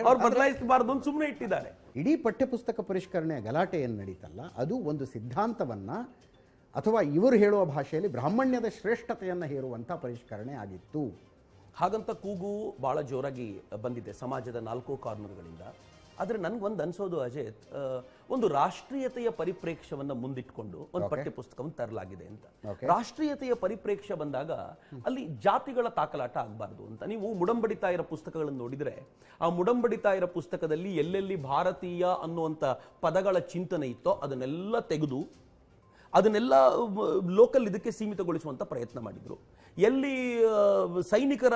[SPEAKER 1] ಅವ್ರು ಬದಲಾಯಿಸಬಾರ್ದು
[SPEAKER 2] ಸುಮ್ಮನೆ ಇಟ್ಟಿದ್ದಾರೆ ಇಡೀ ಪಠ್ಯಪುಸ್ತಕ
[SPEAKER 1] ಪರಿಷ್ಕರಣೆಯ ಗಲಾಟೆ ಏನ್ ನಡೀತಲ್ಲ ಅದು ಒಂದು ಸಿದ್ಧಾಂತವನ್ನ ಅಥವಾ ಇವರು ಹೇಳುವ ಭಾಷೆಯಲ್ಲಿ ಬ್ರಾಹ್ಮಣ್ಯದ ಶ್ರೇಷ್ಠತೆಯನ್ನು ಹೇರುವಂಥ ಪರಿಷ್ಕರಣೆ ಆಗಿತ್ತು
[SPEAKER 2] ಹಾಗಂತ ಕೂಗು ಭಾಳ ಜೋರಾಗಿ ಬಂದಿದೆ ಸಮಾಜದ ನಾಲ್ಕು ಕಾರ್ನರ್ಗಳಿಂದ ಆದರೆ ಒಂದು ಅನಿಸೋದು ಅಜೇತ್ ಒಂದು ರಾಷ್ಟ್ರೀಯತೆಯ ಪರಿಪ್ರೇಕ್ಷ್ಯವನ್ನು ಮುಂದಿಟ್ಕೊಂಡು ಒಂದು ಪಠ್ಯ ಪುಸ್ತಕವನ್ನು ತರಲಾಗಿದೆ ಅಂತ ರಾಷ್ಟ್ರೀಯತೆಯ ಪರಿಪ್ರೇಕ್ಷ್ಯ ಬಂದಾಗ ಅಲ್ಲಿ ಜಾತಿಗಳ ತಾಕಲಾಟ ಆಗಬಾರ್ದು ಅಂತ ನೀವು ಮುಡಂಬಡಿತಾ ಇರೋ ಪುಸ್ತಕಗಳನ್ನು ನೋಡಿದರೆ ಆ ಮುಡಂಬಡಿತಾ ಇರೋ ಪುಸ್ತಕದಲ್ಲಿ ಎಲ್ಲೆಲ್ಲಿ ಭಾರತೀಯ ಅನ್ನುವಂಥ ಪದಗಳ ಚಿಂತನೆ ಇತ್ತೋ ಅದನ್ನೆಲ್ಲ ತೆಗೆದು ಅದನ್ನೆಲ್ಲ ಲೋಕಲ್ ಇದಕ್ಕೆ ಸೀಮಿತಗೊಳಿಸುವಂಥ ಪ್ರಯತ್ನ ಮಾಡಿದರು ಎಲ್ಲಿ ಸೈನಿಕರ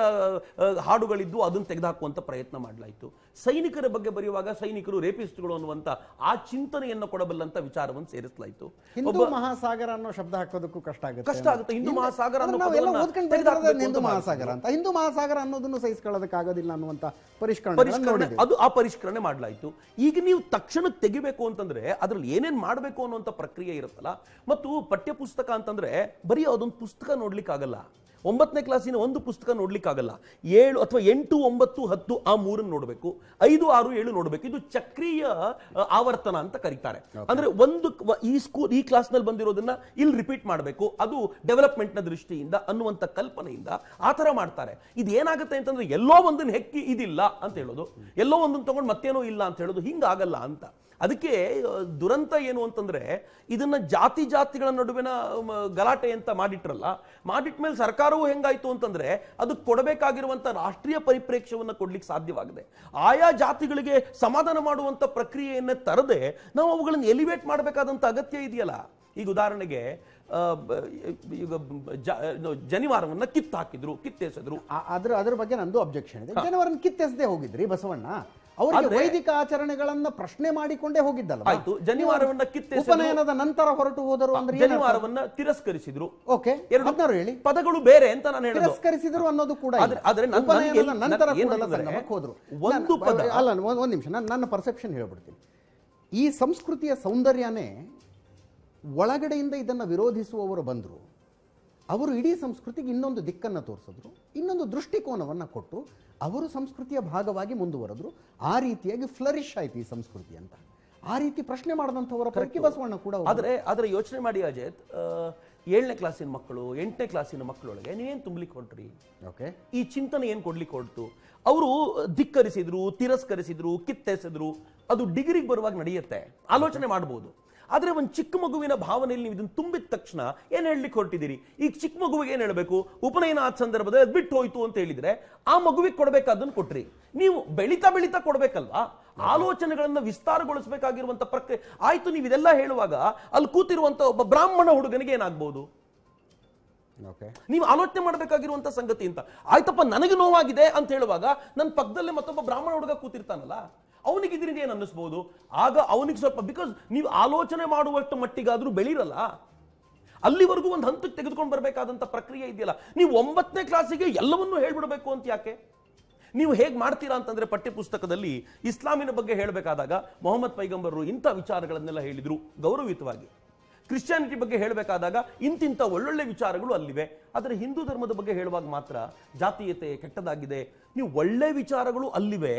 [SPEAKER 2] ಹಾಡುಗಳಿದ್ದು ಅದನ್ನು ತೆಗೆದುಹಾಕುವಂಥ ಪ್ರಯತ್ನ ಮಾಡಲಾಯಿತು ಸೈನಿಕರ ಬಗ್ಗೆ ಬರೆಯುವಾಗ ಸೈನಿಕರು ರೇಪಿಸ್ಟ್ಗಳು ಅನ್ನುವಂಥ ಆ ಚಿಂತನೆಯನ್ನು ಕೊಡಬಲ್ಲಂಥ ವಿಚಾರವನ್ನು ಸೇರಿಸಲಾಯಿತು ಹಿಂದೂ ಮಹಾಸಾಗರ ಅನ್ನೋ ಶಬ್ದ ಹಾಕೋದಕ್ಕೂ ಕಷ್ಟ ಆಗುತ್ತೆ ಕಷ್ಟ ಆಗುತ್ತೆ ಹಿಂದೂ ಮಹಾಸಾಗರ ಹಿಂದೂ ಮಹಾಸಾಗರ ಅಂತ
[SPEAKER 1] ಹಿಂದೂ ಮಹಾಸಾಗರ ಅನ್ನೋದನ್ನು ಸಹಿಸಿಕೊಳ್ಳೋದಕ್ಕಾಗೋದಿಲ್ಲ ಅನ್ನುವಂಥ ಪರಿಷ್ಕರಣೆ
[SPEAKER 2] ಅದು ಆ ಪರಿಷ್ಕರಣೆ ಮಾಡಲಾಯಿತು ಈಗ ನೀವು ತಕ್ಷಣ ತೆಗಿಬೇಕು ಅಂತಂದ್ರೆ ಅದರಲ್ಲಿ ಏನೇನು ಮಾಡಬೇಕು ಅನ್ನುವಂಥ ಪ್ರಕ್ರಿಯೆ ಇರುತ್ತಲ್ಲ ಮತ್ತು ಪಠ್ಯಪುಸ್ತಕ ಅಂತಂದ್ರೆ ಬರೀ ಅದೊಂದು ಪುಸ್ತಕ ನೋಡ್ಲಿಕ್ಕಾಗಲ್ಲ ಒಂಬತ್ತನೇ ಕ್ಲಾಸಿನ ಒಂದು ಪುಸ್ತಕ ನೋಡ್ಲಿಕ್ಕಾಗಲ್ಲ ಏಳು ಅಥವಾ ಎಂಟು ಒಂಬತ್ತು ಹತ್ತು ಆ ಮೂರನ್ನು ನೋಡಬೇಕು ಐದು ಆರು ಏಳು ನೋಡಬೇಕು ಇದು ಚಕ್ರೀಯ ಆವರ್ತನ ಅಂತ ಕರೀತಾರೆ ಅಂದ್ರೆ ಒಂದು ಈ ಸ್ಕೂಲ್ ಈ ಕ್ಲಾಸ್ನಲ್ಲಿ ಬಂದಿರೋದನ್ನ ಇಲ್ಲಿ ರಿಪೀಟ್ ಮಾಡಬೇಕು ಅದು ಡೆವಲಪ್ಮೆಂಟ್ನ ದೃಷ್ಟಿಯಿಂದ ಅನ್ನುವಂಥ ಕಲ್ಪನೆಯಿಂದ ಆ ಥರ ಮಾಡ್ತಾರೆ ಇದೇನಾಗುತ್ತೆ ಅಂತಂದ್ರೆ ಎಲ್ಲೋ ಒಂದನ್ನು ಹೆಕ್ಕಿ ಇದಿಲ್ಲ ಅಂತ ಹೇಳೋದು ಎಲ್ಲೋ ಒಂದನ್ನು ತಗೊಂಡ್ ಮತ್ತೇನೋ ಇಲ್ಲ ಅಂತ ಹೇಳೋದು ಹಿಂಗಾಗಲ್ಲ ಅಂತ ಅದಕ್ಕೆ ದುರಂತ ಏನು ಅಂತಂದರೆ ಇದನ್ನು ಜಾತಿ ಜಾತಿಗಳ ನಡುವಿನ ಗಲಾಟೆ ಅಂತ ಮಾಡಿಟ್ರಲ್ಲ ಮಾಡಿಟ್ಟ ಮೇಲೆ ಸರ್ಕಾರವು ಹೆಂಗಾಯಿತು ಅಂತಂದರೆ ಅದು ಕೊಡಬೇಕಾಗಿರುವಂಥ ರಾಷ್ಟ್ರೀಯ ಪರಿಪ್ರೇಕ್ಷ್ಯವನ್ನು ಕೊಡ್ಲಿಕ್ಕೆ ಸಾಧ್ಯವಾಗಿದೆ ಆಯಾ ಜಾತಿಗಳಿಗೆ ಸಮಾಧಾನ ಮಾಡುವಂಥ ಪ್ರಕ್ರಿಯೆಯನ್ನು ತರದೆ ನಾವು ಅವುಗಳನ್ನು ಎಲಿವೇಟ್ ಮಾಡಬೇಕಾದಂಥ ಅಗತ್ಯ ಇದೆಯಲ್ಲ ಈಗ ಉದಾಹರಣೆಗೆ ಈಗ ಜನಿವಾರವನ್ನು ಕಿತ್ತು ಹಾಕಿದ್ರು ಕಿತ್ತೆಸೆದ್ರು ಅದ್ರ ಅದ್ರ ಬಗ್ಗೆ ನಂದು ಅಬ್ಜೆಕ್ಷನ್ ಇದೆ
[SPEAKER 1] ಜನಿವಾರನ ಕಿತ್ತೆಸದೆ ಹೋಗಿದ್ರಿ ಬಸವಣ್ಣ ಅವರಿಗೆ ವೈದಿಕ ಆಚರಣೆಗಳನ್ನ ಪ್ರಶ್ನೆ ಮಾಡಿಕೊಂಡೇ
[SPEAKER 2] ಹೋಗಿದ್ದಲ್ಲ ಆಯ್ತು ಜನಿವಾರವನ್ನ ಕಿತ್ತೆ ಉಪನಯನದ ನಂತರ ಹೊರಟು ಹೋದರು ಅಂದ್ರೆ ಜನಿವಾರವನ್ನ ತಿರಸ್ಕರಿಸಿದ್ರು ಓಕೆ ಎರಡು ಹೇಳಿ ಪದಗಳು ಬೇರೆ ಅಂತ ನಾನು ಹೇಳಿ
[SPEAKER 1] ತಿರಸ್ಕರಿಸಿದ್ರು ಅನ್ನೋದು ಕೂಡ ಆದ್ರೆ ನಂತರ ಹೋದ್ರು ಒಂದು ಪದ ಅಲ್ಲ ಒಂದು ನಿಮಿಷ ನಾನು ನನ್ನ ಪರ್ಸೆಪ್ಷನ್ ಹೇಳ್ಬಿಡ್ತೀನಿ ಈ ಸಂಸ್ಕೃತಿಯ ಸೌಂದರ್ಯನೇ ಒಳಗಡೆಯಿಂದ ಇದನ್ನ ವಿರೋಧಿಸುವವರು ಬಂದರು ಅವರು ಇಡೀ ಸಂಸ್ಕೃತಿಗೆ ಇನ್ನೊಂದು ದಿಕ್ಕನ್ನು ತೋರಿಸಿದ್ರು ಇನ್ನೊಂದು ದೃಷ್ಟಿಕೋನವನ್ನು ಕೊಟ್ಟು ಅವರು ಸಂಸ್ಕೃತಿಯ ಭಾಗವಾಗಿ ಮುಂದುವರೆದ್ರು ಆ ರೀತಿಯಾಗಿ ಫ್ಲರಿಶ್ ಆಯ್ತು ಈ ಸಂಸ್ಕೃತಿ ಅಂತ ಆ ರೀತಿ ಪ್ರಶ್ನೆ ಮಾಡಿದಂಥವರ ಪೈಕಿ ಬಸವಣ್ಣ ಕೂಡ ಆದರೆ
[SPEAKER 2] ಆದರೆ ಯೋಚನೆ ಮಾಡಿ ಅಜೇತ್ ಏಳನೇ ಕ್ಲಾಸಿನ ಮಕ್ಕಳು ಎಂಟನೇ ಕ್ಲಾಸಿನ ಮಕ್ಕಳೊಳಗೆ ನೀವೇನು ತುಂಬಲಿಕ್ಕೆ ಹೊರಟ್ರಿ ಓಕೆ ಈ ಚಿಂತನೆ ಏನು ಕೊಡ್ಲಿಕ್ಕೆ ಹೊರಟು ಅವರು ಧಿಕ್ಕರಿಸಿದ್ರು ತಿರಸ್ಕರಿಸಿದ್ರು ಕಿತ್ತೆಸಿದ್ರು ಅದು ಡಿಗ್ರಿಗೆ ಬರುವಾಗ ನಡೆಯುತ್ತೆ ಆಲೋಚನೆ ಮಾಡ್ಬೋದು ಆದರೆ ಒಂದು ಚಿಕ್ಕ ಮಗುವಿನ ಭಾವನೆಯಲ್ಲಿ ನೀವು ಇದನ್ನು ತುಂಬಿದ ತಕ್ಷಣ ಏನು ಹೇಳಲಿಕ್ಕೆ ಹೊರಟಿದ್ದೀರಿ ಈಗ ಚಿಕ್ಕ ಮಗುವಿಗೆ ಏನು ಹೇಳಬೇಕು ಉಪನಯನ ಆದ ಸಂದರ್ಭದಲ್ಲಿ ಅದು ಬಿಟ್ಟು ಹೋಯ್ತು ಅಂತ ಹೇಳಿದರೆ ಆ ಮಗುವಿಗೆ ಕೊಡಬೇಕಾದನ್ನು ಕೊಟ್ರಿ ನೀವು ಬೆಳೀತಾ ಬೆಳೀತಾ ಕೊಡಬೇಕಲ್ವಾ ಆಲೋಚನೆಗಳನ್ನು ವಿಸ್ತಾರಗೊಳಿಸಬೇಕಾಗಿರುವಂಥ ಪ್ರಕ್ರಿಯೆ ಆಯಿತು ನೀವು ಇದೆಲ್ಲ ಹೇಳುವಾಗ ಅಲ್ಲಿ ಕೂತಿರುವಂಥ ಒಬ್ಬ ಬ್ರಾಹ್ಮಣ ಹುಡುಗನಿಗೆ ಏನಾಗ್ಬೋದು ನೀವು ಆಲೋಚನೆ ಮಾಡಬೇಕಾಗಿರುವಂತ ಸಂಗತಿ ಅಂತ ಆಯ್ತಪ್ಪ ನನಗೆ ನೋವಾಗಿದೆ ಅಂತ ಹೇಳುವಾಗ ನನ್ನ ಪಕ್ಕದಲ್ಲೇ ಮತ್ತೊಬ್ಬ ಬ್ರಾಹ್ಮಣ ಹುಡುಗ ಕೂತಿರ್ತಾನಲ್ಲ ಅವನಿಗೆ ಇದರಿಂದ ಏನು ಅನ್ನಿಸ್ಬೋದು ಆಗ ಅವನಿಗೆ ಸ್ವಲ್ಪ ಬಿಕಾಸ್ ನೀವು ಆಲೋಚನೆ ಮಾಡುವಷ್ಟು ಮಟ್ಟಿಗಾದರೂ ಬೆಳಿರಲ್ಲ ಅಲ್ಲಿವರೆಗೂ ಒಂದು ಹಂತಕ್ಕೆ ತೆಗೆದುಕೊಂಡು ಬರಬೇಕಾದಂಥ ಪ್ರಕ್ರಿಯೆ ಇದೆಯಲ್ಲ ನೀವು ಒಂಬತ್ತನೇ ಕ್ಲಾಸಿಗೆ ಎಲ್ಲವನ್ನೂ ಹೇಳ್ಬಿಡಬೇಕು ಅಂತ ಯಾಕೆ ನೀವು ಹೇಗೆ ಮಾಡ್ತೀರಾ ಅಂತಂದರೆ ಪಠ್ಯಪುಸ್ತಕದಲ್ಲಿ ಇಸ್ಲಾಮಿನ ಬಗ್ಗೆ ಹೇಳಬೇಕಾದಾಗ ಮೊಹಮ್ಮದ್ ಪೈಗಂಬರರು ಇಂಥ ವಿಚಾರಗಳನ್ನೆಲ್ಲ ಹೇಳಿದರು ಗೌರವಯುತವಾಗಿ ಕ್ರಿಶ್ಚಿಯಾನಿಟಿ ಬಗ್ಗೆ ಹೇಳಬೇಕಾದಾಗ ಇಂತಿಂಥ ಒಳ್ಳೊಳ್ಳೆ ವಿಚಾರಗಳು ಅಲ್ಲಿವೆ ಆದರೆ ಹಿಂದೂ ಧರ್ಮದ ಬಗ್ಗೆ ಹೇಳುವಾಗ ಮಾತ್ರ ಜಾತೀಯತೆ ಕೆಟ್ಟದಾಗಿದೆ ನೀವು ಒಳ್ಳೆ ವಿಚಾರಗಳು ಅಲ್ಲಿವೆ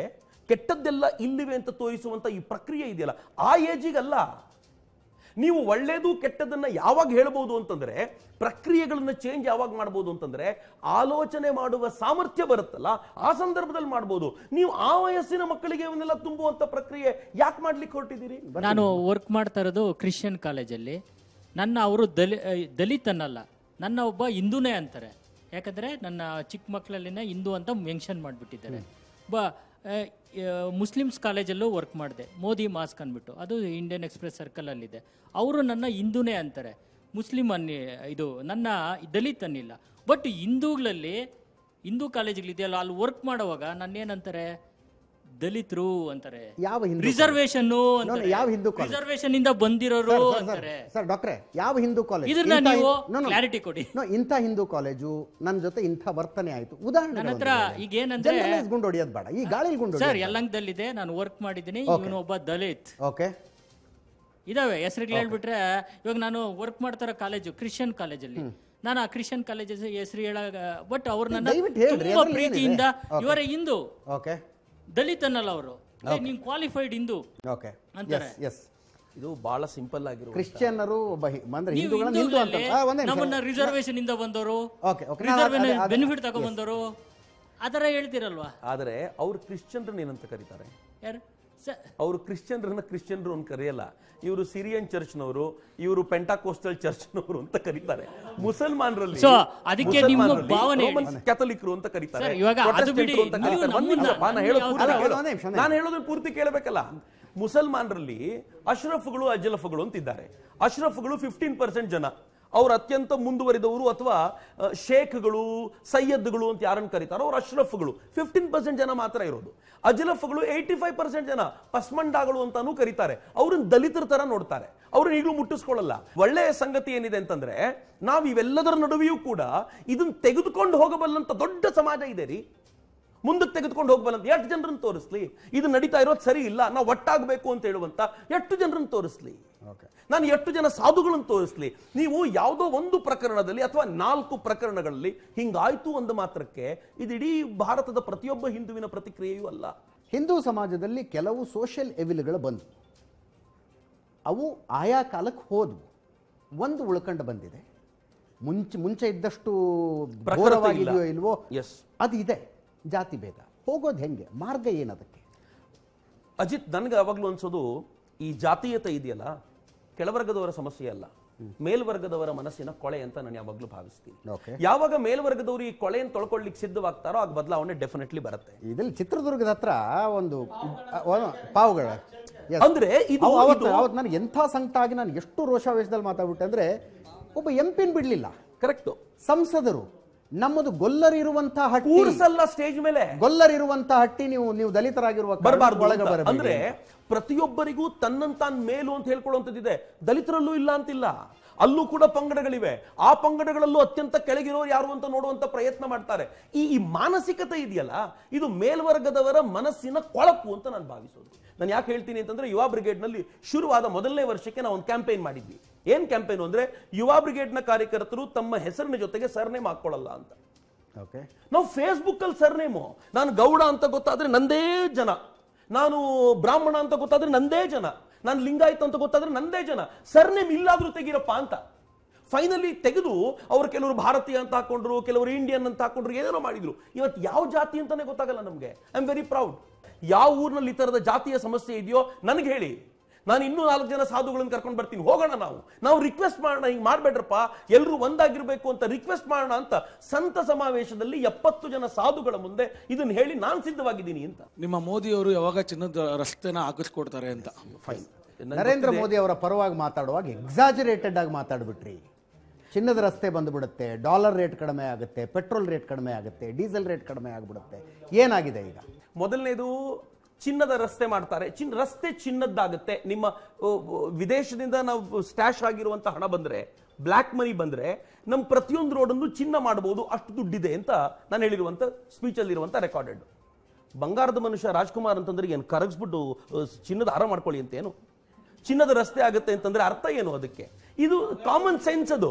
[SPEAKER 2] ಕೆಟ್ಟದ್ದೆಲ್ಲ ಇಲ್ಲಿವೆ ಅಂತ ತೋರಿಸುವಂಥ ಈ ಪ್ರಕ್ರಿಯೆ ಇದೆಯಲ್ಲ ಆ ಏಜಿಗಲ್ಲ ನೀವು ಒಳ್ಳೇದು ಕೆಟ್ಟದನ್ನು ಯಾವಾಗ ಹೇಳ್ಬೋದು ಅಂತಂದರೆ ಪ್ರಕ್ರಿಯೆಗಳನ್ನು ಚೇಂಜ್ ಯಾವಾಗ ಮಾಡ್ಬೋದು ಅಂತಂದರೆ ಆಲೋಚನೆ ಮಾಡುವ ಸಾಮರ್ಥ್ಯ ಬರುತ್ತಲ್ಲ ಆ ಸಂದರ್ಭದಲ್ಲಿ ಮಾಡ್ಬೋದು ನೀವು ಆ ವಯಸ್ಸಿನ ಮಕ್ಕಳಿಗೆ ಇವನ್ನೆಲ್ಲ ತುಂಬುವಂಥ ಪ್ರಕ್ರಿಯೆ ಯಾಕೆ ಮಾಡ್ಲಿಕ್ಕೆ ಹೊರಟಿದ್ದೀರಿ ನಾನು
[SPEAKER 8] ವರ್ಕ್ ಮಾಡ್ತಾ ಇರೋದು ಕ್ರಿಶ್ಚಿಯನ್ ಕಾಲೇಜಲ್ಲಿ ನನ್ನ ಅವರು ದಲಿ ದಲಿತನಲ್ಲ ನನ್ನ ಒಬ್ಬ ಹಿಂದೂನೇ ಅಂತಾರೆ ಯಾಕಂದರೆ ನನ್ನ ಚಿಕ್ಕ ಮಕ್ಕಳಲ್ಲಿನ ಹಿಂದೂ ಅಂತ ಮೆನ್ಷನ್ ಮಾಡಿಬಿಟ್ಟಿದ್ದಾರೆ ಬ ಮುಸ್ಲಿಮ್ಸ್ ಕಾಲೇಜಲ್ಲೂ ವರ್ಕ್ ಮಾಡಿದೆ ಮೋದಿ ಮಾಸ್ಕ್ ಅಂದ್ಬಿಟ್ಟು ಅದು ಇಂಡಿಯನ್ ಎಕ್ಸ್ಪ್ರೆಸ್ ಸರ್ಕಲಲ್ಲಿದೆ ಅವರು ನನ್ನ ಹಿಂದೂನೇ ಅಂತಾರೆ ಮುಸ್ಲಿಮ್ ಅನ್ನಿ ಇದು ನನ್ನ ದಲಿತ್ ಅನ್ನಿಲ್ಲ ಬಟ್ ಹಿಂದೂಗಳಲ್ಲಿ ಹಿಂದೂ ಕಾಲೇಜ್ಗಳಿದೆಯಲ್ಲ ಅಲ್ಲಿ ವರ್ಕ್ ಮಾಡುವಾಗ ನನ್ನೇನಂತಾರೆ ದಲಿತರು ಅಂತಾರೆ
[SPEAKER 1] ಯಾವ ಹಿಂದೂ ರಿಸರ್ವೇಶನ್ ಅಂತಾರೆ. ಯಾವ ಹಿಂದೂ ಕಾಲೇಜ್
[SPEAKER 8] ರಿಸರ್ವೇಶನ್ ಇಂದ ಬಂದಿರೋರು ಸರ್, ಡಾಕ್ಟರ್ ಅಂತಾರೆ
[SPEAKER 1] ಸರ್, ಯಾವ ಹಿಂದೂ ಕಾಲೇಜ್ ಇದನ್ನ ನೀವು ಕ್ಲಾರಿಟಿ ಕೊಡಿ ಇಂತ ಇಂಥ ಹಿಂದೂ ಕಾಲೇಜು ನನ್ನ ಜೊತೆ ಇಂಥ ವರ್ತನೆ ಆಯ್ತು ಉದಾಹರಣೆ ನನ್ನ ಹತ್ರ ಈಗ ಏನಂದ್ರೆ ಗುಂಡು ಹೊಡಿಯೋದು ಬೇಡ ಈ ಗಾಳಿಲಿ ಗುಂಡು ಸರ್
[SPEAKER 8] ಯಲ್ಲಂಕದಲ್ಲಿದೆ ನಾನು ವರ್ಕ್ ಮಾಡಿದ್ದೀನಿ ಇವನು ಒಬ್ಬ ದಲಿತ್ ಓಕೆ ಇದಾವೆ ಹೆಸರುಗಳು ಹೇಳ್ಬಿಟ್ರೆ ಇವಾಗ ನಾನು ವರ್ಕ್ ಮಾಡ್ತಾರೋ ಕಾಲೇಜು ಕ್ರಿಶ್ಚಿಯನ್ ಕಾಲೇಜಲ್ಲಿ ನಾನು ಆ ಕ್ರಿಶ್ಚಿಯನ್ ಕಾಲೇಜಸ್ ಹೆಸರು ಹೇಳ ಬಟ್ ಅವ್ರು ನನ್ನ ಪ್ರೀತಿಯಿಂದ ಇವರ ಹಿಂದೂ ಓಕೆ ದಲಿತನಲ್ಲ ಅವರು ನೀವು ಕ್ವಾಲಿಫೈಡ್ ಹಿಂದೂ
[SPEAKER 1] ಓಕೆ ಅಂತಾರೆ ಎಸ್
[SPEAKER 8] ಇದು ಬಹಳ ಸಿಂಪಲ್ ಆಗಿರು
[SPEAKER 1] ಕ್ರಿಶ್ಚಿಯನ್ನರು ಅಂದ್ರೆ ಹಿಂದೂ ಅಂತ ನಮ್ಮನ್ನ
[SPEAKER 8] ರಿಸರ್ವೇಶನ್ ಇಂದ ಬಂದವರು ಬೆನಿಫಿಟ್ ತಗೊಂಡ್ ಬಂದವರು ಆ ಥರ ಹೇಳ್ತಿರಲ್ವಾ
[SPEAKER 2] ಆದರೆ ಅವ್ರು ಕ್ರಿಶ್ಚಿಯನ್ ಏನಂತ ಕರೀತಾರೆ ಯಾರು ಅವರು ಕ್ರಿಶ್ಚಿಯನ್ ಕ್ರಿಶ್ಚಿಯನ್ರು ಅಂತ ಕರೆಯಲ್ಲ ಇವರು ಸಿರಿಯನ್ ಚರ್ಚ್ನವರು ಇವರು ಪೆಂಟಾಕೋಸ್ಟಲ್ ಚರ್ಚ್ನವರು ಅಂತ ಕರೀತಾರೆ ಮುಸಲ್ಮಾನರಲ್ಲಿ ಅದಕ್ಕೆ ನಿಮ್ಮ ಭಾವನೆ ಅಂತ ಕರೀತಾರೆ ನಾನು ಹೇಳೋದನ್ನ ಪೂರ್ತಿ ಕೇಳಬೇಕಲ್ಲ ಮುಸಲ್ಮಾನರಲ್ಲಿ ಅಶ್ರಫ್ಗಳು ಅಜಲಫ್ಗಳು ಅಂತಿದ್ದಾರೆ ಅಶ್ರಫ್ಗಳು ಫಿಫ್ಟೀನ್ ಪರ್ಸೆಂಟ್ ಜನ ಅವರು ಅತ್ಯಂತ ಮುಂದುವರಿದವರು ಅಥವಾ ಶೇಖ್ಗಳು ಸೈಯದ್ಗಳು ಅಂತ ಯಾರನ್ನು ಕರೀತಾರೋ ಅವರು ಅಶ್ರಫ್ಗಳು ಫಿಫ್ಟೀನ್ ಪರ್ಸೆಂಟ್ ಜನ ಮಾತ್ರ ಇರೋದು ಅಜಲಫ್ಗಳು ಏಯ್ಟಿ ಫೈವ್ ಪರ್ಸೆಂಟ್ ಜನ ಪಸ್ಮಂಡಾಗಳು ಅಂತಾನೂ ಕರೀತಾರೆ ಅವ್ರನ್ನ ದಲಿತರ ತರ ನೋಡ್ತಾರೆ ಅವ್ರನ್ನ ಈಗಲೂ ಮುಟ್ಟಿಸ್ಕೊಳ್ಳಲ್ಲ ಒಳ್ಳೆಯ ಸಂಗತಿ ಏನಿದೆ ಅಂತಂದ್ರೆ ನಾವು ಇವೆಲ್ಲದರ ನಡುವೆಯೂ ಕೂಡ ಇದನ್ನ ತೆಗೆದುಕೊಂಡು ಹೋಗಬಲ್ಲಂತ ದೊಡ್ಡ ಸಮಾಜ ಇದೆ ರೀ ಮುಂದಕ್ಕೆ ತೆಗೆದುಕೊಂಡು ಹೋಗ್ಬಲ್ಲಂತ ಎಷ್ಟು ಜನರನ್ನು ತೋರಿಸ್ಲಿ ಇದು ನಡೀತಾ ಇರೋದು ಸರಿ ಇಲ್ಲ ನಾವು ಒಟ್ಟಾಗಬೇಕು ಅಂತ ಹೇಳುವಂತ ಎಷ್ಟು ಜನರನ್ನು ತೋರಿಸ್ಲಿ ನಾನು ಎಷ್ಟು ಜನ ಸಾಧುಗಳನ್ನು ತೋರಿಸ್ಲಿ ನೀವು ಯಾವುದೋ ಒಂದು ಪ್ರಕರಣದಲ್ಲಿ ಅಥವಾ ನಾಲ್ಕು ಪ್ರಕರಣಗಳಲ್ಲಿ ಹಿಂಗಾಯ್ತು ಒಂದು ಮಾತ್ರಕ್ಕೆ ಇದಿಡೀ ಭಾರತದ ಪ್ರತಿಯೊಬ್ಬ ಹಿಂದುವಿನ ಪ್ರತಿಕ್ರಿಯೆಯೂ ಅಲ್ಲ
[SPEAKER 1] ಹಿಂದೂ ಸಮಾಜದಲ್ಲಿ ಕೆಲವು ಸೋಷಿಯಲ್ ಎವಿಲ್ಗಳು ಬಂದವು ಅವು ಆಯಾ ಕಾಲಕ್ಕೆ ಹೋದವು ಒಂದು ಉಳ್ಕೊಂಡು ಬಂದಿದೆ ಮುಂಚೆ ಮುಂಚೆ ಇದ್ದಷ್ಟು ಇಲ್ವೋ ಎಸ್ ಅದು ಇದೆ ಜಾತಿ ಭೇದ ಹೋಗೋದು ಹೆಂಗೆ ಮಾರ್ಗ ಏನದಕ್ಕೆ
[SPEAKER 2] ಅಜಿತ್ ನನಗೆ ಯಾವಾಗಲೂ ಅನ್ಸೋದು ಈ ಜಾತೀಯತೆ ಇದೆಯಲ್ಲ ಕೆಳವರ್ಗದವರ ಸಮಸ್ಯೆ ಅಲ್ಲ ಮೇಲ್ವರ್ಗದವರ ಮನಸ್ಸಿನ ಕೊಳೆ ಅಂತ ನಾನು ಯಾವಾಗಲೂ ಭಾವಿಸ್ತೀನಿ ಯಾವಾಗ ಮೇಲ್ವರ್ಗದವರು ಈ ಕೊಳೆಯನ್ನು ತೊಳ್ಕೊಳ್ಳಿಕ್ಕೆ ಸಿದ್ಧವಾಗ್ತಾರೋ ಆಗ ಬದಲಾವಣೆ ಡೆಫಿನೆಟ್ಲಿ ಬರುತ್ತೆ ಇದ್ರಲ್ಲಿ ಚಿತ್ರದುರ್ಗದ ಹತ್ರ ಒಂದು ಪಾವುಗಳ ಅಂದ್ರೆ ಇದು
[SPEAKER 1] ನಾನು ಎಂಥ ಸಂಕಟ ಆಗಿ ನಾನು ಎಷ್ಟು ರೋಷಾವೇಶದಲ್ಲಿ ಮಾತಾಡ್ಬಿಟ್ಟೆ ಅಂದ್ರೆ ಒಬ್ಬ ಎಂ ಪಿನ್ ಬಿಡಲಿಲ್ಲ ಕರೆಕ್ಟು ಸಂಸದರು ನಮ್ಮದು ಗೊಲ್ಲರಿರುವಂತಹ ಹಟ್ಟಿ ಕೂರಿಸಲ್ಲ ಸ್ಟೇಜ್ ಮೇಲೆ ಗೊಲ್ಲರಿರುವಂತಹ ಹಟ್ಟಿ ನೀವು ನೀವು ದಲಿತರಾಗಿರುವ ಬರಬಾರ್ದು ಅಂದ್ರೆ
[SPEAKER 2] ಪ್ರತಿಯೊಬ್ಬರಿಗೂ ತನ್ನಂತಾನ್ ಮೇಲು ಅಂತ ಹೇಳ್ಕೊಳ್ಳುವಂಥದ್ದಿದೆ ದಲಿತರಲ್ಲೂ ಇಲ್ಲ ಅಂತಿಲ್ಲ ಅಲ್ಲೂ ಕೂಡ ಪಂಗಡಗಳಿವೆ ಆ ಪಂಗಡಗಳಲ್ಲೂ ಅತ್ಯಂತ ಕೆಳಗಿರೋರು ಯಾರು ಅಂತ ನೋಡುವಂತ ಪ್ರಯತ್ನ ಮಾಡ್ತಾರೆ ಈ ಈ ಮಾನಸಿಕತೆ ಇದೆಯಲ್ಲ ಇದು ಮೇಲ್ವರ್ಗದವರ ಮನಸ್ಸಿನ ಕೊಳಕು ಅಂತ ನಾನು ಭಾವಿಸೋದು ನಾನು ಯಾಕೆ ಹೇಳ್ತೀನಿ ಅಂತಂದ್ರೆ ಯುವ ಬ್ರಿಗೇಡ್ನಲ್ಲಿ ಶುರುವಾದ ಮೊದಲನೇ ವರ್ಷಕ್ಕೆ ನಾವು ಒಂದು ಕ್ಯಾಂಪೇನ್ ಮಾಡಿದ್ವಿ ಏನ್ ಕ್ಯಾಂಪೇನ್ ಅಂದ್ರೆ ಯುವ ಬ್ರಿಗೇಡ್ನ ಕಾರ್ಯಕರ್ತರು ತಮ್ಮ ಹೆಸರಿನ ಜೊತೆಗೆ ಸರ್ನೇಮ್ ಹಾಕೊಳ್ಳಲ್ಲ ಅಂತ ಓಕೆ ನಾವು ಫೇಸ್ಬುಕ್ ಅಲ್ಲಿ ಸರ್ನೇಮು ನಾನು ಗೌಡ ಅಂತ ಗೊತ್ತಾದ್ರೆ ನಂದೇ ಜನ ನಾನು ಬ್ರಾಹ್ಮಣ ಅಂತ ಗೊತ್ತಾದ್ರೆ ನಂದೇ ಜನ ನಾನು ಲಿಂಗಾಯ್ತು ಅಂತ ಗೊತ್ತಾದ್ರೆ ನಂದೇ ಜನ ಸರ್ನೇಮ್ ಇಲ್ಲಾದ್ರೂ ತೆಗಿರಪ್ಪ ಅಂತ ಫೈನಲಿ ತೆಗೆದು ಅವರು ಕೆಲವರು ಭಾರತೀಯ ಅಂತ ಹಾಕೊಂಡ್ರು ಕೆಲವರು ಇಂಡಿಯನ್ ಅಂತ ಹಾಕೊಂಡ್ರು ಏನೇನೋ ಮಾಡಿದ್ರು ಇವತ್ತು ಯಾವ ಜಾತಿ ಅಂತಾನೆ ಗೊತ್ತಾಗಲ್ಲ ನಮಗೆ ಐ ಆಮ್ ವೆರಿ ಪ್ರೌಡ್ ಯಾವ ಊರಿನಲ್ಲಿ ಈ ಥರದ ಜಾತಿಯ ಸಮಸ್ಯೆ ಇದೆಯೋ ನನಗೆ ಹೇಳಿ ನಾನು ಇನ್ನೂ ನಾಲ್ಕು ಜನ ಸಾಧುಗಳನ್ನು ಕರ್ಕೊಂಡು ಬರ್ತೀನಿ ಹೋಗೋಣ ನಾವು ನಾವು ರಿಕ್ವೆಸ್ಟ್ ಮಾಡೋಣ ಹಿಂಗೆ ಮಾಡಬೇಡ್ರಪ್ಪ ಎಲ್ಲರೂ ಒಂದಾಗಿರಬೇಕು ಅಂತ ರಿಕ್ವೆಸ್ಟ್ ಮಾಡೋಣ ಅಂತ ಸಂತ ಸಮಾವೇಶದಲ್ಲಿ ಎಪ್ಪತ್ತು ಜನ ಸಾಧುಗಳ ಮುಂದೆ ಇದನ್ನು ಹೇಳಿ ನಾನು ಸಿದ್ಧವಾಗಿದ್ದೀನಿ ಅಂತ ನಿಮ್ಮ
[SPEAKER 5] ಮೋದಿಯವರು ಯಾವಾಗ ಚಿನ್ನದ ರಸ್ತೆನ ಹಾಕಿಸ್ಕೊಡ್ತಾರೆ ಅಂತ ಫೈನ್ ನರೇಂದ್ರ ಮೋದಿ
[SPEAKER 1] ಅವರ ಪರವಾಗಿ ಮಾತಾಡುವಾಗ ಎಕ್ಸಾಜರೇಟೆಡ್ ಆಗಿ ಮಾತಾಡ್ಬಿಟ್ರಿ ಚಿನ್ನದ ರಸ್ತೆ ಬಂದ್ಬಿಡುತ್ತೆ ಡಾಲರ್ ರೇಟ್ ಕಡಿಮೆ ಆಗುತ್ತೆ ಪೆಟ್ರೋಲ್ ರೇಟ್ ಕಡಿಮೆ ಆಗುತ್ತೆ ಡೀಸೆಲ್ ರೇಟ್ ಕಡಿಮೆ ಆಗಿಬಿಡುತ್ತೆ ಏನಾಗಿದೆ
[SPEAKER 2] ಈಗ ಮೊದಲನೇದು ಚಿನ್ನದ ರಸ್ತೆ ಮಾಡ್ತಾರೆ ಚಿನ್ನ ರಸ್ತೆ ಚಿನ್ನದ್ದಾಗುತ್ತೆ ನಿಮ್ಮ ವಿದೇಶದಿಂದ ನಾವು ಸ್ಟ್ಯಾಶ್ ಆಗಿರುವಂಥ ಹಣ ಬಂದರೆ ಬ್ಲ್ಯಾಕ್ ಮನಿ ಬಂದರೆ ನಮ್ಮ ಪ್ರತಿಯೊಂದು ರೋಡನ್ನು ಚಿನ್ನ ಮಾಡ್ಬೋದು ಅಷ್ಟು ದುಡ್ಡಿದೆ ಅಂತ ನಾನು ಹೇಳಿರುವಂಥ ಸ್ಪೀಚಲ್ಲಿರುವಂಥ ರೆಕಾರ್ಡೆಡ್ ಬಂಗಾರದ ಮನುಷ್ಯ ರಾಜ್ಕುಮಾರ್ ಅಂತಂದ್ರೆ ಏನು ಕರಗಿಸ್ಬಿಟ್ಟು ಚಿನ್ನದ ಹಾರ ಮಾಡ್ಕೊಳ್ಳಿ ಅಂತ ಏನು ಚಿನ್ನದ ರಸ್ತೆ ಆಗುತ್ತೆ ಅಂತಂದ್ರೆ ಅರ್ಥ ಏನು ಅದಕ್ಕೆ ಇದು ಕಾಮನ್ ಸೆನ್ಸ್ ಅದು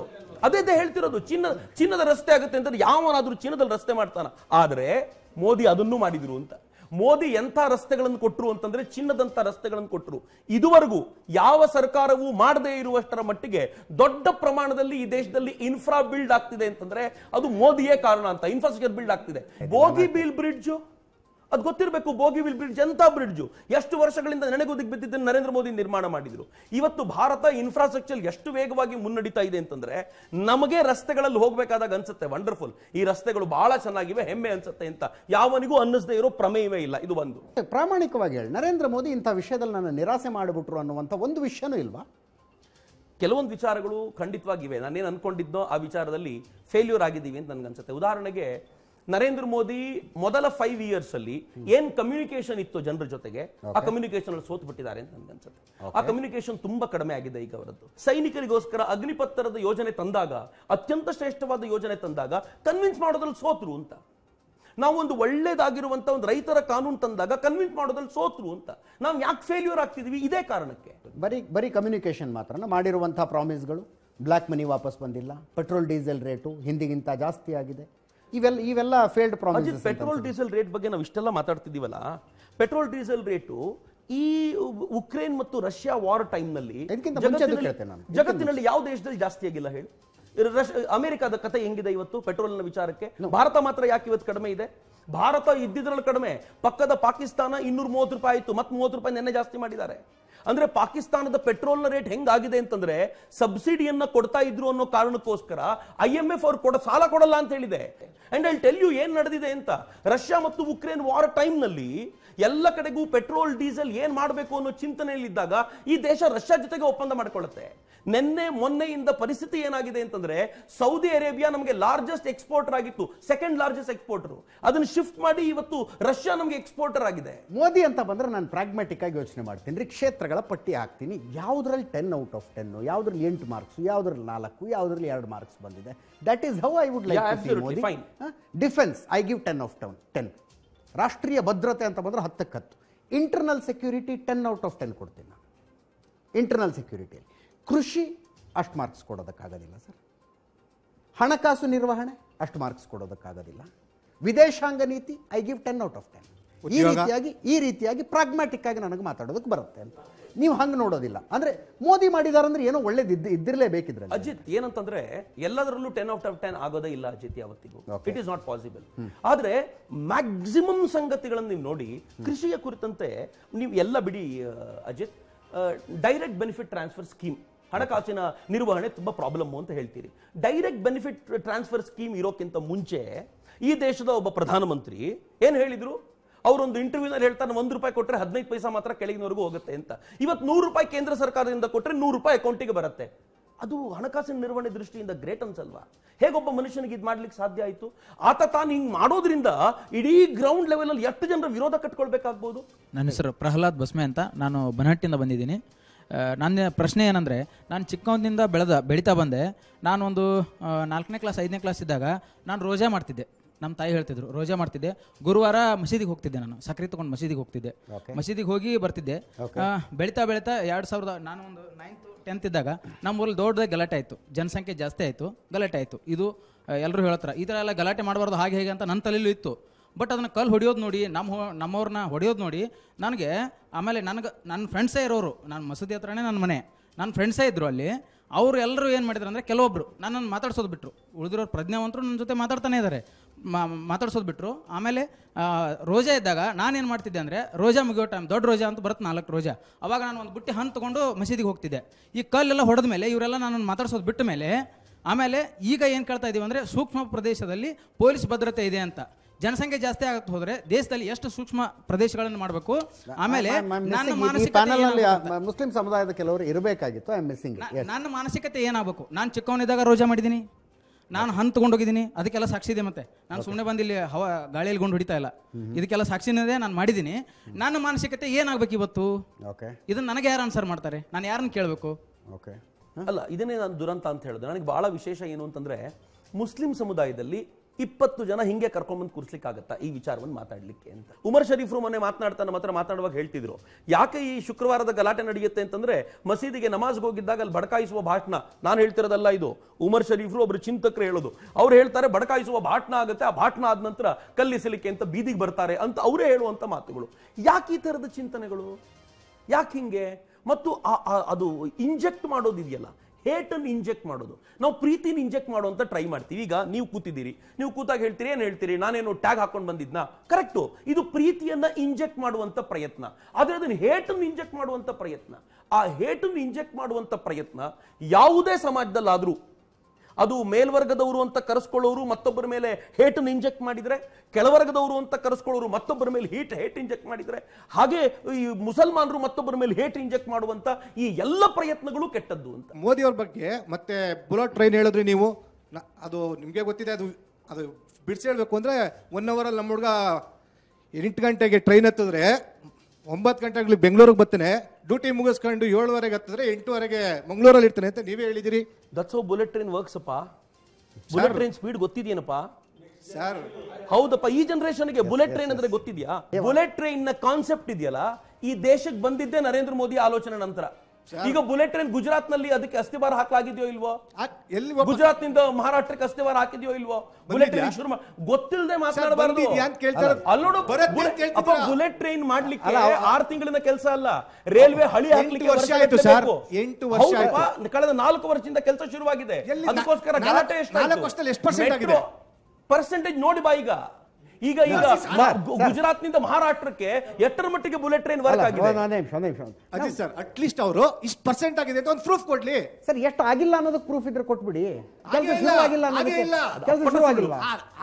[SPEAKER 2] ಅದೇ ಹೇಳ್ತಿರೋದು ಚಿನ್ನ ಚಿನ್ನದ ರಸ್ತೆ ಆಗುತ್ತೆ ಅಂತಂದ್ರೆ ಯಾವನಾದ್ರೂ ಚಿನ್ನದಲ್ಲಿ ರಸ್ತೆ ಮಾಡ್ತಾನ ಆದರೆ ಮೋದಿ ಅದನ್ನು ಮಾಡಿದ್ರು ಅಂತ ಮೋದಿ ಎಂಥ ರಸ್ತೆಗಳನ್ನು ಕೊಟ್ಟರು ಅಂತಂದ್ರೆ ಚಿನ್ನದಂಥ ರಸ್ತೆಗಳನ್ನು ಕೊಟ್ಟರು ಇದುವರೆಗೂ ಯಾವ ಸರ್ಕಾರವೂ ಮಾಡದೇ ಇರುವಷ್ಟರ ಮಟ್ಟಿಗೆ ದೊಡ್ಡ ಪ್ರಮಾಣದಲ್ಲಿ ಈ ದೇಶದಲ್ಲಿ ಇನ್ಫ್ರಾ ಬಿಲ್ಡ್ ಆಗ್ತಿದೆ ಅಂತಂದ್ರೆ ಅದು ಮೋದಿಯೇ ಕಾರಣ ಅಂತ ಇನ್ಫ್ರಾಸ್ಟ್ರಕ್ಚರ್ ಬಿಲ್ಡ್ ಆಗ್ತಿದೆ ಬೋಗಿ ಬಿಲ್ ಬ್ರಿಡ್ಜ್ ಅದು ಗೊತ್ತಿರಬೇಕು ಬೋಗಿವಿಲ್ ಬ್ರಿಡ್ಜ್ ಎಂತ ಬ್ರಿಡ್ಜ್ ಎಷ್ಟು ವರ್ಷಗಳಿಂದ ನೆನೆಗುದಿಗೆ ಬಿದ್ದಿದ್ದನ್ನು ನರೇಂದ್ರ ಮೋದಿ ನಿರ್ಮಾಣ ಮಾಡಿದರು ಇವತ್ತು ಭಾರತ ಇನ್ಫ್ರಾಸ್ಟ್ರಕ್ಚರ್ ಎಷ್ಟು ವೇಗವಾಗಿ ಮುನ್ನಡೀತಾ ಇದೆ ಅಂತಂದ್ರೆ ನಮಗೆ ರಸ್ತೆಗಳಲ್ಲಿ ಹೋಗಬೇಕಾದಾಗ ಅನ್ಸುತ್ತೆ ವಂಡರ್ಫುಲ್ ಈ ರಸ್ತೆಗಳು ಬಹಳ ಚೆನ್ನಾಗಿವೆ ಹೆಮ್ಮೆ ಅನ್ಸುತ್ತೆ ಅಂತ ಯಾವನಿಗೂ ಅನ್ನಿಸದೇ ಇರೋ ಪ್ರಮೇಯವೇ ಇಲ್ಲ ಇದು ಒಂದು
[SPEAKER 1] ಪ್ರಾಮಾಣಿಕವಾಗಿ ಹೇಳಿ ನರೇಂದ್ರ ಮೋದಿ ಇಂಥ ವಿಷಯದಲ್ಲಿ ನನ್ನ ನಿರಾಸೆ ಮಾಡಿಬಿಟ್ರು ಅನ್ನುವಂಥ
[SPEAKER 2] ಒಂದು ವಿಷಯನೂ ಇಲ್ವಾ ಕೆಲವೊಂದು ವಿಚಾರಗಳು ಖಂಡಿತವಾಗಿವೆ ನಾನೇನು ಅನ್ಕೊಂಡಿದ್ದೋ ಆ ವಿಚಾರದಲ್ಲಿ ಫೇಲ್ಯೂರ್ ಆಗಿದ್ದೀವಿ ಅಂತ ನನಗನ್ಸುತ್ತೆ ಉದಾಹರಣೆಗೆ ನರೇಂದ್ರ ಮೋದಿ ಮೊದಲ ಫೈವ್ ಇಯರ್ಸ್ ಅಲ್ಲಿ ಏನ್ ಕಮ್ಯುನಿಕೇಶನ್ ಇತ್ತು ಜನರ ಜೊತೆಗೆ ಆ ಕಮ್ಯುನಿಕೇಶನ್ ಅಲ್ಲಿ ಸೋತ್ ಬಿಟ್ಟಿದ್ದಾರೆ ಅಂತ ನನ್ಗೆ ಅನ್ಸುತ್ತೆ ಆ ಕಮ್ಯುನಿಕೇಶನ್ ತುಂಬಾ ಕಡಿಮೆ ಆಗಿದೆ ಈಗ ಅವರದ್ದು ಸೈನಿಕರಿಗೋಸ್ಕರ ಅಗ್ನಿಪತ್ತರದ ಯೋಜನೆ ತಂದಾಗ ಅತ್ಯಂತ ಶ್ರೇಷ್ಠವಾದ ಯೋಜನೆ ತಂದಾಗ ಕನ್ವಿನ್ಸ್ ಮಾಡೋದ್ರಲ್ಲಿ ಸೋತ್ರು ಅಂತ ನಾವು ಒಂದು ಒಳ್ಳೇದಾಗಿರುವಂತಹ ಒಂದು ರೈತರ ಕಾನೂನು ತಂದಾಗ ಕನ್ವಿನ್ಸ್ ಮಾಡೋದ್ರಲ್ಲಿ ಸೋತ್ರು ಅಂತ ನಾವು ಯಾಕೆ ಫೇಲ್ಯೂರ್ ಆಗ್ತಿದೀವಿ ಇದೇ ಕಾರಣಕ್ಕೆ
[SPEAKER 1] ಬರೀ ಬರೀ ಕಮ್ಯುನಿಕೇಶನ್ ಮಾತ್ರ ಮಾಡಿರುವಂತಹ ಪ್ರಾಮಿಸ್ಗಳು ಬ್ಲ್ಯಾಕ್ ಮನಿ ವಾಪಸ್ ಬಂದಿಲ್ಲ ಪೆಟ್ರೋಲ್ ಡೀಸೆಲ್ ರೇಟು ಹಿಂದಿಗಿಂತ ಜಾಸ್ತಿ ಆಗಿದೆ ಇವೆಲ್ಲ ಇವೆಲ್ಲ failed promise petrol
[SPEAKER 2] diesel rate ಬಗ್ಗೆ ನಾವು ಇಷ್ಟೆಲ್ಲ ಮಾತಾಡ್ತಿದ್ದೀವಲ್ಲ ಪೆಟ್ರೋಲ್ ಡೀಸೆಲ್ ರೇಟು ಈ ಉಕ್ರೇನ್ ಮತ್ತು ರಷ್ಯಾ ವಾರ್ ಟೈಮ್ ನಲ್ಲಿ ಜಗತ್ತಿನಲ್ಲಿ ಯಾವ ದೇಶದಲ್ಲಿ ಜಾಸ್ತಿ ಆಗಿಲ್ಲ ಹೇಳಿ ಅಮೆರಿಕದ ಕತೆ ಹೆಂಗಿದೆ ಇವತ್ತು ಪೆಟ್ರೋಲ್ನ ವಿಚಾರಕ್ಕೆ ಭಾರತ ಮಾತ್ರ ಯಾಕೆ ಇವತ್ತು ಕಡಿಮೆ ಇದೆ ಭಾರತ ಇದ್ದಿದ್ರಲ್ಲಿ ಕಡಿಮೆ ಪಕ್ಕದ ಪಾಕಿಸ್ತಾನ ಇನ್ನೂರ ಮೂವತ್ತು ರೂಪಾಯಿ ಆಯಿತು ಮತ್ತೆ ಮೂವತ್ತು ರೂಪಾಯಿ ನೆನ್ನೆ ಜಾಸ್ತಿ ಮಾಡಿದ್ದಾರೆ ಅಂದ್ರೆ ಪಾಕಿಸ್ತಾನದ ನ ರೇಟ್ ಹೆಂಗಾಗಿದೆ ಅಂತಂದ್ರೆ ಸಬ್ಸಿಡಿಯನ್ನ ಕೊಡ್ತಾ ಇದ್ರು ಅನ್ನೋ ಕಾರಣಕ್ಕೋಸ್ಕರ ಐ ಎಂ ಎಫ್ ಅವ್ರು ಕೊಡ ಸಾಲ ಕೊಡಲ್ಲ ಅಂತ ಹೇಳಿದೆ ಅಂಡ್ ಐ ಟೆಲ್ ಯು ಏನ್ ನಡೆದಿದೆ ಅಂತ ರಷ್ಯಾ ಮತ್ತು ಉಕ್ರೇನ್ ವಾರ್ ಟೈಮ್ ನಲ್ಲಿ ಎಲ್ಲ ಕಡೆಗೂ ಪೆಟ್ರೋಲ್ ಡೀಸೆಲ್ ಏನ್ ಮಾಡಬೇಕು ಅನ್ನೋ ಚಿಂತನೆಯಲ್ಲಿದ್ದಾಗ ಈ ದೇಶ ರಷ್ಯಾ ಜೊತೆಗೆ ಒಪ್ಪಂದ ಮಾಡಿಕೊಳ್ಳುತ್ತೆ ನಿನ್ನೆ ಮೊನ್ನೆಯಿಂದ ಪರಿಸ್ಥಿತಿ ಏನಾಗಿದೆ ಅಂತಂದ್ರೆ ಸೌದಿ ಅರೇಬಿಯಾ ನಮಗೆ ಲಾರ್ಜೆಸ್ಟ್ ಎಕ್ಸ್ಪೋರ್ಟರ್ ಆಗಿತ್ತು ಸೆಕೆಂಡ್ ಲಾರ್ಜೆಸ್ಟ್ ಎಕ್ಸ್ಪೋರ್ಟರ್ ಅದನ್ನು ಶಿಫ್ಟ್ ಮಾಡಿ ಇವತ್ತು ರಷ್ಯಾ ನಮಗೆ ಎಕ್ಸ್ಪೋರ್ಟರ್ ಆಗಿದೆ
[SPEAKER 1] ಮೋದಿ ಅಂತ ಬಂದ್ರೆ ನಾನು ಪ್ರಾಗ್ಮ್ಯಾಟಿಕ್ ಆಗಿ ಯೋಚನೆ ಮಾಡ್ತೀನಿ ರೀ ಕ್ಷೇತ್ರಗಳ ಪಟ್ಟಿ ಹಾಕ್ತೀನಿ ಯಾವ್ದ್ರಲ್ಲಿ ಟೆನ್ ಔಟ್ ಆಫ್ ಟೆನ್ ಯಾವ್ದ್ರಲ್ಲಿ ಎಂಟು ಮಾರ್ಕ್ಸ್ ಯಾವ್ದ್ರಲ್ಲಿ ನಾಲ್ಕು ಯಾವ್ದ್ರಲ್ಲಿ ಎರಡು ಮಾರ್ಕ್ಸ್ ಬಂದಿದೆ that is how I would like defence I give ten of town ten ರಾಷ್ಟ್ರೀಯ ಭದ್ರತೆ ಅಂತ ಬಂದ್ರೆ ಹತ್ತಕ್ಕತ್ತು internal security ten out of ten ಕೊಡ್ತೀನಿ ನಾನು ಇಂಟರ್ನಲ್ ಸೆಕ್ಯೂರಿಟಿಯಲ್ಲಿ ಕೃಷಿ ಅಷ್ಟು ಮಾರ್ಕ್ಸ್ ಕೊಡೋದಕ್ಕಾಗೋದಿಲ್ಲ ಸರ್ ಹಣಕಾಸು ನಿರ್ವಹಣೆ ಅಷ್ಟು ಮಾರ್ಕ್ಸ್ ಕೊಡೋದಕ್ಕಾಗೋದಿಲ್ಲ ವಿದೇಶಾಂಗ ನೀತಿ I give ten out of ten ಈ ರೀತಿಯಾಗಿ ಈ ರೀತಿಯಾಗಿ ಪ್ರಾಗ್ಮ್ಯಾಟಿಕ್ ಆಗಿ ನನಗೆ ಮಾತಾಡೋದಕ್ಕೆ ಬರುತ್ತೆ ಅಂತ ನೀವು ಹಂಗೆ ನೋಡೋದಿಲ್ಲ ಅಂದ್ರೆ ಮೋದಿ ಅಂದ್ರೆ ಏನೋ ಒಳ್ಳೇದು ಇದ್ದಿರಲೇ ಇದ್ದಿರಲೇಬೇಕಿದ್ರೆ
[SPEAKER 2] ಅಜಿತ್ ಏನಂತಂದ್ರೆ ಎಲ್ಲದರಲ್ಲೂ ಟೆನ್ ಔಟ್ ಆಫ್ ಟೆನ್ ಆಗೋದೇ ಇಲ್ಲ ಅಜಿತ್ ಯಾವತ್ತಿಗೂ ಇಟ್ ಈಸ್ ನಾಟ್ ಪಾಸಿಬಲ್ ಆದ್ರೆ ಮ್ಯಾಕ್ಸಿಮಮ್ ಸಂಗತಿಗಳನ್ನು ನೀವು ನೋಡಿ ಕೃಷಿಯ ಕುರಿತಂತೆ ನೀವು ಎಲ್ಲ ಬಿಡಿ Ajit direct benefit transfer scheme ಹಣಕಾಸಿನ ನಿರ್ವಹಣೆ ತುಂಬಾ ಪ್ರಾಬ್ಲಮ್ ಅಂತ ಹೇಳ್ತೀರಿ ಡೈರೆಕ್ಟ್ ಬೆನಿಫಿಟ್ ಟ್ರಾನ್ಸ್ಫರ್ ಸ್ಕೀಮ್ ಇರೋಕ್ಕಿಂತ ಮುಂಚೆ ಈ ದೇಶದ ಒಬ್ಬ ಪ್ರಧಾನಮಂತ್ರಿ ಏನು ಹೇಳಿದ್ರು ಅವರೊಂದು ಇಂಟರ್ವ್ಯೂನಲ್ಲಿ ಹೇಳ್ತಾನೆ ಒಂದು ರೂಪಾಯಿ ಕೊಟ್ಟರೆ ಹದಿನೈದು ಪೈಸಾ ಮಾತ್ರ ಕೆಳಗಿನವರೆಗೂ ಹೋಗುತ್ತೆ ಅಂತ ಇವತ್ತು ನೂರು ರೂಪಾಯಿ ಕೇಂದ್ರ ಸರ್ಕಾರದಿಂದ ಕೊಟ್ಟರೆ ನೂರು ರೂಪಾಯಿ ಅಕೌಂಟಿಗೆ ಬರುತ್ತೆ ಅದು ಹಣಕಾಸಿನ ನಿರ್ವಹಣೆ ದೃಷ್ಟಿಯಿಂದ ಗ್ರೇಟ್ ಅನ್ಸಲ್ವಾ ಹೇಗೊಬ್ಬ ಮನುಷ್ಯನಿಗೆ ಇದು ಮಾಡ್ಲಿಕ್ಕೆ ಸಾಧ್ಯ ಆಯಿತು ಆತ ತಾನು ಹಿಂಗೆ ಮಾಡೋದ್ರಿಂದ ಇಡೀ ಗ್ರೌಂಡ್ ಲೆವೆಲಲ್ಲಿ ಎಷ್ಟು ಜನರ ವಿರೋಧ ಕಟ್ಕೊಳ್ಬೇಕಾಗ್ಬೋದು
[SPEAKER 9] ನನ್ನ ಹೆಸರು ಪ್ರಹ್ಲಾದ್ ಬಸ್ಮೆ ಅಂತ ನಾನು ಬನಹಟ್ಟಿಯಿಂದ ಬಂದಿದ್ದೀನಿ ನನ್ನ ಪ್ರಶ್ನೆ ಏನಂದರೆ ನಾನು ಚಿಕ್ಕವನಿಂದ ಬೆಳೆದ ಬೆಳೀತಾ ಬಂದೆ ನಾನೊಂದು ನಾಲ್ಕನೇ ಕ್ಲಾಸ್ ಐದನೇ ಕ್ಲಾಸ್ ಇದ್ದಾಗ ನಾನು ರೋಜಾ ಮಾಡ್ತಿದ್ದೆ ನಮ್ಮ ತಾಯಿ ಹೇಳ್ತಿದ್ರು ರೋಜಾ ಮಾಡ್ತಿದ್ದೆ ಗುರುವಾರ ಮಸೀದಿಗೆ ಹೋಗ್ತಿದ್ದೆ ನಾನು ಸಕ್ರೆ ತೊಗೊಂಡು ಮಸೀದಿಗೆ ಹೋಗ್ತಿದ್ದೆ ಮಸೀದಿಗೆ ಹೋಗಿ ಬರ್ತಿದ್ದೆ ಬೆಳೀತಾ ಬೆಳೀತಾ ಎರಡು ಸಾವಿರದ ನಾನು ಒಂದು ನೈನ್ತ್ ಟೆಂತ್ ಇದ್ದಾಗ ನಮ್ಮ ಊರಲ್ಲಿ ಗಲಾಟೆ ಆಯಿತು ಜನಸಂಖ್ಯೆ ಜಾಸ್ತಿ ಆಯಿತು ಗಲಾಟೆ ಆಯಿತು ಇದು ಎಲ್ಲರೂ ಹೇಳ್ತಾರೆ ಈ ಥರ ಎಲ್ಲ ಗಲಾಟೆ ಮಾಡಬಾರ್ದು ಹಾಗೆ ಹೇಗೆ ಅಂತ ನನ್ನ ತಲೆಯಲ್ಲೂ ಇತ್ತು ಬಟ್ ಅದನ್ನು ಕಲ್ಲು ಹೊಡಿಯೋದು ನೋಡಿ ನಮ್ಮ ನಮ್ಮವ್ರನ್ನ ಹೊಡಿಯೋದು ನೋಡಿ ನನಗೆ ಆಮೇಲೆ ನನಗೆ ನನ್ನ ಫ್ರೆಂಡ್ಸೇ ಇರೋರು ನಾನು ಮಸೂದಿ ಹತ್ರನೇ ನನ್ನ ಮನೆ ನನ್ನ ಫ್ರೆಂಡ್ಸೇ ಇದ್ದರು ಅಲ್ಲಿ ಅವರು ಎಲ್ಲರೂ ಏನು ಮಾಡಿದ್ರು ಅಂದರೆ ಕೆಲವೊಬ್ಬರು ನನ್ನನ್ನು ಮಾತಾಡ್ಸೋದು ಬಿಟ್ಟರು ಉಳಿದಿರೋರು ಪ್ರಜ್ಞಾವಂತರು ನನ್ನ ಜೊತೆ ಮಾತಾಡ್ತಾನೆ ಇದ್ದಾರೆ ಮಾತಾಡ್ಸೋದು ಬಿಟ್ಟರು ಆಮೇಲೆ ರೋಜಾ ಇದ್ದಾಗ ನಾನು ಏನು ಮಾಡ್ತಿದ್ದೆ ಅಂದರೆ ರೋಜಾ ಮುಗಿಯೋ ಟೈಮ್ ದೊಡ್ಡ ರೋಜಾ ಅಂತ ಬರುತ್ತೆ ನಾಲ್ಕು ರೋಜಾ ಅವಾಗ ನಾನು ಒಂದು ಬುಟ್ಟಿ ಹಣ್ಣು ತೊಗೊಂಡು ಮಸೀದಿಗೆ ಹೋಗ್ತಿದ್ದೆ ಈ ಕಲ್ಲೆಲ್ಲ ಹೊಡೆದ ಮೇಲೆ ಇವರೆಲ್ಲ ನಾನು ಮಾತಾಡ್ಸೋದು ಬಿಟ್ಟ ಮೇಲೆ ಆಮೇಲೆ ಈಗ ಏನು ಕೇಳ್ತಾ ಇದ್ದೀವಿ ಅಂದರೆ ಸೂಕ್ಷ್ಮ ಪ್ರದೇಶದಲ್ಲಿ ಪೊಲೀಸ್ ಭದ್ರತೆ ಇದೆ ಅಂತ ಜನಸಂಖ್ಯೆ ಜಾಸ್ತಿ ಆಗತ್ ಹೋದ್ರೆ ದೇಶದಲ್ಲಿ ಎಷ್ಟು ಸೂಕ್ಷ್ಮ ಪ್ರದೇಶಗಳನ್ನು ಮಾಡಬೇಕು ಆಮೇಲೆ
[SPEAKER 1] ಮುಸ್ಲಿಂ ಸಮುದಾಯದ ಕೆಲವರು ಇರಬೇಕಾಗಿತ್ತು
[SPEAKER 9] ನನ್ನ ಮಾನಸಿಕತೆ ಏನಾಗಬೇಕು ನಾನು ಚಿಕ್ಕವನಿದ್ದಾಗ ರೋಜಾ ಮಾಡಿದೀನಿ ನಾನು ಹಂತ ತಗೊಂಡೋಗಿದ್ದೀನಿ ಅದಕ್ಕೆಲ್ಲ ಸಾಕ್ಷಿದೆ ಮತ್ತೆ ನಾನು ಸುಮ್ಮನೆ ಬಂದು ಇಲ್ಲಿ ಹವ ಗಾಳಿಯಲ್ಲಿ ಗುಂಡು ಹೊಡಿತಾ ಇಲ್ಲ ಇದಕ್ಕೆಲ್ಲ ಸಾಕ್ಷಿನದೇ ನಾನು ಮಾಡಿದ್ದೀನಿ ನನ್ನ ಮಾನಸಿಕತೆ ಏನಾಗಬೇಕು ಇವತ್ತು ಇದನ್ನ ನನಗೆ ಯಾರು ಆನ್ಸರ್ ಮಾಡ್ತಾರೆ ನಾನು ಯಾರನ್ನ ಕೇಳಬೇಕು
[SPEAKER 2] ಅಲ್ಲ ಇದನ್ನೇ ನಾನು ದುರಂತ ಅಂತ ಹೇಳಿದೆ ನನಗೆ ಬಹಳ ವಿಶೇಷ ಏನು ಅಂತಂದ್ರೆ ಮುಸ್ಲಿಂ ಸಮುದಾಯದಲ್ಲಿ ಇಪ್ಪತ್ತು ಜನ ಹಿಂಗೆ ಕರ್ಕೊಂಡ್ಬಂದು ಕೂರಿಸ್ಲಿಕ್ಕಾಗತ್ತಾ ಈ ವಿಚಾರವನ್ನು ಮಾತಾಡಲಿಕ್ಕೆ ಅಂತ ಉಮರ್ ಶರೀಫ್ರು ಮೊನ್ನೆ ಮಾತನಾಡ್ತಾ ನಮ್ಮ ಹತ್ರ ಮಾತನಾಡುವಾಗ ಹೇಳ್ತಿದ್ರು ಯಾಕೆ ಈ ಶುಕ್ರವಾರದ ಗಲಾಟೆ ನಡೆಯುತ್ತೆ ಅಂತಂದ್ರೆ ಮಸೀದಿಗೆ ನಮಾಜ್ಗೆ ಹೋಗಿದ್ದಾಗ ಅಲ್ಲಿ ಬಡಕಾಯಿಸುವ ಭಾಷಣ ನಾನು ಹೇಳ್ತಿರೋದಲ್ಲ ಇದು ಉಮರ್ ಶರೀಫ್ರು ಒಬ್ರು ಚಿಂತಕರು ಹೇಳೋದು ಅವ್ರು ಹೇಳ್ತಾರೆ ಬಡಕಾಯಿಸುವ ಭಾಷಣ ಆಗುತ್ತೆ ಆ ಭಾಷಣ ಆದ ನಂತರ ಕಲ್ಲಿಸಲಿಕ್ಕೆ ಅಂತ ಬೀದಿಗೆ ಬರ್ತಾರೆ ಅಂತ ಅವರೇ ಹೇಳುವಂಥ ಮಾತುಗಳು ಯಾಕೆ ಈ ಥರದ ಚಿಂತನೆಗಳು ಯಾಕೆ ಹಿಂಗೆ ಮತ್ತು ಅದು ಇಂಜೆಕ್ಟ್ ಮಾಡೋದಿದೆಯಲ್ಲ ಹೇಟನ್ನು ಇಂಜೆಕ್ಟ್ ಮಾಡೋದು ನಾವು ಪ್ರೀತಿನ ಇಂಜೆಕ್ಟ್ ಮಾಡುವಂತ ಟ್ರೈ ಮಾಡ್ತೀವಿ ಈಗ ನೀವು ಕೂತಿದ್ದೀರಿ ನೀವು ಕೂತಾಗ ಹೇಳ್ತೀರಿ ಏನು ಹೇಳ್ತೀರಿ ನಾನೇನು ಟ್ಯಾಗ್ ಹಾಕೊಂಡು ಬಂದಿದ್ನ ಕರೆಕ್ಟು ಇದು ಪ್ರೀತಿಯನ್ನ ಇಂಜೆಕ್ಟ್ ಮಾಡುವಂತ ಪ್ರಯತ್ನ ಆದರೆ ಅದನ್ನು ಹೇಟನ್ನು ಇಂಜೆಕ್ಟ್ ಮಾಡುವಂತ ಪ್ರಯತ್ನ ಆ ಹೇಟನ್ನು ಇಂಜೆಕ್ಟ್ ಮಾಡುವಂತ ಪ್ರಯತ್ನ ಯಾವುದೇ ಸಮಾಜದಲ್ಲಾದರೂ ಅದು ಮೇಲ್ವರ್ಗದವರು ಅಂತ ಕರೆಸ್ಕೊಳ್ಳೋರು ಮತ್ತೊಬ್ಬರ ಮೇಲೆ ಹೇಟನ್ನು ಇಂಜೆಕ್ಟ್ ಮಾಡಿದರೆ ಕೆಳವರ್ಗದವರು ಅಂತ ಕರೆಸ್ಕೊಳ್ಳೋರು ಮತ್ತೊಬ್ಬರ ಮೇಲೆ ಹೀಟ್ ಹೇಟ್ ಇಂಜೆಕ್ಟ್ ಮಾಡಿದರೆ ಹಾಗೆ ಈ ಮುಸಲ್ಮಾನರು ಮತ್ತೊಬ್ಬರ ಮೇಲೆ ಹೇಟ್ ಇಂಜೆಕ್ಟ್ ಮಾಡುವಂತ ಈ ಎಲ್ಲ ಪ್ರಯತ್ನಗಳು ಕೆಟ್ಟದ್ದು ಅಂತ ಮೋದಿಯವ್ರ ಬಗ್ಗೆ ಮತ್ತೆ ಬುಲೆಟ್ ಟ್ರೈನ್ ಹೇಳಿದ್ರಿ ನೀವು
[SPEAKER 7] ಅದು ನಿಮಗೆ ಗೊತ್ತಿದೆ ಅದು ಅದು ಬಿಡಿಸಿ ಹೇಳಬೇಕು ಅಂದರೆ ಒನ್ ಅವರಲ್ಲಿ ನಮ್ಮ ಹುಡುಗ ಎಂಟು ಗಂಟೆಗೆ ಟ್ರೈನ್ ಹತ್ತಿದ್ರೆ ಒಂಬತ್ತು ಗಂಟೆಗಳಿಗೆ ಬೆಂಗಳೂರಿಗೆ ಬರ್ತೇನೆ ಡ್ಯೂಟಿ ಮುಗಿಸ್ಕೊಂಡು ಏಳುವರೆಗೆ
[SPEAKER 2] ಹತ್ತಿದ್ರೆ ಎಂಟುವರೆಗೆ ಮಂಗಳೂರಲ್ಲಿ ಇರ್ತೇನೆ ಅಂತ ನೀವೇ ಹೇಳಿದಿರಿ that's oh bullet train works ಅಪ್ಪ ಬುಲೆಟ್ ಟ್ರೈನ್ ಸ್ಪೀಡ್ ಗೊತ್ತಿದೆಯೇನಪ್ಪ ಸರ್ ಹೌದಪ್ಪ ಈ ಜನರೇಷನ್ಗೆ ಬುಲೆಟ್ ಟ್ರೈನ್ ಅಂದ್ರೆ ಗೊತ್ತಿದ್ಯಾ ಬುಲೆಟ್ ಟ್ರೈನ್ ನ ಕಾನ್ಸೆಪ್ಟ್ ಇದೆಯಲ್ಲ ಈ ದೇಶಕ್ಕೆ ಬಂದಿದ್ದೇ ನರೇಂದ್ರ ಮೋದಿ ಆಲೋಚನೆ ನಂತರ ಈಗ ಬುಲೆಟ್ ಟ್ರೈನ್ ಗುಜರಾತ್ ನಲ್ಲಿ ಅದಕ್ಕೆ ಅಸ್ತಿವಾರ ಹಾಕಲಾಗಿದೆಯೋ ಇಲ್ವೋ ಎಲ್ಲಿ ಗುಜರಾತ್ ನಿಂದ ಮಹಾರಾಷ್ಟ್ರಕ್ಕೆ ಬಾರ ಹಾಕಿದೆಯೋ ಇಲ್ವೋ ಬುಲೆಟ್ ಟ್ರೈನ್ ಶುರು ಗೊತ್ತಿಲ್ಲದೆ ಮಾತಾಡಬಾರದು ಅಲ್ಲೋಡು ಬುಲೆಟ್ ಟ್ರೈನ್ ಮಾಡ್ಲಿಕ್ಕೆ ಆರು ತಿಂಗಳಿಂದ ಕೆಲಸ ಅಲ್ಲ ರೈಲ್ವೆ ಹಳಿ ಹಾಕ್ಲಿಕ್ಕೆ ವರ್ಷ ಆಯ್ತು ಸರ್ ವರ್ಷ ಕಳೆದ ನಾಲ್ಕು ವರ್ಷದಿಂದ ಕೆಲಸ ಶುರುವಾಗಿದೆ ಅದಕ್ಕೋಸ್ಕರ ಗಲಾಟೆ ಎಷ್ಟು ಪರ್ಸೆಂಟೇಜ್ ನೋಡಿ ಬಾ ಈಗ ಈಗ ಈಗ ಗುಜರಾತ್ ನಿಂದ ಮಹಾರಾಷ್ಟ್ರಕ್ಕೆ ಎಷ್ಟರ ಮಟ್ಟಿಗೆ ಬುಲೆಟ್ ಟ್ರೈನ್ ವರ್ಕ್
[SPEAKER 1] ಆಗಿದೆ
[SPEAKER 2] ಸರ್ ಅಟ್ ಲೀಸ್ಟ್ ಅವರು ಇಷ್ಟು ಪರ್ಸೆಂಟ್ ಆಗಿದೆ ಅಂತ ಒಂದು ಪ್ರೂಫ್ ಕೊಡ್ಲಿ
[SPEAKER 1] ಸರ್ ಎಷ್ಟು ಆಗಿಲ್ಲ ಅನ್ನೋದು ಪ್ರೂಫ್ ಇದ್ರೆ ಕೊಟ್ಬಿಡಿ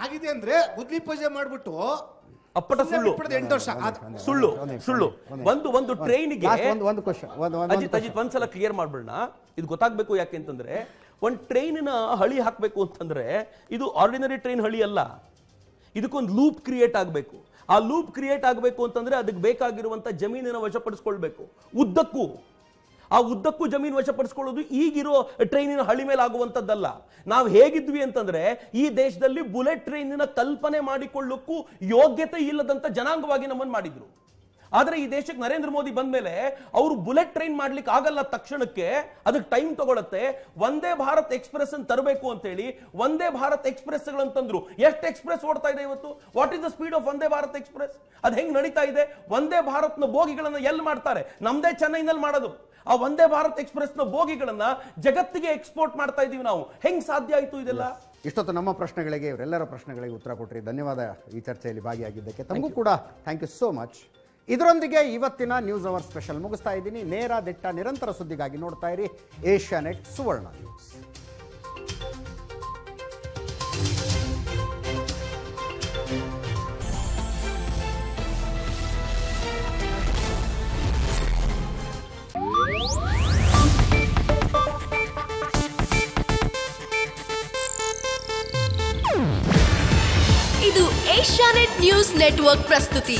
[SPEAKER 1] ಆಗಿದೆ ಅಂದ್ರೆ ಉದ್ಲಿ ಪೂಜೆ ಮಾಡ್ಬಿಟ್ಟು ಅಪ್ಪಟ ಸುಳ್ಳು ಎಂಟು ವರ್ಷ ಸುಳ್ಳು ಸುಳ್ಳು ಒಂದು ಒಂದು ಟ್ರೈನ್ ಒಂದು ಅಜಿತ್
[SPEAKER 2] ಅಜಿತ್ ಒಂದ್ಸಲ ಕ್ಲಿಯರ್ ಮಾಡ್ಬಿಡೋಣ ಇದು ಗೊತ್ತಾಗ್ಬೇಕು ಯಾಕೆ ಅಂತಂದ್ರೆ ಒಂದು ನ ಹಳಿ ಹಾಕ್ಬೇಕು ಅಂತಂದ್ರೆ ಇದು ಆರ್ಡಿನರಿ ಟ್ರೈನ್ ಹಳಿ ಅಲ್ಲ ಇದಕ್ಕೊಂದು ಲೂಪ್ ಕ್ರಿಯೇಟ್ ಆಗಬೇಕು ಆ ಲೂಪ್ ಕ್ರಿಯೇಟ್ ಆಗಬೇಕು ಅಂತಂದರೆ ಅದಕ್ಕೆ ಬೇಕಾಗಿರುವಂಥ ಜಮೀನಿನ ವಶಪಡಿಸ್ಕೊಳ್ಬೇಕು ಉದ್ದಕ್ಕೂ ಆ ಉದ್ದಕ್ಕೂ ಜಮೀನು ವಶಪಡಿಸ್ಕೊಳ್ಳೋದು ಈಗಿರೋ ಟ್ರೈನಿನ ಹಳಿ ಮೇಲೆ ಆಗುವಂಥದ್ದಲ್ಲ ನಾವು ಹೇಗಿದ್ವಿ ಅಂತಂದ್ರೆ ಈ ದೇಶದಲ್ಲಿ ಬುಲೆಟ್ ಟ್ರೈನಿನ ಕಲ್ಪನೆ ಮಾಡಿಕೊಳ್ಳೋಕ್ಕೂ ಯೋಗ್ಯತೆ ಇಲ್ಲದಂಥ ಜನಾಂಗವಾಗಿ ನಮ್ಮನ್ನು ಮಾಡಿದ್ರು ಆದರೆ ಈ ದೇಶಕ್ಕೆ ನರೇಂದ್ರ ಮೋದಿ ಬಂದ ಮೇಲೆ ಅವರು ಬುಲೆಟ್ ಟ್ರೈನ್ ಮಾಡ್ಲಿಕ್ಕೆ ಆಗಲ್ಲ ತಕ್ಷಣಕ್ಕೆ ಅದಕ್ಕೆ ಟೈಮ್ ತಗೊಳತ್ತೆ ವಂದೇ ಭಾರತ್ ಎಕ್ಸ್ಪ್ರೆಸ್ ಅನ್ನು ತರಬೇಕು ಅಂತೇಳಿ ವಂದೇ ಭಾರತ್ ಎಕ್ಸ್ಪ್ರೆಸ್ ಗಳಂತಂದ್ರು ಎಷ್ಟು ಎಕ್ಸ್ಪ್ರೆಸ್ ಓಡ್ತಾ ಇದೆ ಇವತ್ತು what is the speed of Vande Bharat express ಅದು ಹೆಂಗ್ ನಡೀತಾ ಇದೆ ವಂದೇ ಭಾರತ್ನ ಬೋಗಿಗಳನ್ನ ಎಲ್ಲಿ ಮಾಡ್ತಾರೆ ನಮ್ದೇ ಚೆನ್ನೈನಲ್ಲಿ ಮಾಡೋದು ಆ ವಂದೇ ಭಾರತ್ ಎಕ್ಸ್ಪ್ರೆಸ್ ನ ಬೋಗಿಗಳನ್ನ ಜಗತ್ತಿಗೆ ಎಕ್ಸ್ಪೋರ್ಟ್ ಮಾಡ್ತಾ ಇದೀವಿ ನಾವು ಹೆಂಗ್ ಸಾಧ್ಯ ಆಯ್ತು ಇದೆಲ್ಲ
[SPEAKER 1] ಇಷ್ಟೊತ್ತು ನಮ್ಮ ಪ್ರಶ್ನೆಗಳಿಗೆ ಇವರೆಲ್ಲರ ಪ್ರಶ್ನೆಗಳಿಗೆ ಉತ್ತರ ಕೊಟ್ಟರಿ ಧನ್ಯವಾದ ಈ ಚರ್ಚೆಯಲ್ಲಿ ಭಾಗಿಯಾಗಿದ್ದಕ್ಕೆ ತಮಗೂ ಕೂಡ ಥ್ಯಾಂಕ್ ಯು ಸೋ ಮಚ್ ಇದರೊಂದಿಗೆ ಇವತ್ತಿನ ನ್ಯೂಸ್ ಅವರ್ ಸ್ಪೆಷಲ್ ಮುಗಿಸ್ತಾ ಇದ್ದೀನಿ ನೇರ ದಿಟ್ಟ ನಿರಂತರ ಸುದ್ದಿಗಾಗಿ ನೋಡ್ತಾ ಇರಿ ಏಷ್ಯಾ ನೆಟ್ ಸುವರ್ಣ ನ್ಯೂಸ್
[SPEAKER 8] ಇದು ಏಷ್ಯಾನೆಟ್ ನ್ಯೂಸ್ ನೆಟ್ವರ್ಕ್ ಪ್ರಸ್ತುತಿ